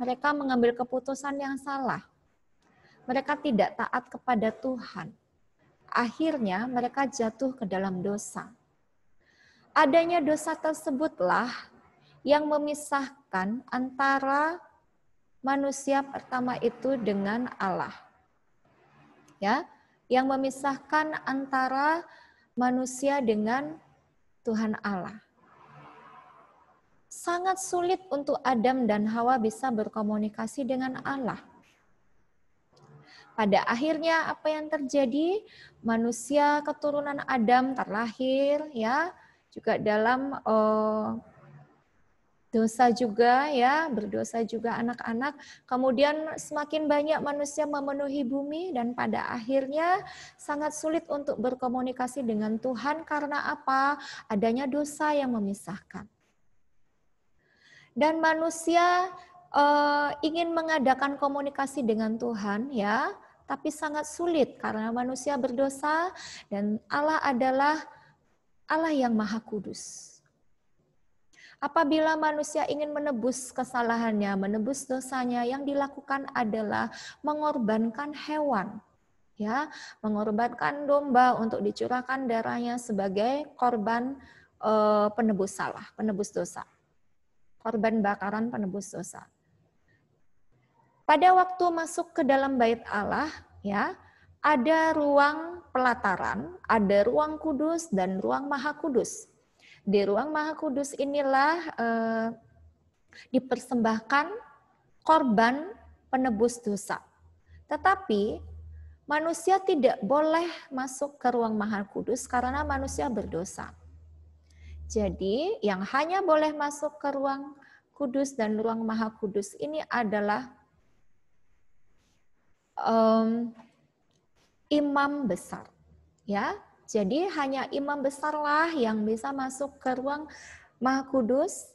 mereka mengambil keputusan yang salah. Mereka tidak taat kepada Tuhan. Akhirnya, mereka jatuh ke dalam dosa. Adanya dosa tersebutlah yang memisahkan antara manusia pertama itu dengan Allah. Ya, yang memisahkan antara manusia dengan Tuhan Allah sangat sulit untuk Adam dan Hawa bisa berkomunikasi dengan Allah. Pada akhirnya apa yang terjadi? Manusia keturunan Adam terlahir ya, juga dalam oh, dosa juga ya, berdosa juga anak-anak. Kemudian semakin banyak manusia memenuhi bumi dan pada akhirnya sangat sulit untuk berkomunikasi dengan Tuhan karena apa? Adanya dosa yang memisahkan dan manusia uh, ingin mengadakan komunikasi dengan Tuhan ya, tapi sangat sulit karena manusia berdosa dan Allah adalah Allah yang Maha Kudus. Apabila manusia ingin menebus kesalahannya, menebus dosanya, yang dilakukan adalah mengorbankan hewan. Ya, mengorbankan domba untuk dicurahkan darahnya sebagai korban e, penebus salah, penebus dosa korban bakaran penebus dosa. Pada waktu masuk ke dalam bait Allah, ya, ada ruang pelataran, ada ruang kudus dan ruang maha kudus. Di ruang maha kudus inilah eh, dipersembahkan korban penebus dosa. Tetapi manusia tidak boleh masuk ke ruang maha kudus karena manusia berdosa. Jadi yang hanya boleh masuk ke ruang kudus dan ruang maha kudus ini adalah um, imam besar, ya. Jadi hanya imam besarlah yang bisa masuk ke ruang maha kudus,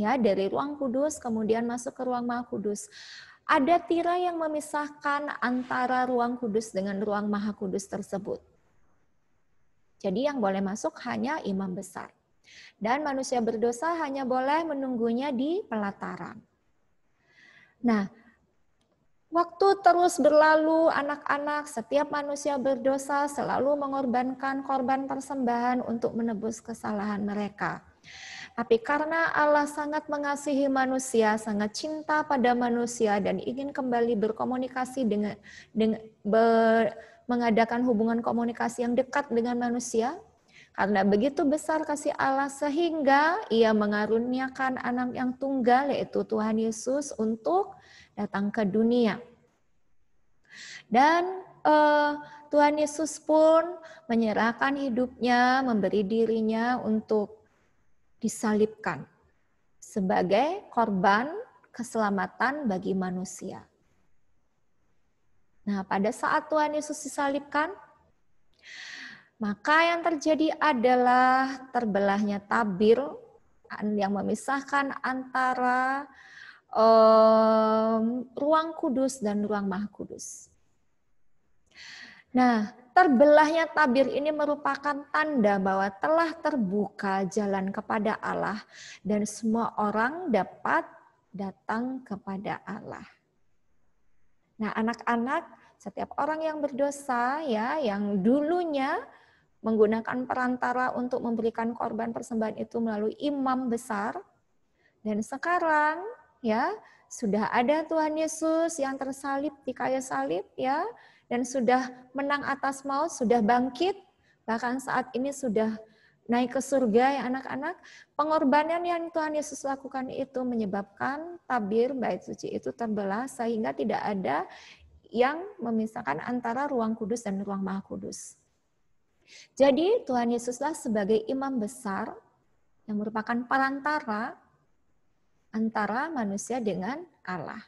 ya dari ruang kudus kemudian masuk ke ruang maha kudus. Ada tirai yang memisahkan antara ruang kudus dengan ruang maha kudus tersebut. Jadi yang boleh masuk hanya imam besar. Dan manusia berdosa hanya boleh menunggunya di pelataran. Nah, Waktu terus berlalu, anak-anak, setiap manusia berdosa selalu mengorbankan korban persembahan untuk menebus kesalahan mereka. Tapi karena Allah sangat mengasihi manusia, sangat cinta pada manusia dan ingin kembali berkomunikasi dengan, dengan ber, mengadakan hubungan komunikasi yang dekat dengan manusia, karena begitu besar kasih Allah sehingga ia mengaruniakan anak yang tunggal yaitu Tuhan Yesus untuk datang ke dunia. Dan eh, Tuhan Yesus pun menyerahkan hidupnya, memberi dirinya untuk disalibkan sebagai korban keselamatan bagi manusia. Nah, pada saat Tuhan Yesus disalibkan, maka yang terjadi adalah terbelahnya tabir yang memisahkan antara um, ruang kudus dan ruang maha kudus. Nah, terbelahnya tabir ini merupakan tanda bahwa telah terbuka jalan kepada Allah dan semua orang dapat datang kepada Allah. Nah, anak-anak, setiap orang yang berdosa ya, yang dulunya menggunakan perantara untuk memberikan korban persembahan itu melalui imam besar. Dan sekarang ya sudah ada Tuhan Yesus yang tersalib di kayu salib ya dan sudah menang atas maut, sudah bangkit, bahkan saat ini sudah naik ke surga ya anak-anak. Pengorbanan yang Tuhan Yesus lakukan itu menyebabkan tabir bait suci itu terbelah sehingga tidak ada yang memisahkan antara ruang kudus dan ruang maha kudus. Jadi Tuhan Yesuslah sebagai imam besar yang merupakan perantara antara manusia dengan Allah.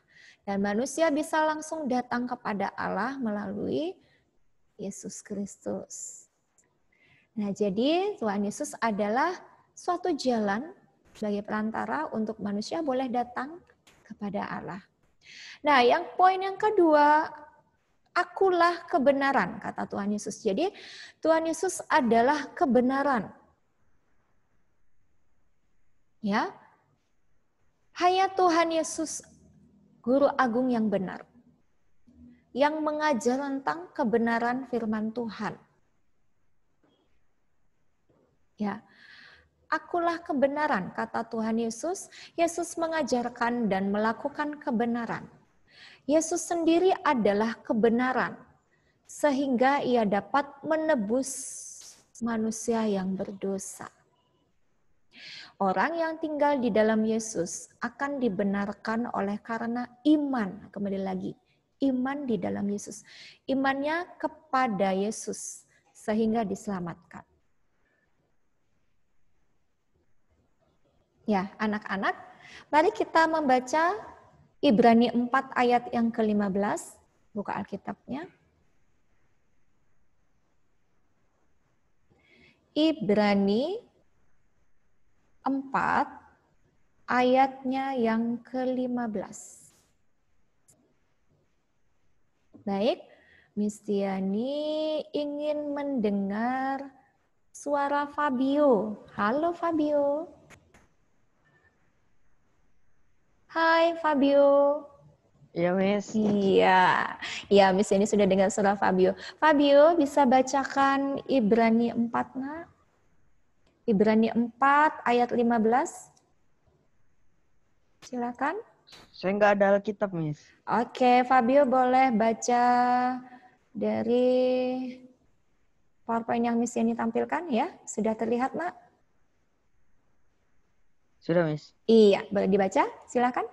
Dan manusia bisa langsung datang kepada Allah melalui Yesus Kristus. Nah, jadi Tuhan Yesus adalah suatu jalan sebagai perantara untuk manusia boleh datang kepada Allah. Nah, yang poin yang kedua akulah kebenaran, kata Tuhan Yesus. Jadi Tuhan Yesus adalah kebenaran. Ya. Hanya Tuhan Yesus guru agung yang benar. Yang mengajar tentang kebenaran firman Tuhan. Ya. Akulah kebenaran, kata Tuhan Yesus. Yesus mengajarkan dan melakukan kebenaran. Yesus sendiri adalah kebenaran, sehingga ia dapat menebus manusia yang berdosa. Orang yang tinggal di dalam Yesus akan dibenarkan oleh karena iman. Kembali lagi, iman di dalam Yesus. Imannya kepada Yesus sehingga diselamatkan. Ya, anak-anak, mari kita membaca Ibrani 4 ayat yang ke-15, buka Alkitabnya. Ibrani 4 ayatnya yang ke-15. Baik, Mistiani ingin mendengar suara Fabio. Halo Fabio. Hai Fabio. ya Miss. Iya. ya Miss ini sudah dengan surah Fabio. Fabio, bisa bacakan Ibrani 4, nak, Ibrani 4 ayat 15. Silakan. Saya nggak ada Alkitab, Miss. Oke, Fabio boleh baca dari PowerPoint yang Miss ini tampilkan ya. Sudah terlihat, Nak? Sudah, Miss? Iya, boleh dibaca? Silakan.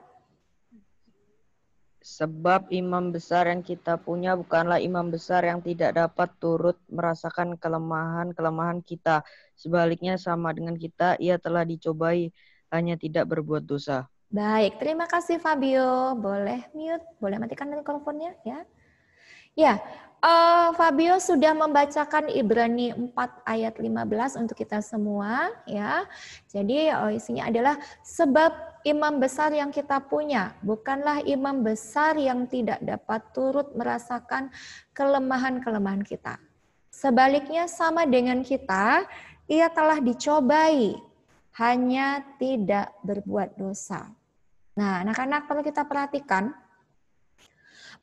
Sebab imam besar yang kita punya bukanlah imam besar yang tidak dapat turut merasakan kelemahan-kelemahan kita. Sebaliknya sama dengan kita, ia telah dicobai, hanya tidak berbuat dosa. Baik, terima kasih Fabio. Boleh mute, boleh matikan mikrofonnya ya. Ya, Uh, Fabio sudah membacakan Ibrani 4 ayat 15 untuk kita semua ya. Jadi oh, isinya adalah sebab imam besar yang kita punya bukanlah imam besar yang tidak dapat turut merasakan kelemahan-kelemahan kita. Sebaliknya sama dengan kita, ia telah dicobai hanya tidak berbuat dosa. Nah, anak-anak perlu kita perhatikan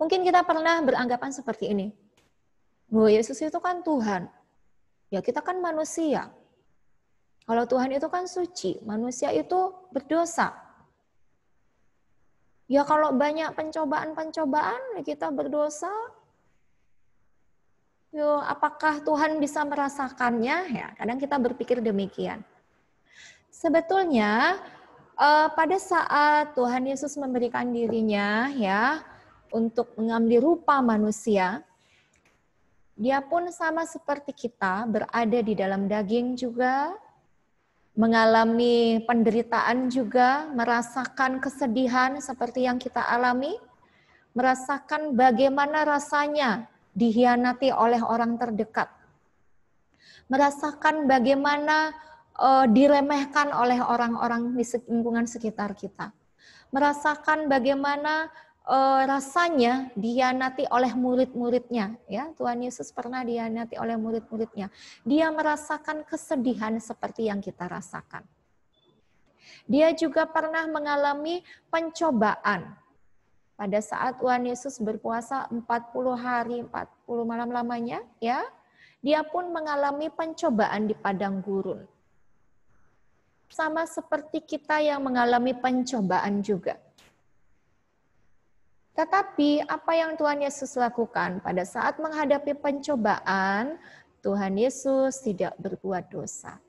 Mungkin kita pernah beranggapan seperti ini bahwa Yesus itu kan Tuhan. Ya kita kan manusia. Kalau Tuhan itu kan suci, manusia itu berdosa. Ya kalau banyak pencobaan-pencobaan ya kita berdosa, yo apakah Tuhan bisa merasakannya? Ya, kadang kita berpikir demikian. Sebetulnya eh, pada saat Tuhan Yesus memberikan dirinya ya untuk mengambil rupa manusia, dia pun sama seperti kita berada di dalam daging juga, mengalami penderitaan juga, merasakan kesedihan seperti yang kita alami, merasakan bagaimana rasanya dihianati oleh orang terdekat, merasakan bagaimana uh, diremehkan oleh orang-orang di lingkungan sekitar kita, merasakan bagaimana uh, rasanya dianati oleh murid-muridnya ya Tuhan Yesus pernah dianati oleh murid-muridnya dia merasakan kesedihan seperti yang kita rasakan dia juga pernah mengalami pencobaan pada saat Tuhan Yesus berpuasa 40 hari 40 malam lamanya ya dia pun mengalami pencobaan di padang gurun sama seperti kita yang mengalami pencobaan juga tetapi apa yang Tuhan Yesus lakukan pada saat menghadapi pencobaan, Tuhan Yesus tidak berbuat dosa.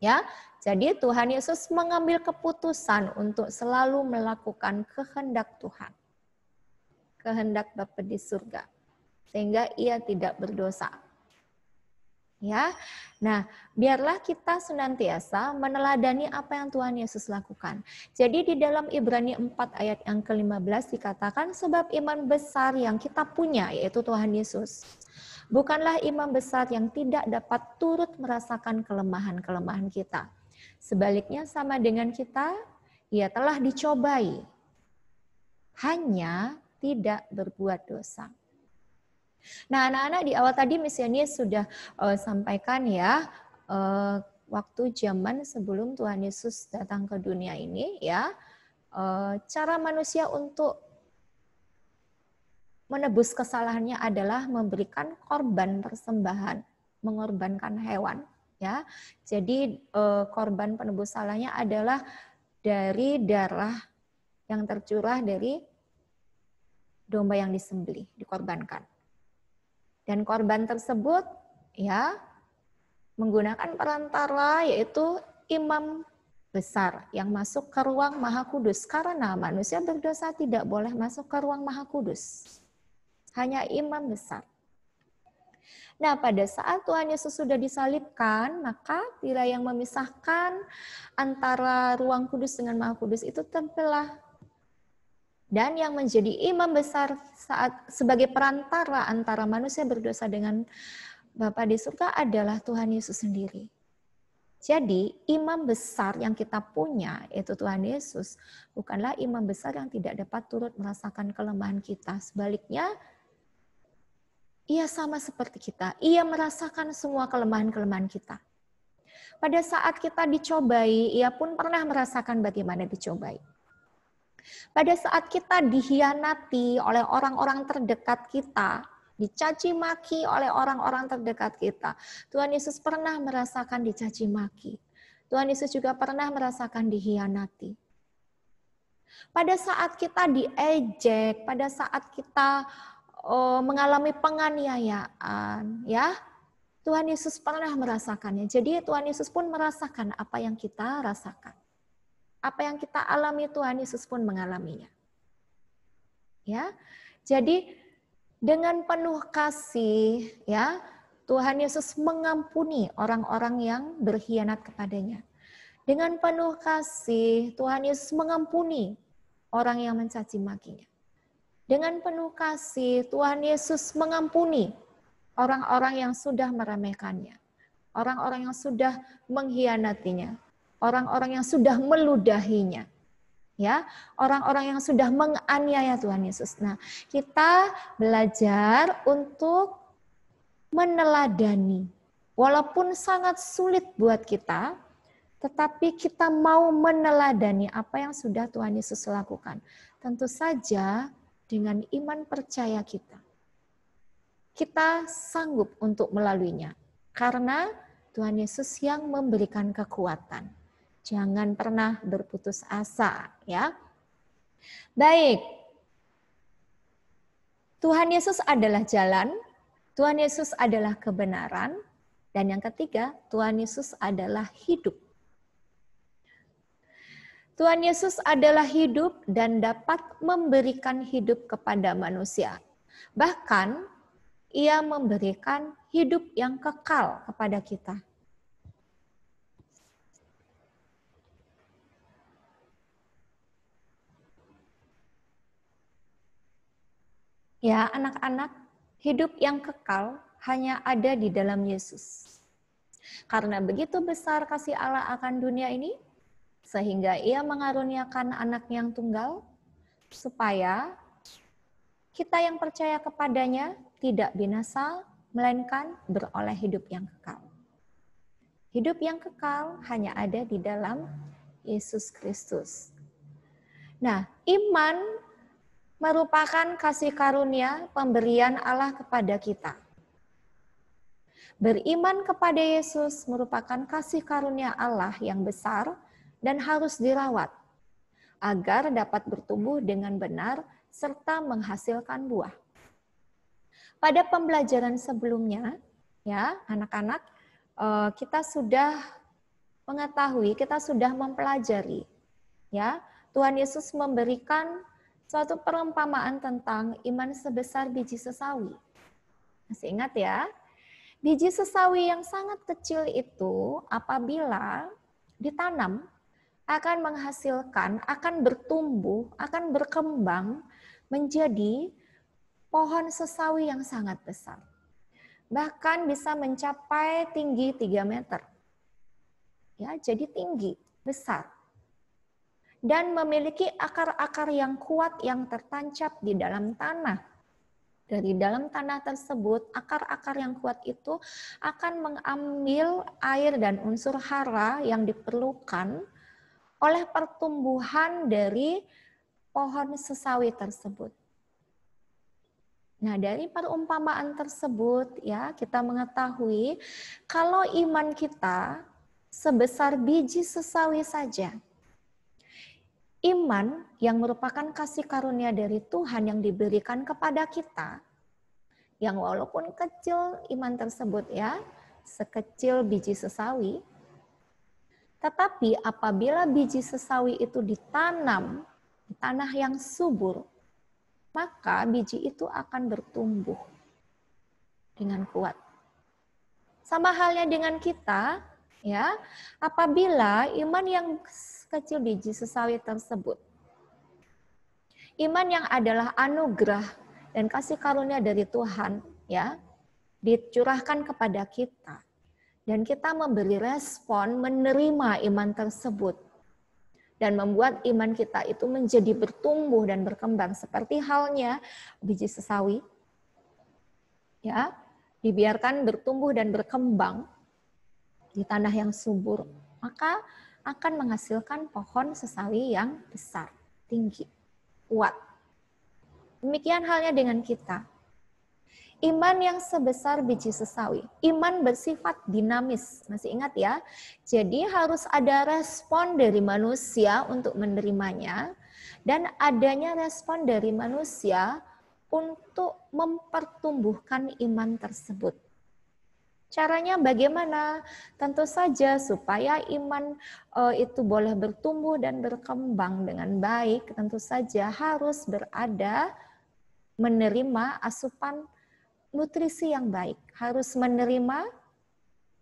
Ya, jadi Tuhan Yesus mengambil keputusan untuk selalu melakukan kehendak Tuhan. Kehendak Bapa di surga. Sehingga ia tidak berdosa ya. Nah, biarlah kita senantiasa meneladani apa yang Tuhan Yesus lakukan. Jadi di dalam Ibrani 4 ayat yang ke-15 dikatakan sebab iman besar yang kita punya yaitu Tuhan Yesus. Bukanlah iman besar yang tidak dapat turut merasakan kelemahan-kelemahan kita. Sebaliknya sama dengan kita, ia telah dicobai. Hanya tidak berbuat dosa. Nah, anak-anak di awal tadi Miss Yani sudah uh, sampaikan ya uh, waktu zaman sebelum Tuhan Yesus datang ke dunia ini ya uh, cara manusia untuk menebus kesalahannya adalah memberikan korban persembahan, mengorbankan hewan ya. Jadi korban penebus salahnya adalah dari darah yang tercurah dari domba yang disembelih, dikorbankan. Dan korban tersebut ya menggunakan perantara yaitu imam besar yang masuk ke ruang maha kudus karena manusia berdosa tidak boleh masuk ke ruang maha kudus. Hanya imam besar. Nah, pada saat Tuhan Yesus sudah disalibkan, maka tirai yang memisahkan antara ruang kudus dengan maha kudus itu terbelah dan yang menjadi imam besar saat sebagai perantara antara manusia berdosa dengan Bapa di surga adalah Tuhan Yesus sendiri. Jadi imam besar yang kita punya yaitu Tuhan Yesus bukanlah imam besar yang tidak dapat turut merasakan kelemahan kita. Sebaliknya ia sama seperti kita. Ia merasakan semua kelemahan-kelemahan kita. Pada saat kita dicobai, ia pun pernah merasakan bagaimana dicobai. Pada saat kita dihianati oleh orang-orang terdekat kita, dicaci maki oleh orang-orang terdekat kita, Tuhan Yesus pernah merasakan dicaci maki. Tuhan Yesus juga pernah merasakan dihianati. Pada saat kita diejek, pada saat kita oh, mengalami penganiayaan, ya, Tuhan Yesus pernah merasakannya. Jadi Tuhan Yesus pun merasakan apa yang kita rasakan. Apa yang kita alami Tuhan Yesus pun mengalaminya. Ya. Jadi dengan penuh kasih ya, Tuhan Yesus mengampuni orang-orang yang berkhianat kepadanya. Dengan penuh kasih, Tuhan Yesus mengampuni orang yang mencaci makinya. Dengan penuh kasih, Tuhan Yesus mengampuni orang-orang yang sudah meremehkannya, orang-orang yang sudah mengkhianatinya, orang-orang yang sudah meludahinya. Ya, orang-orang yang sudah menganiaya Tuhan Yesus. Nah, kita belajar untuk meneladani. Walaupun sangat sulit buat kita, tetapi kita mau meneladani apa yang sudah Tuhan Yesus lakukan. Tentu saja dengan iman percaya kita. Kita sanggup untuk melaluinya karena Tuhan Yesus yang memberikan kekuatan. Jangan pernah berputus asa, ya. Baik. Tuhan Yesus adalah jalan, Tuhan Yesus adalah kebenaran, dan yang ketiga, Tuhan Yesus adalah hidup. Tuhan Yesus adalah hidup dan dapat memberikan hidup kepada manusia. Bahkan, Ia memberikan hidup yang kekal kepada kita. Ya, anak-anak, hidup yang kekal hanya ada di dalam Yesus. Karena begitu besar kasih Allah akan dunia ini, sehingga ia mengaruniakan anak yang tunggal, supaya kita yang percaya kepadanya tidak binasa, melainkan beroleh hidup yang kekal. Hidup yang kekal hanya ada di dalam Yesus Kristus. Nah, iman merupakan kasih karunia pemberian Allah kepada kita. Beriman kepada Yesus merupakan kasih karunia Allah yang besar dan harus dirawat agar dapat bertumbuh dengan benar serta menghasilkan buah. Pada pembelajaran sebelumnya, ya, anak-anak, eh, kita sudah mengetahui, kita sudah mempelajari, ya, Tuhan Yesus memberikan suatu perumpamaan tentang iman sebesar biji sesawi. Masih ingat ya? Biji sesawi yang sangat kecil itu apabila ditanam akan menghasilkan, akan bertumbuh, akan berkembang menjadi pohon sesawi yang sangat besar. Bahkan bisa mencapai tinggi 3 meter. Ya, jadi tinggi, besar dan memiliki akar-akar yang kuat yang tertancap di dalam tanah. Dari dalam tanah tersebut, akar-akar yang kuat itu akan mengambil air dan unsur hara yang diperlukan oleh pertumbuhan dari pohon sesawi tersebut. Nah, dari perumpamaan tersebut ya, kita mengetahui kalau iman kita sebesar biji sesawi saja, iman yang merupakan kasih karunia dari Tuhan yang diberikan kepada kita, yang walaupun kecil iman tersebut ya, sekecil biji sesawi, tetapi apabila biji sesawi itu ditanam di tanah yang subur, maka biji itu akan bertumbuh dengan kuat. Sama halnya dengan kita, ya, apabila iman yang sekecil biji sesawi tersebut. Iman yang adalah anugerah dan kasih karunia dari Tuhan ya dicurahkan kepada kita dan kita memberi respon menerima iman tersebut dan membuat iman kita itu menjadi bertumbuh dan berkembang seperti halnya biji sesawi ya dibiarkan bertumbuh dan berkembang di tanah yang subur maka akan menghasilkan pohon sesawi yang besar, tinggi, kuat. Demikian halnya dengan kita. Iman yang sebesar biji sesawi. Iman bersifat dinamis. Masih ingat ya? Jadi harus ada respon dari manusia untuk menerimanya dan adanya respon dari manusia untuk mempertumbuhkan iman tersebut. Caranya bagaimana? Tentu saja supaya iman eh, itu boleh bertumbuh dan berkembang dengan baik, tentu saja harus berada menerima asupan nutrisi yang baik, harus menerima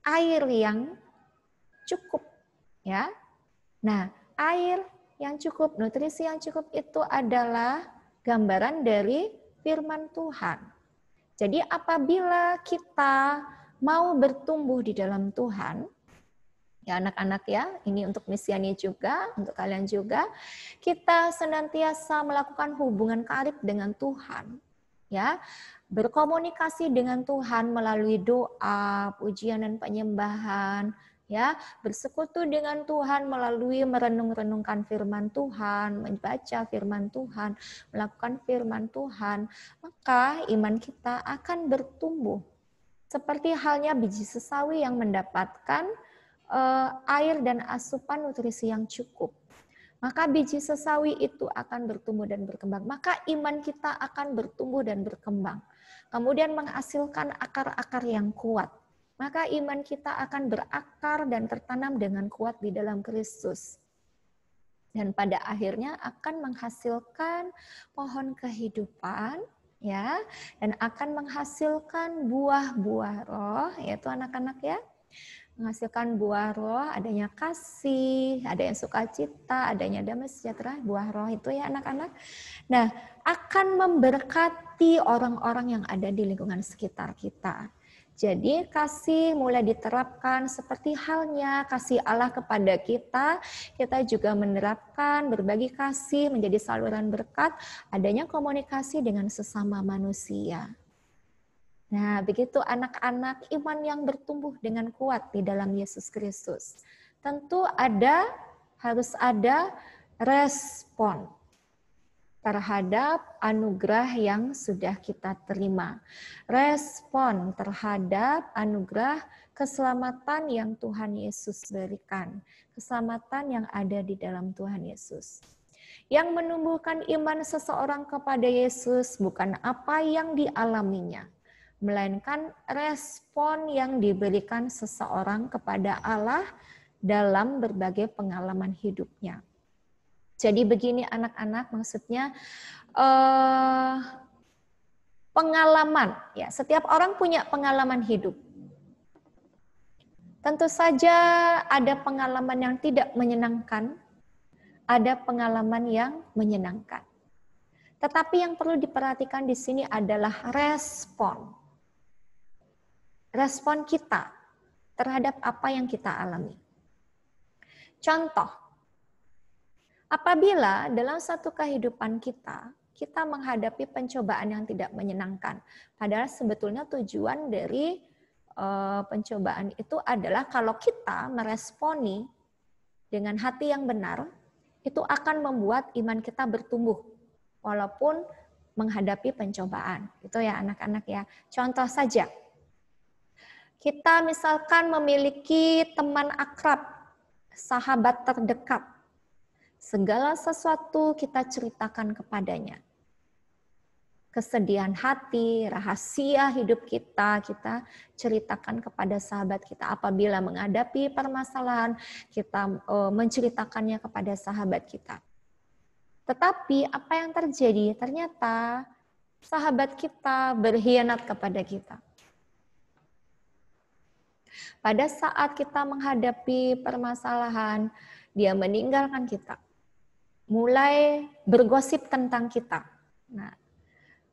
air yang cukup ya. Nah, air yang cukup, nutrisi yang cukup itu adalah gambaran dari firman Tuhan. Jadi apabila kita mau bertumbuh di dalam Tuhan, ya anak-anak ya, ini untuk misiannya juga, untuk kalian juga, kita senantiasa melakukan hubungan karib dengan Tuhan. Ya, berkomunikasi dengan Tuhan melalui doa, pujian dan penyembahan, ya, bersekutu dengan Tuhan melalui merenung-renungkan firman Tuhan, membaca firman Tuhan, melakukan firman Tuhan, maka iman kita akan bertumbuh seperti halnya biji sesawi yang mendapatkan eh, air dan asupan nutrisi yang cukup. Maka biji sesawi itu akan bertumbuh dan berkembang. Maka iman kita akan bertumbuh dan berkembang. Kemudian menghasilkan akar-akar yang kuat. Maka iman kita akan berakar dan tertanam dengan kuat di dalam Kristus. Dan pada akhirnya akan menghasilkan pohon kehidupan ya dan akan menghasilkan buah-buah roh yaitu anak-anak ya menghasilkan buah roh adanya kasih ada yang sukacita adanya damai sejahtera buah roh itu ya anak-anak nah akan memberkati orang-orang yang ada di lingkungan sekitar kita jadi kasih mulai diterapkan seperti halnya kasih Allah kepada kita, kita juga menerapkan berbagi kasih menjadi saluran berkat adanya komunikasi dengan sesama manusia. Nah, begitu anak-anak iman yang bertumbuh dengan kuat di dalam Yesus Kristus. Tentu ada harus ada respon terhadap anugerah yang sudah kita terima. Respon terhadap anugerah keselamatan yang Tuhan Yesus berikan, keselamatan yang ada di dalam Tuhan Yesus. Yang menumbuhkan iman seseorang kepada Yesus bukan apa yang dialaminya, melainkan respon yang diberikan seseorang kepada Allah dalam berbagai pengalaman hidupnya. Jadi begini anak-anak maksudnya eh, pengalaman ya setiap orang punya pengalaman hidup. Tentu saja ada pengalaman yang tidak menyenangkan, ada pengalaman yang menyenangkan. Tetapi yang perlu diperhatikan di sini adalah respon. Respon kita terhadap apa yang kita alami. Contoh, Apabila dalam satu kehidupan kita, kita menghadapi pencobaan yang tidak menyenangkan, padahal sebetulnya tujuan dari uh, pencobaan itu adalah kalau kita meresponi dengan hati yang benar, itu akan membuat iman kita bertumbuh, walaupun menghadapi pencobaan. Itu ya anak-anak ya. Contoh saja, kita misalkan memiliki teman akrab, sahabat terdekat, Segala sesuatu kita ceritakan kepadanya. Kesedihan hati, rahasia hidup kita, kita ceritakan kepada sahabat kita. Apabila menghadapi permasalahan, kita e, menceritakannya kepada sahabat kita. Tetapi apa yang terjadi? Ternyata sahabat kita berkhianat kepada kita. Pada saat kita menghadapi permasalahan, dia meninggalkan kita mulai bergosip tentang kita. Nah,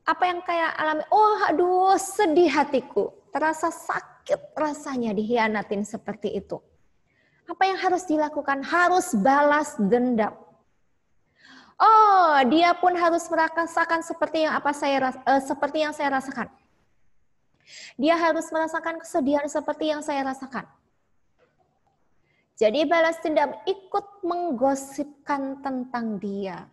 apa yang kayak alami? Oh, aduh, sedih hatiku. Terasa sakit rasanya dihianatin seperti itu. Apa yang harus dilakukan? Harus balas dendam. Oh, dia pun harus merasakan seperti yang apa saya eh, seperti yang saya rasakan. Dia harus merasakan kesedihan seperti yang saya rasakan. Jadi balas dendam ikut menggosipkan tentang dia.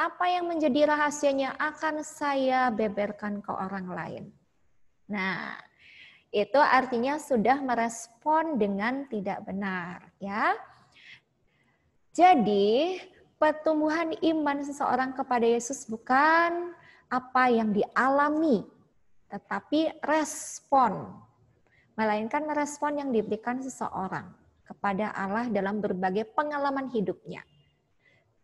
Apa yang menjadi rahasianya akan saya beberkan ke orang lain. Nah, itu artinya sudah merespon dengan tidak benar, ya. Jadi, pertumbuhan iman seseorang kepada Yesus bukan apa yang dialami, tetapi respon. Melainkan respon yang diberikan seseorang kepada Allah dalam berbagai pengalaman hidupnya.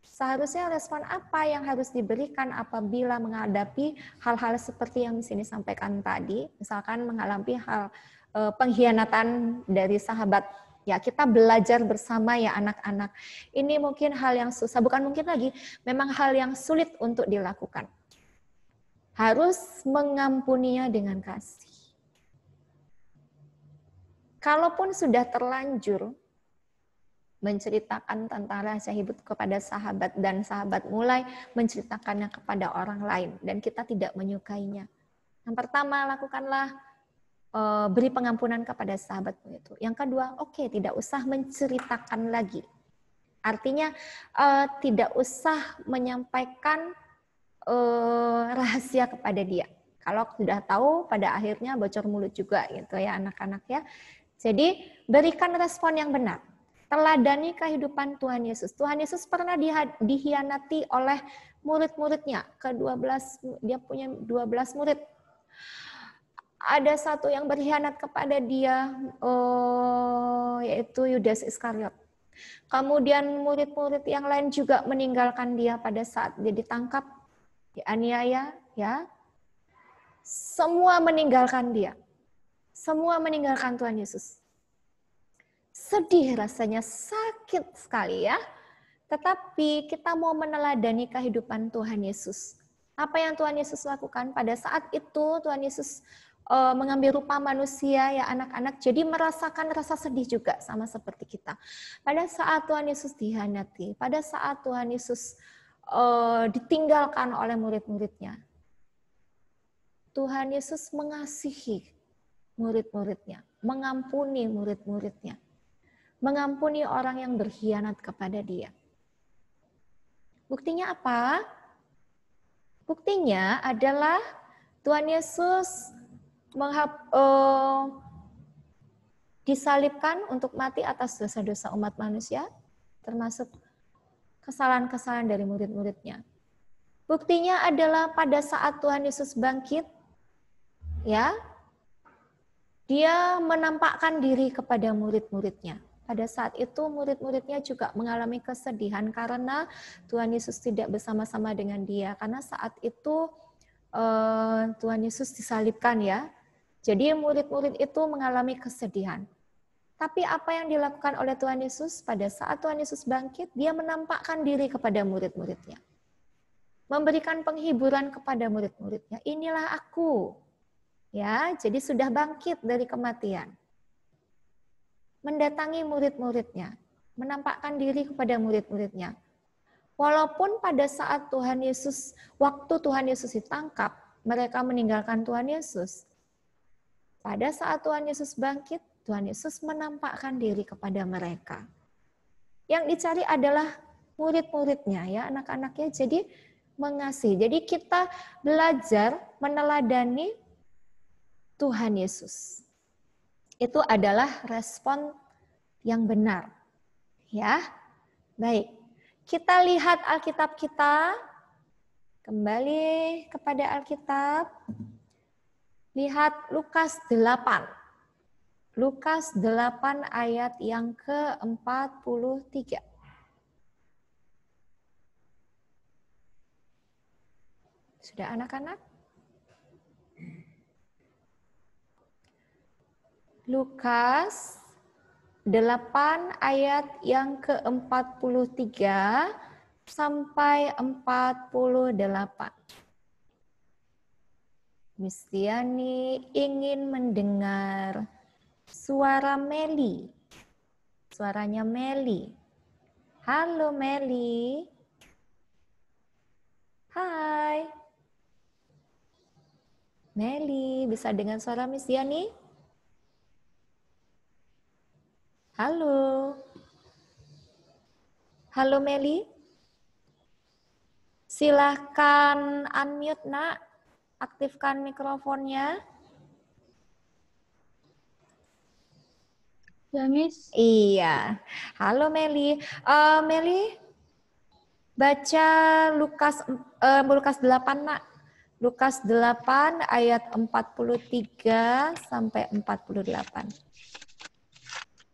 Seharusnya respon apa yang harus diberikan apabila menghadapi hal-hal seperti yang disini sampaikan tadi, misalkan mengalami hal e, pengkhianatan dari sahabat ya kita belajar bersama ya anak-anak. Ini mungkin hal yang susah, bukan mungkin lagi, memang hal yang sulit untuk dilakukan. Harus mengampuninya dengan kasih. Kalaupun sudah terlanjur, menceritakan tentang rahasia hidup kepada sahabat dan sahabat mulai menceritakannya kepada orang lain dan kita tidak menyukainya. Yang pertama lakukanlah eh, beri pengampunan kepada sahabatmu itu. Yang kedua, oke okay, tidak usah menceritakan lagi. Artinya eh, tidak usah menyampaikan eh, rahasia kepada dia. Kalau sudah tahu pada akhirnya bocor mulut juga gitu ya anak-anak ya. Jadi berikan respon yang benar Teladani kehidupan Tuhan Yesus. Tuhan Yesus pernah dihianati oleh murid-muridnya. Ke-12 dia punya 12 murid. Ada satu yang berkhianat kepada dia oh, yaitu Yudas Iskariot. Kemudian murid-murid yang lain juga meninggalkan dia pada saat dia ditangkap, dianiaya, ya. Semua meninggalkan dia. Semua meninggalkan Tuhan Yesus sedih rasanya, sakit sekali ya. Tetapi kita mau meneladani kehidupan Tuhan Yesus. Apa yang Tuhan Yesus lakukan pada saat itu Tuhan Yesus eh, mengambil rupa manusia ya anak-anak jadi merasakan rasa sedih juga sama seperti kita. Pada saat Tuhan Yesus dihanati, pada saat Tuhan Yesus uh, ditinggalkan oleh murid-muridnya. Tuhan Yesus mengasihi murid-muridnya, mengampuni murid-muridnya mengampuni orang yang berkhianat kepada dia. Buktinya apa? Buktinya adalah Tuhan Yesus menghap, uh, disalibkan untuk mati atas dosa-dosa umat manusia, termasuk kesalahan-kesalahan dari murid-muridnya. Buktinya adalah pada saat Tuhan Yesus bangkit, ya, dia menampakkan diri kepada murid-muridnya. Pada saat itu murid-muridnya juga mengalami kesedihan karena Tuhan Yesus tidak bersama-sama dengan dia. Karena saat itu uh, Tuhan Yesus disalibkan ya. Jadi murid-murid itu mengalami kesedihan. Tapi apa yang dilakukan oleh Tuhan Yesus pada saat Tuhan Yesus bangkit, dia menampakkan diri kepada murid-muridnya. Memberikan penghiburan kepada murid-muridnya. Inilah aku. Ya, jadi sudah bangkit dari kematian mendatangi murid-muridnya, menampakkan diri kepada murid-muridnya. Walaupun pada saat Tuhan Yesus, waktu Tuhan Yesus ditangkap, mereka meninggalkan Tuhan Yesus. Pada saat Tuhan Yesus bangkit, Tuhan Yesus menampakkan diri kepada mereka. Yang dicari adalah murid-muridnya ya, anak-anaknya. Jadi mengasihi. Jadi kita belajar meneladani Tuhan Yesus itu adalah respon yang benar. Ya. Baik. Kita lihat Alkitab kita. Kembali kepada Alkitab. Lihat Lukas 8. Lukas 8 ayat yang ke-43. Sudah anak-anak? Lukas 8 ayat yang ke-43 sampai 48. Mistiani ingin mendengar suara Meli. Suaranya Meli. Halo Meli. Hai. Meli, bisa dengan suara Miss Yani? Halo. Halo Meli. Silahkan unmute nak. Aktifkan mikrofonnya. Ya, Miss. Iya. Halo Meli. Uh, Meli, baca Lukas uh, Lukas 8 nak. Lukas 8 ayat 43 sampai 48.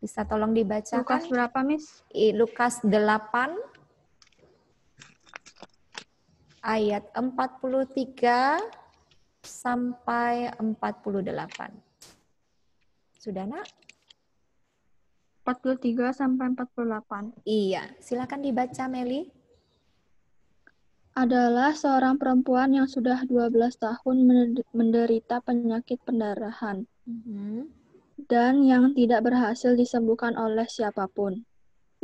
Bisa tolong dibacakan? Lukas berapa, Miss? Lukas 8 ayat 43 sampai 48. Sudah, Nak? 43 sampai 48. Iya, silakan dibaca Meli. Adalah seorang perempuan yang sudah 12 tahun menderita penyakit pendarahan. Mm -hmm dan yang tidak berhasil disembuhkan oleh siapapun.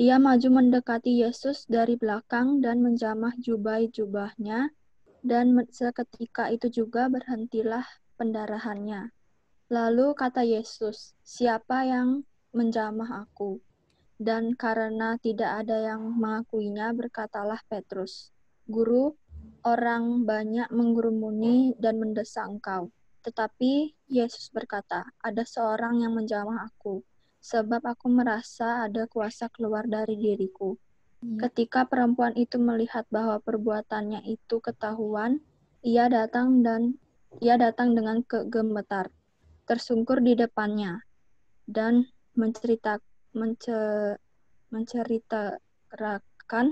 Ia maju mendekati Yesus dari belakang dan menjamah jubah-jubahnya, dan seketika itu juga berhentilah pendarahannya. Lalu kata Yesus, "Siapa yang menjamah aku?" Dan karena tidak ada yang mengakuinya, berkatalah Petrus, "Guru, orang banyak menggerumuni dan mendesak engkau." Tetapi Yesus berkata, "Ada seorang yang menjamah aku, sebab aku merasa ada kuasa keluar dari diriku." Iya. Ketika perempuan itu melihat bahwa perbuatannya itu ketahuan, ia datang dan ia datang dengan kegemetar, tersungkur di depannya, dan mencerita mence, menceritakan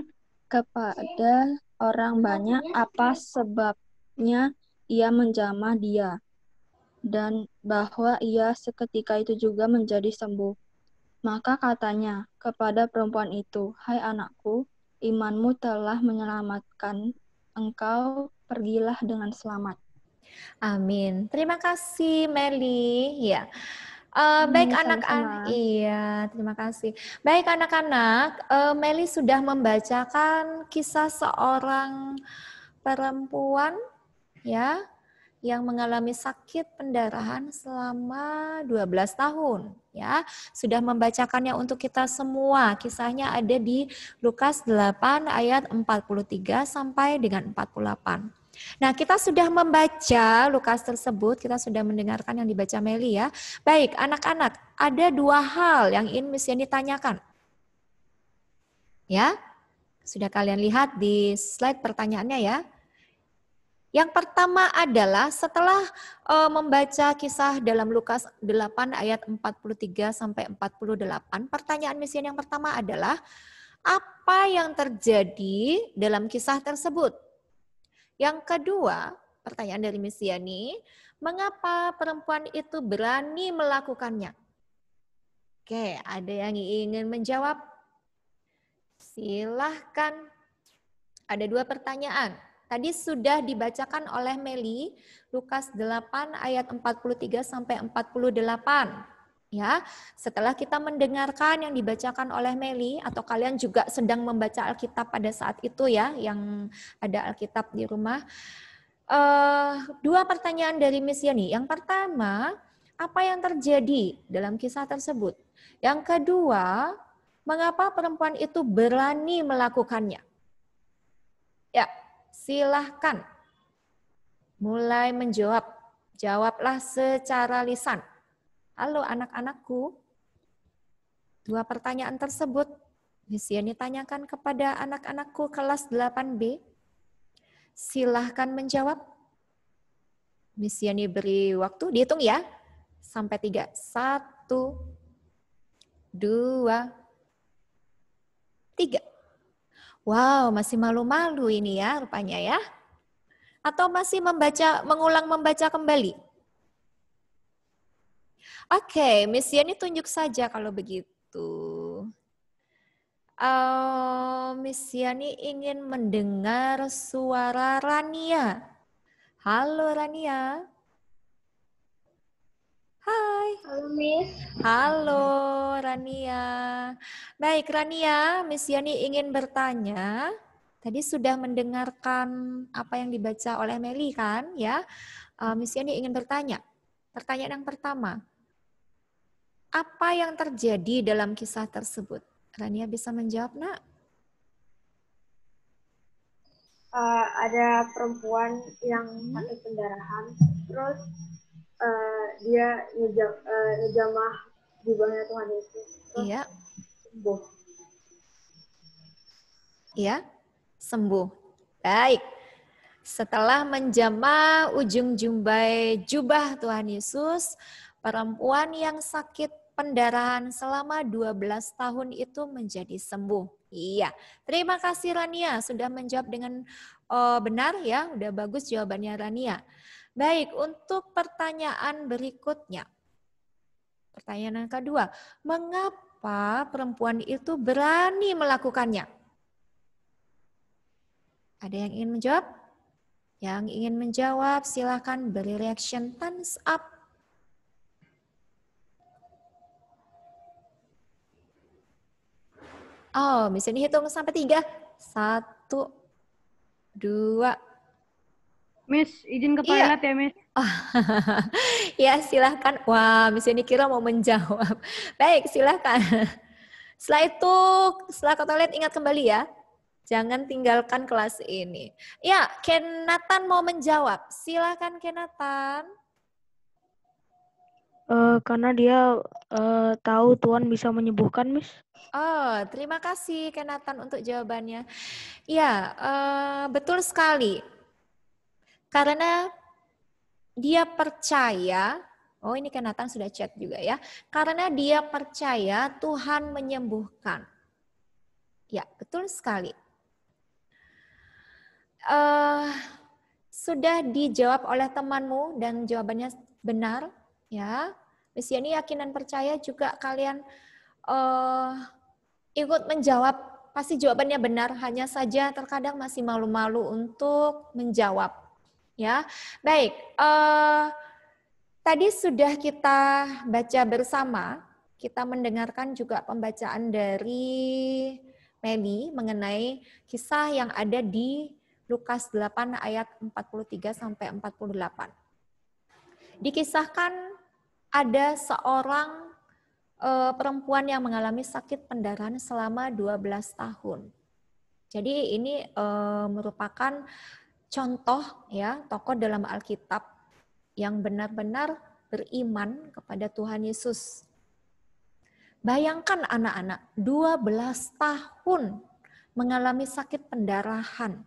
kepada orang banyak apa sebabnya ia menjamah dia dan bahwa ia seketika itu juga menjadi sembuh. Maka katanya kepada perempuan itu, "Hai anakku, imanmu telah menyelamatkan engkau, pergilah dengan selamat." Amin. Terima kasih Meli. Ya. Uh, baik anak-anak, iya terima kasih. Baik anak-anak, uh, eh, Meli sudah membacakan kisah seorang perempuan, ya yang mengalami sakit pendarahan selama 12 tahun ya. Sudah membacakannya untuk kita semua. Kisahnya ada di Lukas 8 ayat 43 sampai dengan 48. Nah, kita sudah membaca Lukas tersebut, kita sudah mendengarkan yang dibaca Meli ya. Baik, anak-anak, ada dua hal yang ingin Yeni tanyakan, Ya. Sudah kalian lihat di slide pertanyaannya ya. Yang pertama adalah setelah eh, membaca kisah dalam Lukas 8 ayat 43 sampai 48, pertanyaan misian yang pertama adalah apa yang terjadi dalam kisah tersebut? Yang kedua, pertanyaan dari misiani, mengapa perempuan itu berani melakukannya? Oke, ada yang ingin menjawab? Silahkan. Ada dua pertanyaan. Tadi sudah dibacakan oleh Meli Lukas 8 ayat 43 sampai 48. Ya, setelah kita mendengarkan yang dibacakan oleh Meli atau kalian juga sedang membaca Alkitab pada saat itu ya, yang ada Alkitab di rumah. Uh, dua pertanyaan dari Miss Yani. Yang pertama, apa yang terjadi dalam kisah tersebut? Yang kedua, mengapa perempuan itu berani melakukannya? Ya, silahkan mulai menjawab. Jawablah secara lisan. Halo anak-anakku, dua pertanyaan tersebut Miss tanyakan kepada anak-anakku kelas 8B. Silahkan menjawab. Miss Yani beri waktu, dihitung ya. Sampai tiga. Satu, dua, tiga. Wow, masih malu-malu ini ya rupanya ya. Atau masih membaca mengulang membaca kembali? Oke, okay, Miss Yani tunjuk saja kalau begitu. Uh, Miss Yani ingin mendengar suara Rania. Halo Rania. Hai. Halo Miss. Halo Rania. Baik Rania, Miss Yani ingin bertanya. Tadi sudah mendengarkan apa yang dibaca oleh Meli kan ya. Uh, Miss Yani ingin bertanya. Pertanyaan yang pertama. Apa yang terjadi dalam kisah tersebut? Rania bisa menjawab nak? Uh, ada perempuan yang hmm. sakit pendarahan, terus Eh, dia ngejam, uh, ngejamah jubahnya Tuhan Yesus. Terus iya. Sembuh. Iya, sembuh. Baik. Setelah menjamah ujung jumbai jubah Tuhan Yesus, perempuan yang sakit pendarahan selama 12 tahun itu menjadi sembuh. Iya, terima kasih Rania sudah menjawab dengan oh, benar ya, udah bagus jawabannya Rania. Baik, untuk pertanyaan berikutnya. Pertanyaan yang kedua, mengapa perempuan itu berani melakukannya? Ada yang ingin menjawab? Yang ingin menjawab silahkan beri reaction thumbs up. Oh, misalnya hitung sampai tiga. Satu, dua, Miss, izin ke iya. toilet iya. ya, Miss. Oh, <laughs> ya, silahkan. Wah, Miss ini kira mau menjawab. <laughs> Baik, silahkan. <laughs> Setelah itu, setelah ke toilet ingat kembali ya. Jangan tinggalkan kelas ini. Ya, Kenatan mau menjawab. Silahkan, Kenatan. Uh, eh, karena dia uh, tahu Tuhan bisa menyembuhkan, Miss. Oh, terima kasih Kenatan untuk jawabannya. Ya, uh, betul sekali karena dia percaya, oh ini kan Nathan sudah chat juga ya, karena dia percaya Tuhan menyembuhkan. Ya, betul sekali. Uh, sudah dijawab oleh temanmu dan jawabannya benar, ya. ini yakin dan percaya juga kalian uh, ikut menjawab pasti jawabannya benar hanya saja terkadang masih malu-malu untuk menjawab Ya, baik. Uh, tadi sudah kita baca bersama, kita mendengarkan juga pembacaan dari Meli mengenai kisah yang ada di Lukas 8 ayat 43 sampai 48. Dikisahkan ada seorang e, perempuan yang mengalami sakit pendarahan selama 12 tahun. Jadi ini e, merupakan contoh ya tokoh dalam Alkitab yang benar-benar beriman kepada Tuhan Yesus. Bayangkan anak-anak 12 tahun mengalami sakit pendarahan.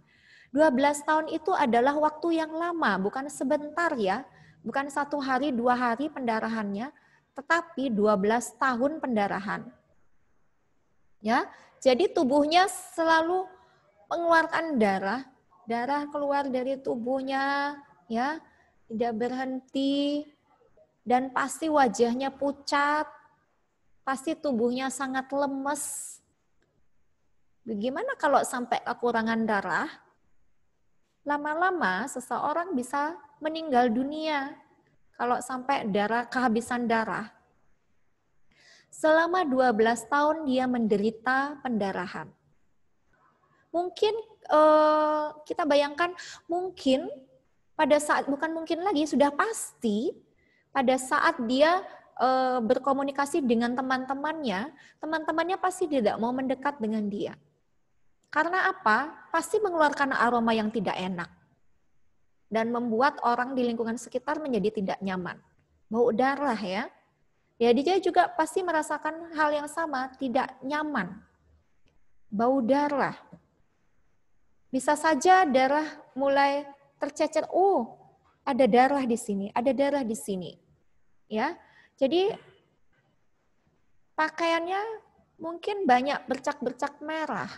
12 tahun itu adalah waktu yang lama, bukan sebentar ya. Bukan satu hari, dua hari pendarahannya, tetapi 12 tahun pendarahan. Ya, jadi tubuhnya selalu mengeluarkan darah darah keluar dari tubuhnya ya tidak berhenti dan pasti wajahnya pucat pasti tubuhnya sangat lemes bagaimana kalau sampai kekurangan darah lama-lama seseorang bisa meninggal dunia kalau sampai darah kehabisan darah selama 12 tahun dia menderita pendarahan mungkin uh, kita bayangkan mungkin pada saat bukan mungkin lagi sudah pasti pada saat dia uh, berkomunikasi dengan teman-temannya, teman-temannya pasti tidak mau mendekat dengan dia. Karena apa? Pasti mengeluarkan aroma yang tidak enak dan membuat orang di lingkungan sekitar menjadi tidak nyaman. Bau darah ya. Ya, dia juga pasti merasakan hal yang sama, tidak nyaman. Bau darah. Bisa saja darah mulai tercecer, oh ada darah di sini, ada darah di sini. Ya. Jadi pakaiannya mungkin banyak bercak-bercak merah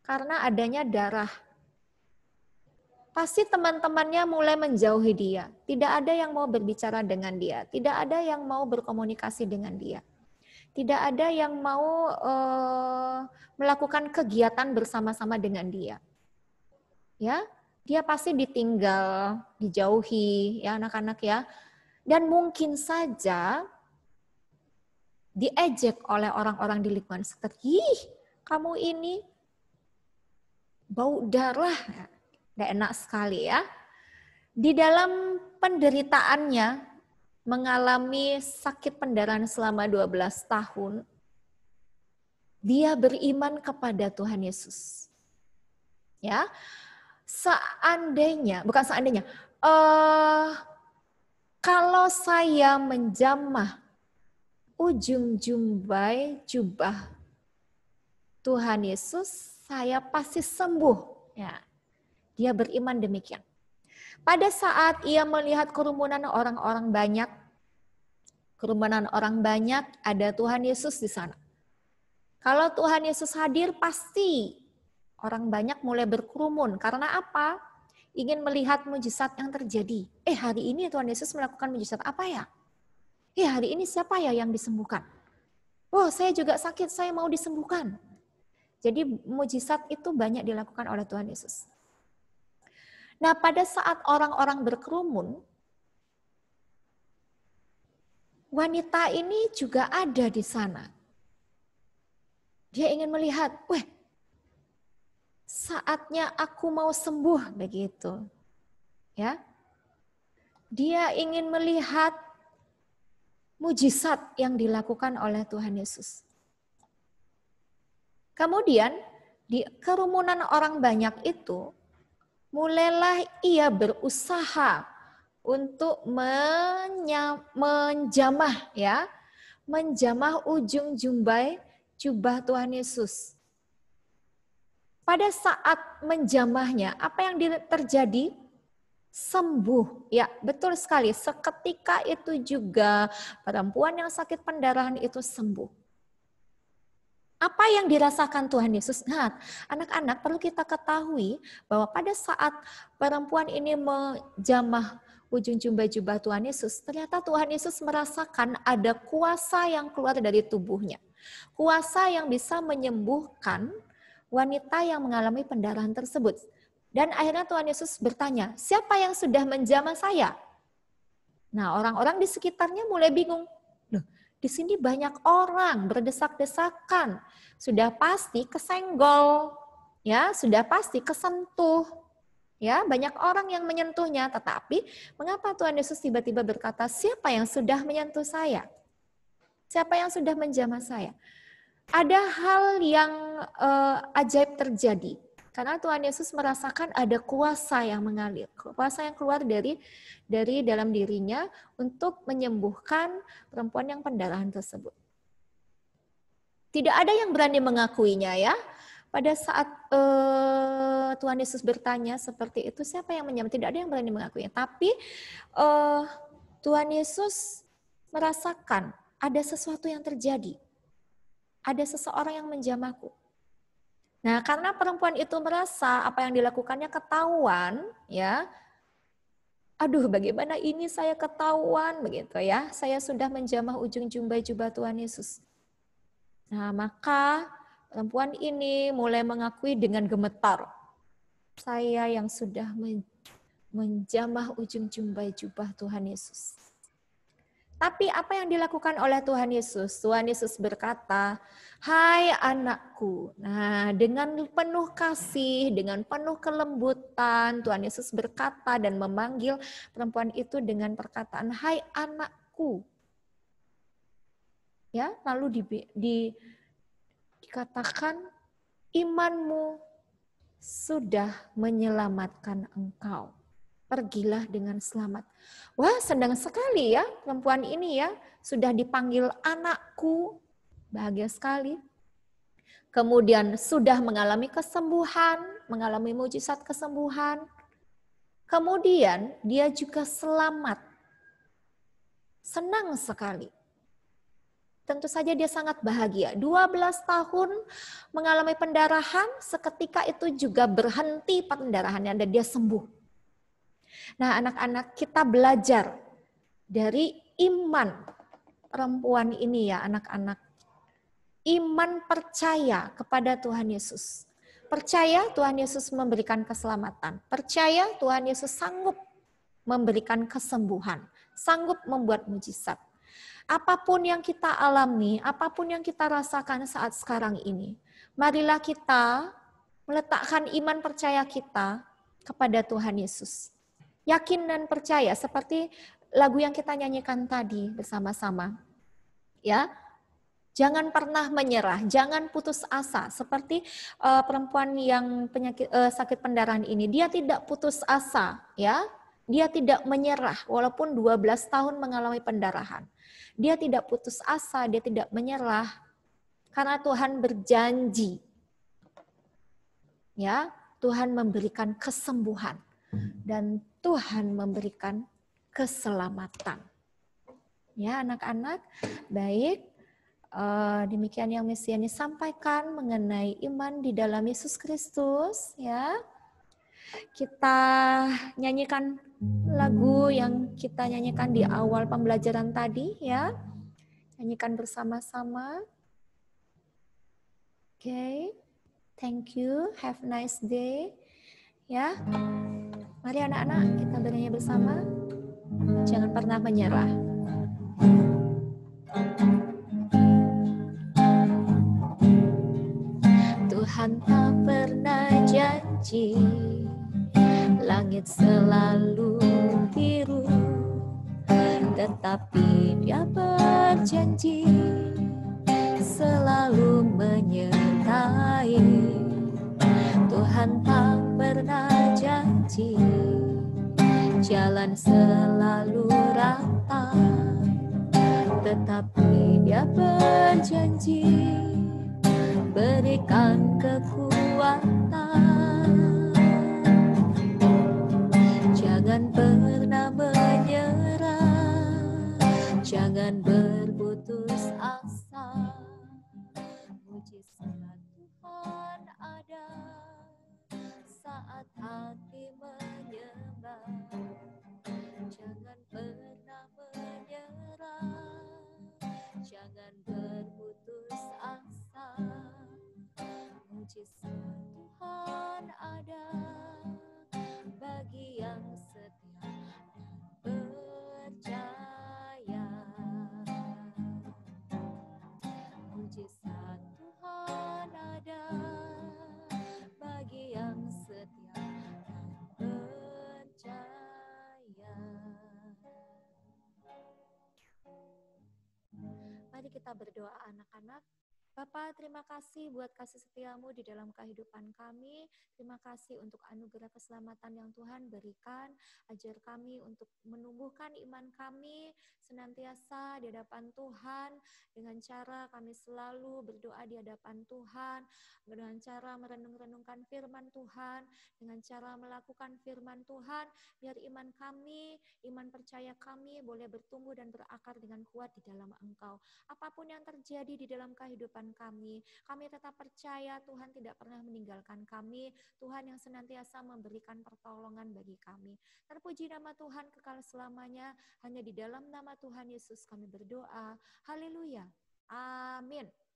karena adanya darah. Pasti teman-temannya mulai menjauhi dia. Tidak ada yang mau berbicara dengan dia, tidak ada yang mau berkomunikasi dengan dia tidak ada yang mau uh, melakukan kegiatan bersama-sama dengan dia. Ya, dia pasti ditinggal, dijauhi ya anak-anak ya. Dan mungkin saja diejek oleh orang-orang di lingkungan sekitar. Ih, kamu ini bau darah. Tidak enak sekali ya. Di dalam penderitaannya, mengalami sakit pendarahan selama 12 tahun, dia beriman kepada Tuhan Yesus. Ya. Seandainya, bukan seandainya, uh, kalau saya menjamah ujung jumbai jubah Tuhan Yesus, saya pasti sembuh. Ya. Dia beriman demikian. Pada saat ia melihat kerumunan orang-orang banyak, kerumunan orang banyak, ada Tuhan Yesus di sana. Kalau Tuhan Yesus hadir, pasti orang banyak mulai berkerumun. Karena apa? Ingin melihat mujizat yang terjadi. Eh, hari ini Tuhan Yesus melakukan mujizat apa ya? Eh, hari ini siapa ya yang disembuhkan? Oh, saya juga sakit, saya mau disembuhkan. Jadi mujizat itu banyak dilakukan oleh Tuhan Yesus. Nah, pada saat orang-orang berkerumun, wanita ini juga ada di sana. Dia ingin melihat, weh, saatnya aku mau sembuh begitu. Ya. Dia ingin melihat mujizat yang dilakukan oleh Tuhan Yesus. Kemudian di kerumunan orang banyak itu mulailah ia berusaha untuk menjamah ya, menjamah ujung jumbai jubah Tuhan Yesus. Pada saat menjamahnya, apa yang terjadi? sembuh. Ya, betul sekali. Seketika itu juga perempuan yang sakit pendarahan itu sembuh apa yang dirasakan Tuhan Yesus? Nah, anak-anak perlu kita ketahui bahwa pada saat perempuan ini menjamah ujung jubah-jubah Tuhan Yesus, ternyata Tuhan Yesus merasakan ada kuasa yang keluar dari tubuhnya. Kuasa yang bisa menyembuhkan wanita yang mengalami pendarahan tersebut. Dan akhirnya Tuhan Yesus bertanya, siapa yang sudah menjamah saya? Nah orang-orang di sekitarnya mulai bingung, di sini banyak orang berdesak-desakan. Sudah pasti kesenggol, ya, sudah pasti kesentuh. Ya, banyak orang yang menyentuhnya, tetapi mengapa Tuhan Yesus tiba-tiba berkata, "Siapa yang sudah menyentuh saya? Siapa yang sudah menjamah saya?" Ada hal yang uh, ajaib terjadi karena Tuhan Yesus merasakan ada kuasa yang mengalir, kuasa yang keluar dari dari dalam dirinya untuk menyembuhkan perempuan yang pendarahan tersebut. Tidak ada yang berani mengakuinya ya. Pada saat uh, Tuhan Yesus bertanya seperti itu, siapa yang menyembuh? Tidak ada yang berani mengakuinya. Tapi uh, Tuhan Yesus merasakan ada sesuatu yang terjadi. Ada seseorang yang menjamahku. Nah, karena perempuan itu merasa apa yang dilakukannya ketahuan, ya, aduh bagaimana ini saya ketahuan begitu ya, saya sudah menjamah ujung jubah jubah Tuhan Yesus. Nah, maka perempuan ini mulai mengakui dengan gemetar, saya yang sudah menjamah ujung jubah jubah Tuhan Yesus. Tapi apa yang dilakukan oleh Tuhan Yesus? Tuhan Yesus berkata, "Hai anakku." Nah, dengan penuh kasih, dengan penuh kelembutan, Tuhan Yesus berkata dan memanggil perempuan itu dengan perkataan, "Hai anakku." Ya, lalu di, di dikatakan imanmu sudah menyelamatkan engkau pergilah dengan selamat. Wah, senang sekali ya perempuan ini ya, sudah dipanggil anakku. Bahagia sekali. Kemudian sudah mengalami kesembuhan, mengalami mujizat kesembuhan. Kemudian dia juga selamat. Senang sekali. Tentu saja dia sangat bahagia. 12 tahun mengalami pendarahan, seketika itu juga berhenti pendarahannya dan dia sembuh Nah, anak-anak kita belajar dari iman perempuan ini ya, anak-anak. Iman percaya kepada Tuhan Yesus. Percaya Tuhan Yesus memberikan keselamatan. Percaya Tuhan Yesus sanggup memberikan kesembuhan, sanggup membuat mujizat. Apapun yang kita alami, apapun yang kita rasakan saat sekarang ini, marilah kita meletakkan iman percaya kita kepada Tuhan Yesus Yakin dan percaya seperti lagu yang kita nyanyikan tadi bersama-sama. Ya. Jangan pernah menyerah, jangan putus asa. Seperti uh, perempuan yang penyakit uh, sakit pendarahan ini, dia tidak putus asa, ya. Dia tidak menyerah walaupun 12 tahun mengalami pendarahan. Dia tidak putus asa, dia tidak menyerah karena Tuhan berjanji. Ya, Tuhan memberikan kesembuhan dan Tuhan memberikan keselamatan. Ya, anak-anak, baik. Uh, demikian yang Yani sampaikan mengenai iman di dalam Yesus Kristus, ya. Kita nyanyikan lagu yang kita nyanyikan di awal pembelajaran tadi, ya. Nyanyikan bersama-sama. Oke, okay. thank you. Have a nice day. Ya. Yeah. Mari anak-anak kita bernyanyi bersama. Jangan pernah menyerah. Tuhan tak pernah janji Langit selalu biru Tetapi dia berjanji Selalu menyertai Tuhan tak pernah janji Jalan selalu rata Tetapi dia berjanji Berikan kekuatan Jangan pernah menyerah Jangan berputus asa Tuhan ada bagi yang setia dan percaya. Mujizat Tuhan ada bagi yang setia dan percaya. Mari kita berdoa anak-anak. Bapak, terima kasih buat kasih setiamu di dalam kehidupan kami. Terima kasih untuk anugerah keselamatan yang Tuhan berikan. Ajar kami untuk menumbuhkan iman kami senantiasa di hadapan Tuhan dengan cara kami selalu berdoa di hadapan Tuhan, dengan cara merenung-renungkan firman Tuhan, dengan cara melakukan firman Tuhan, biar iman kami, iman percaya kami boleh bertumbuh dan berakar dengan kuat di dalam Engkau. Apapun yang terjadi di dalam kehidupan kami. Kami tetap percaya Tuhan tidak pernah meninggalkan kami. Tuhan yang senantiasa memberikan pertolongan bagi kami. Terpuji nama Tuhan kekal selamanya. Hanya di dalam nama Tuhan Yesus kami berdoa. Haleluya. Amin.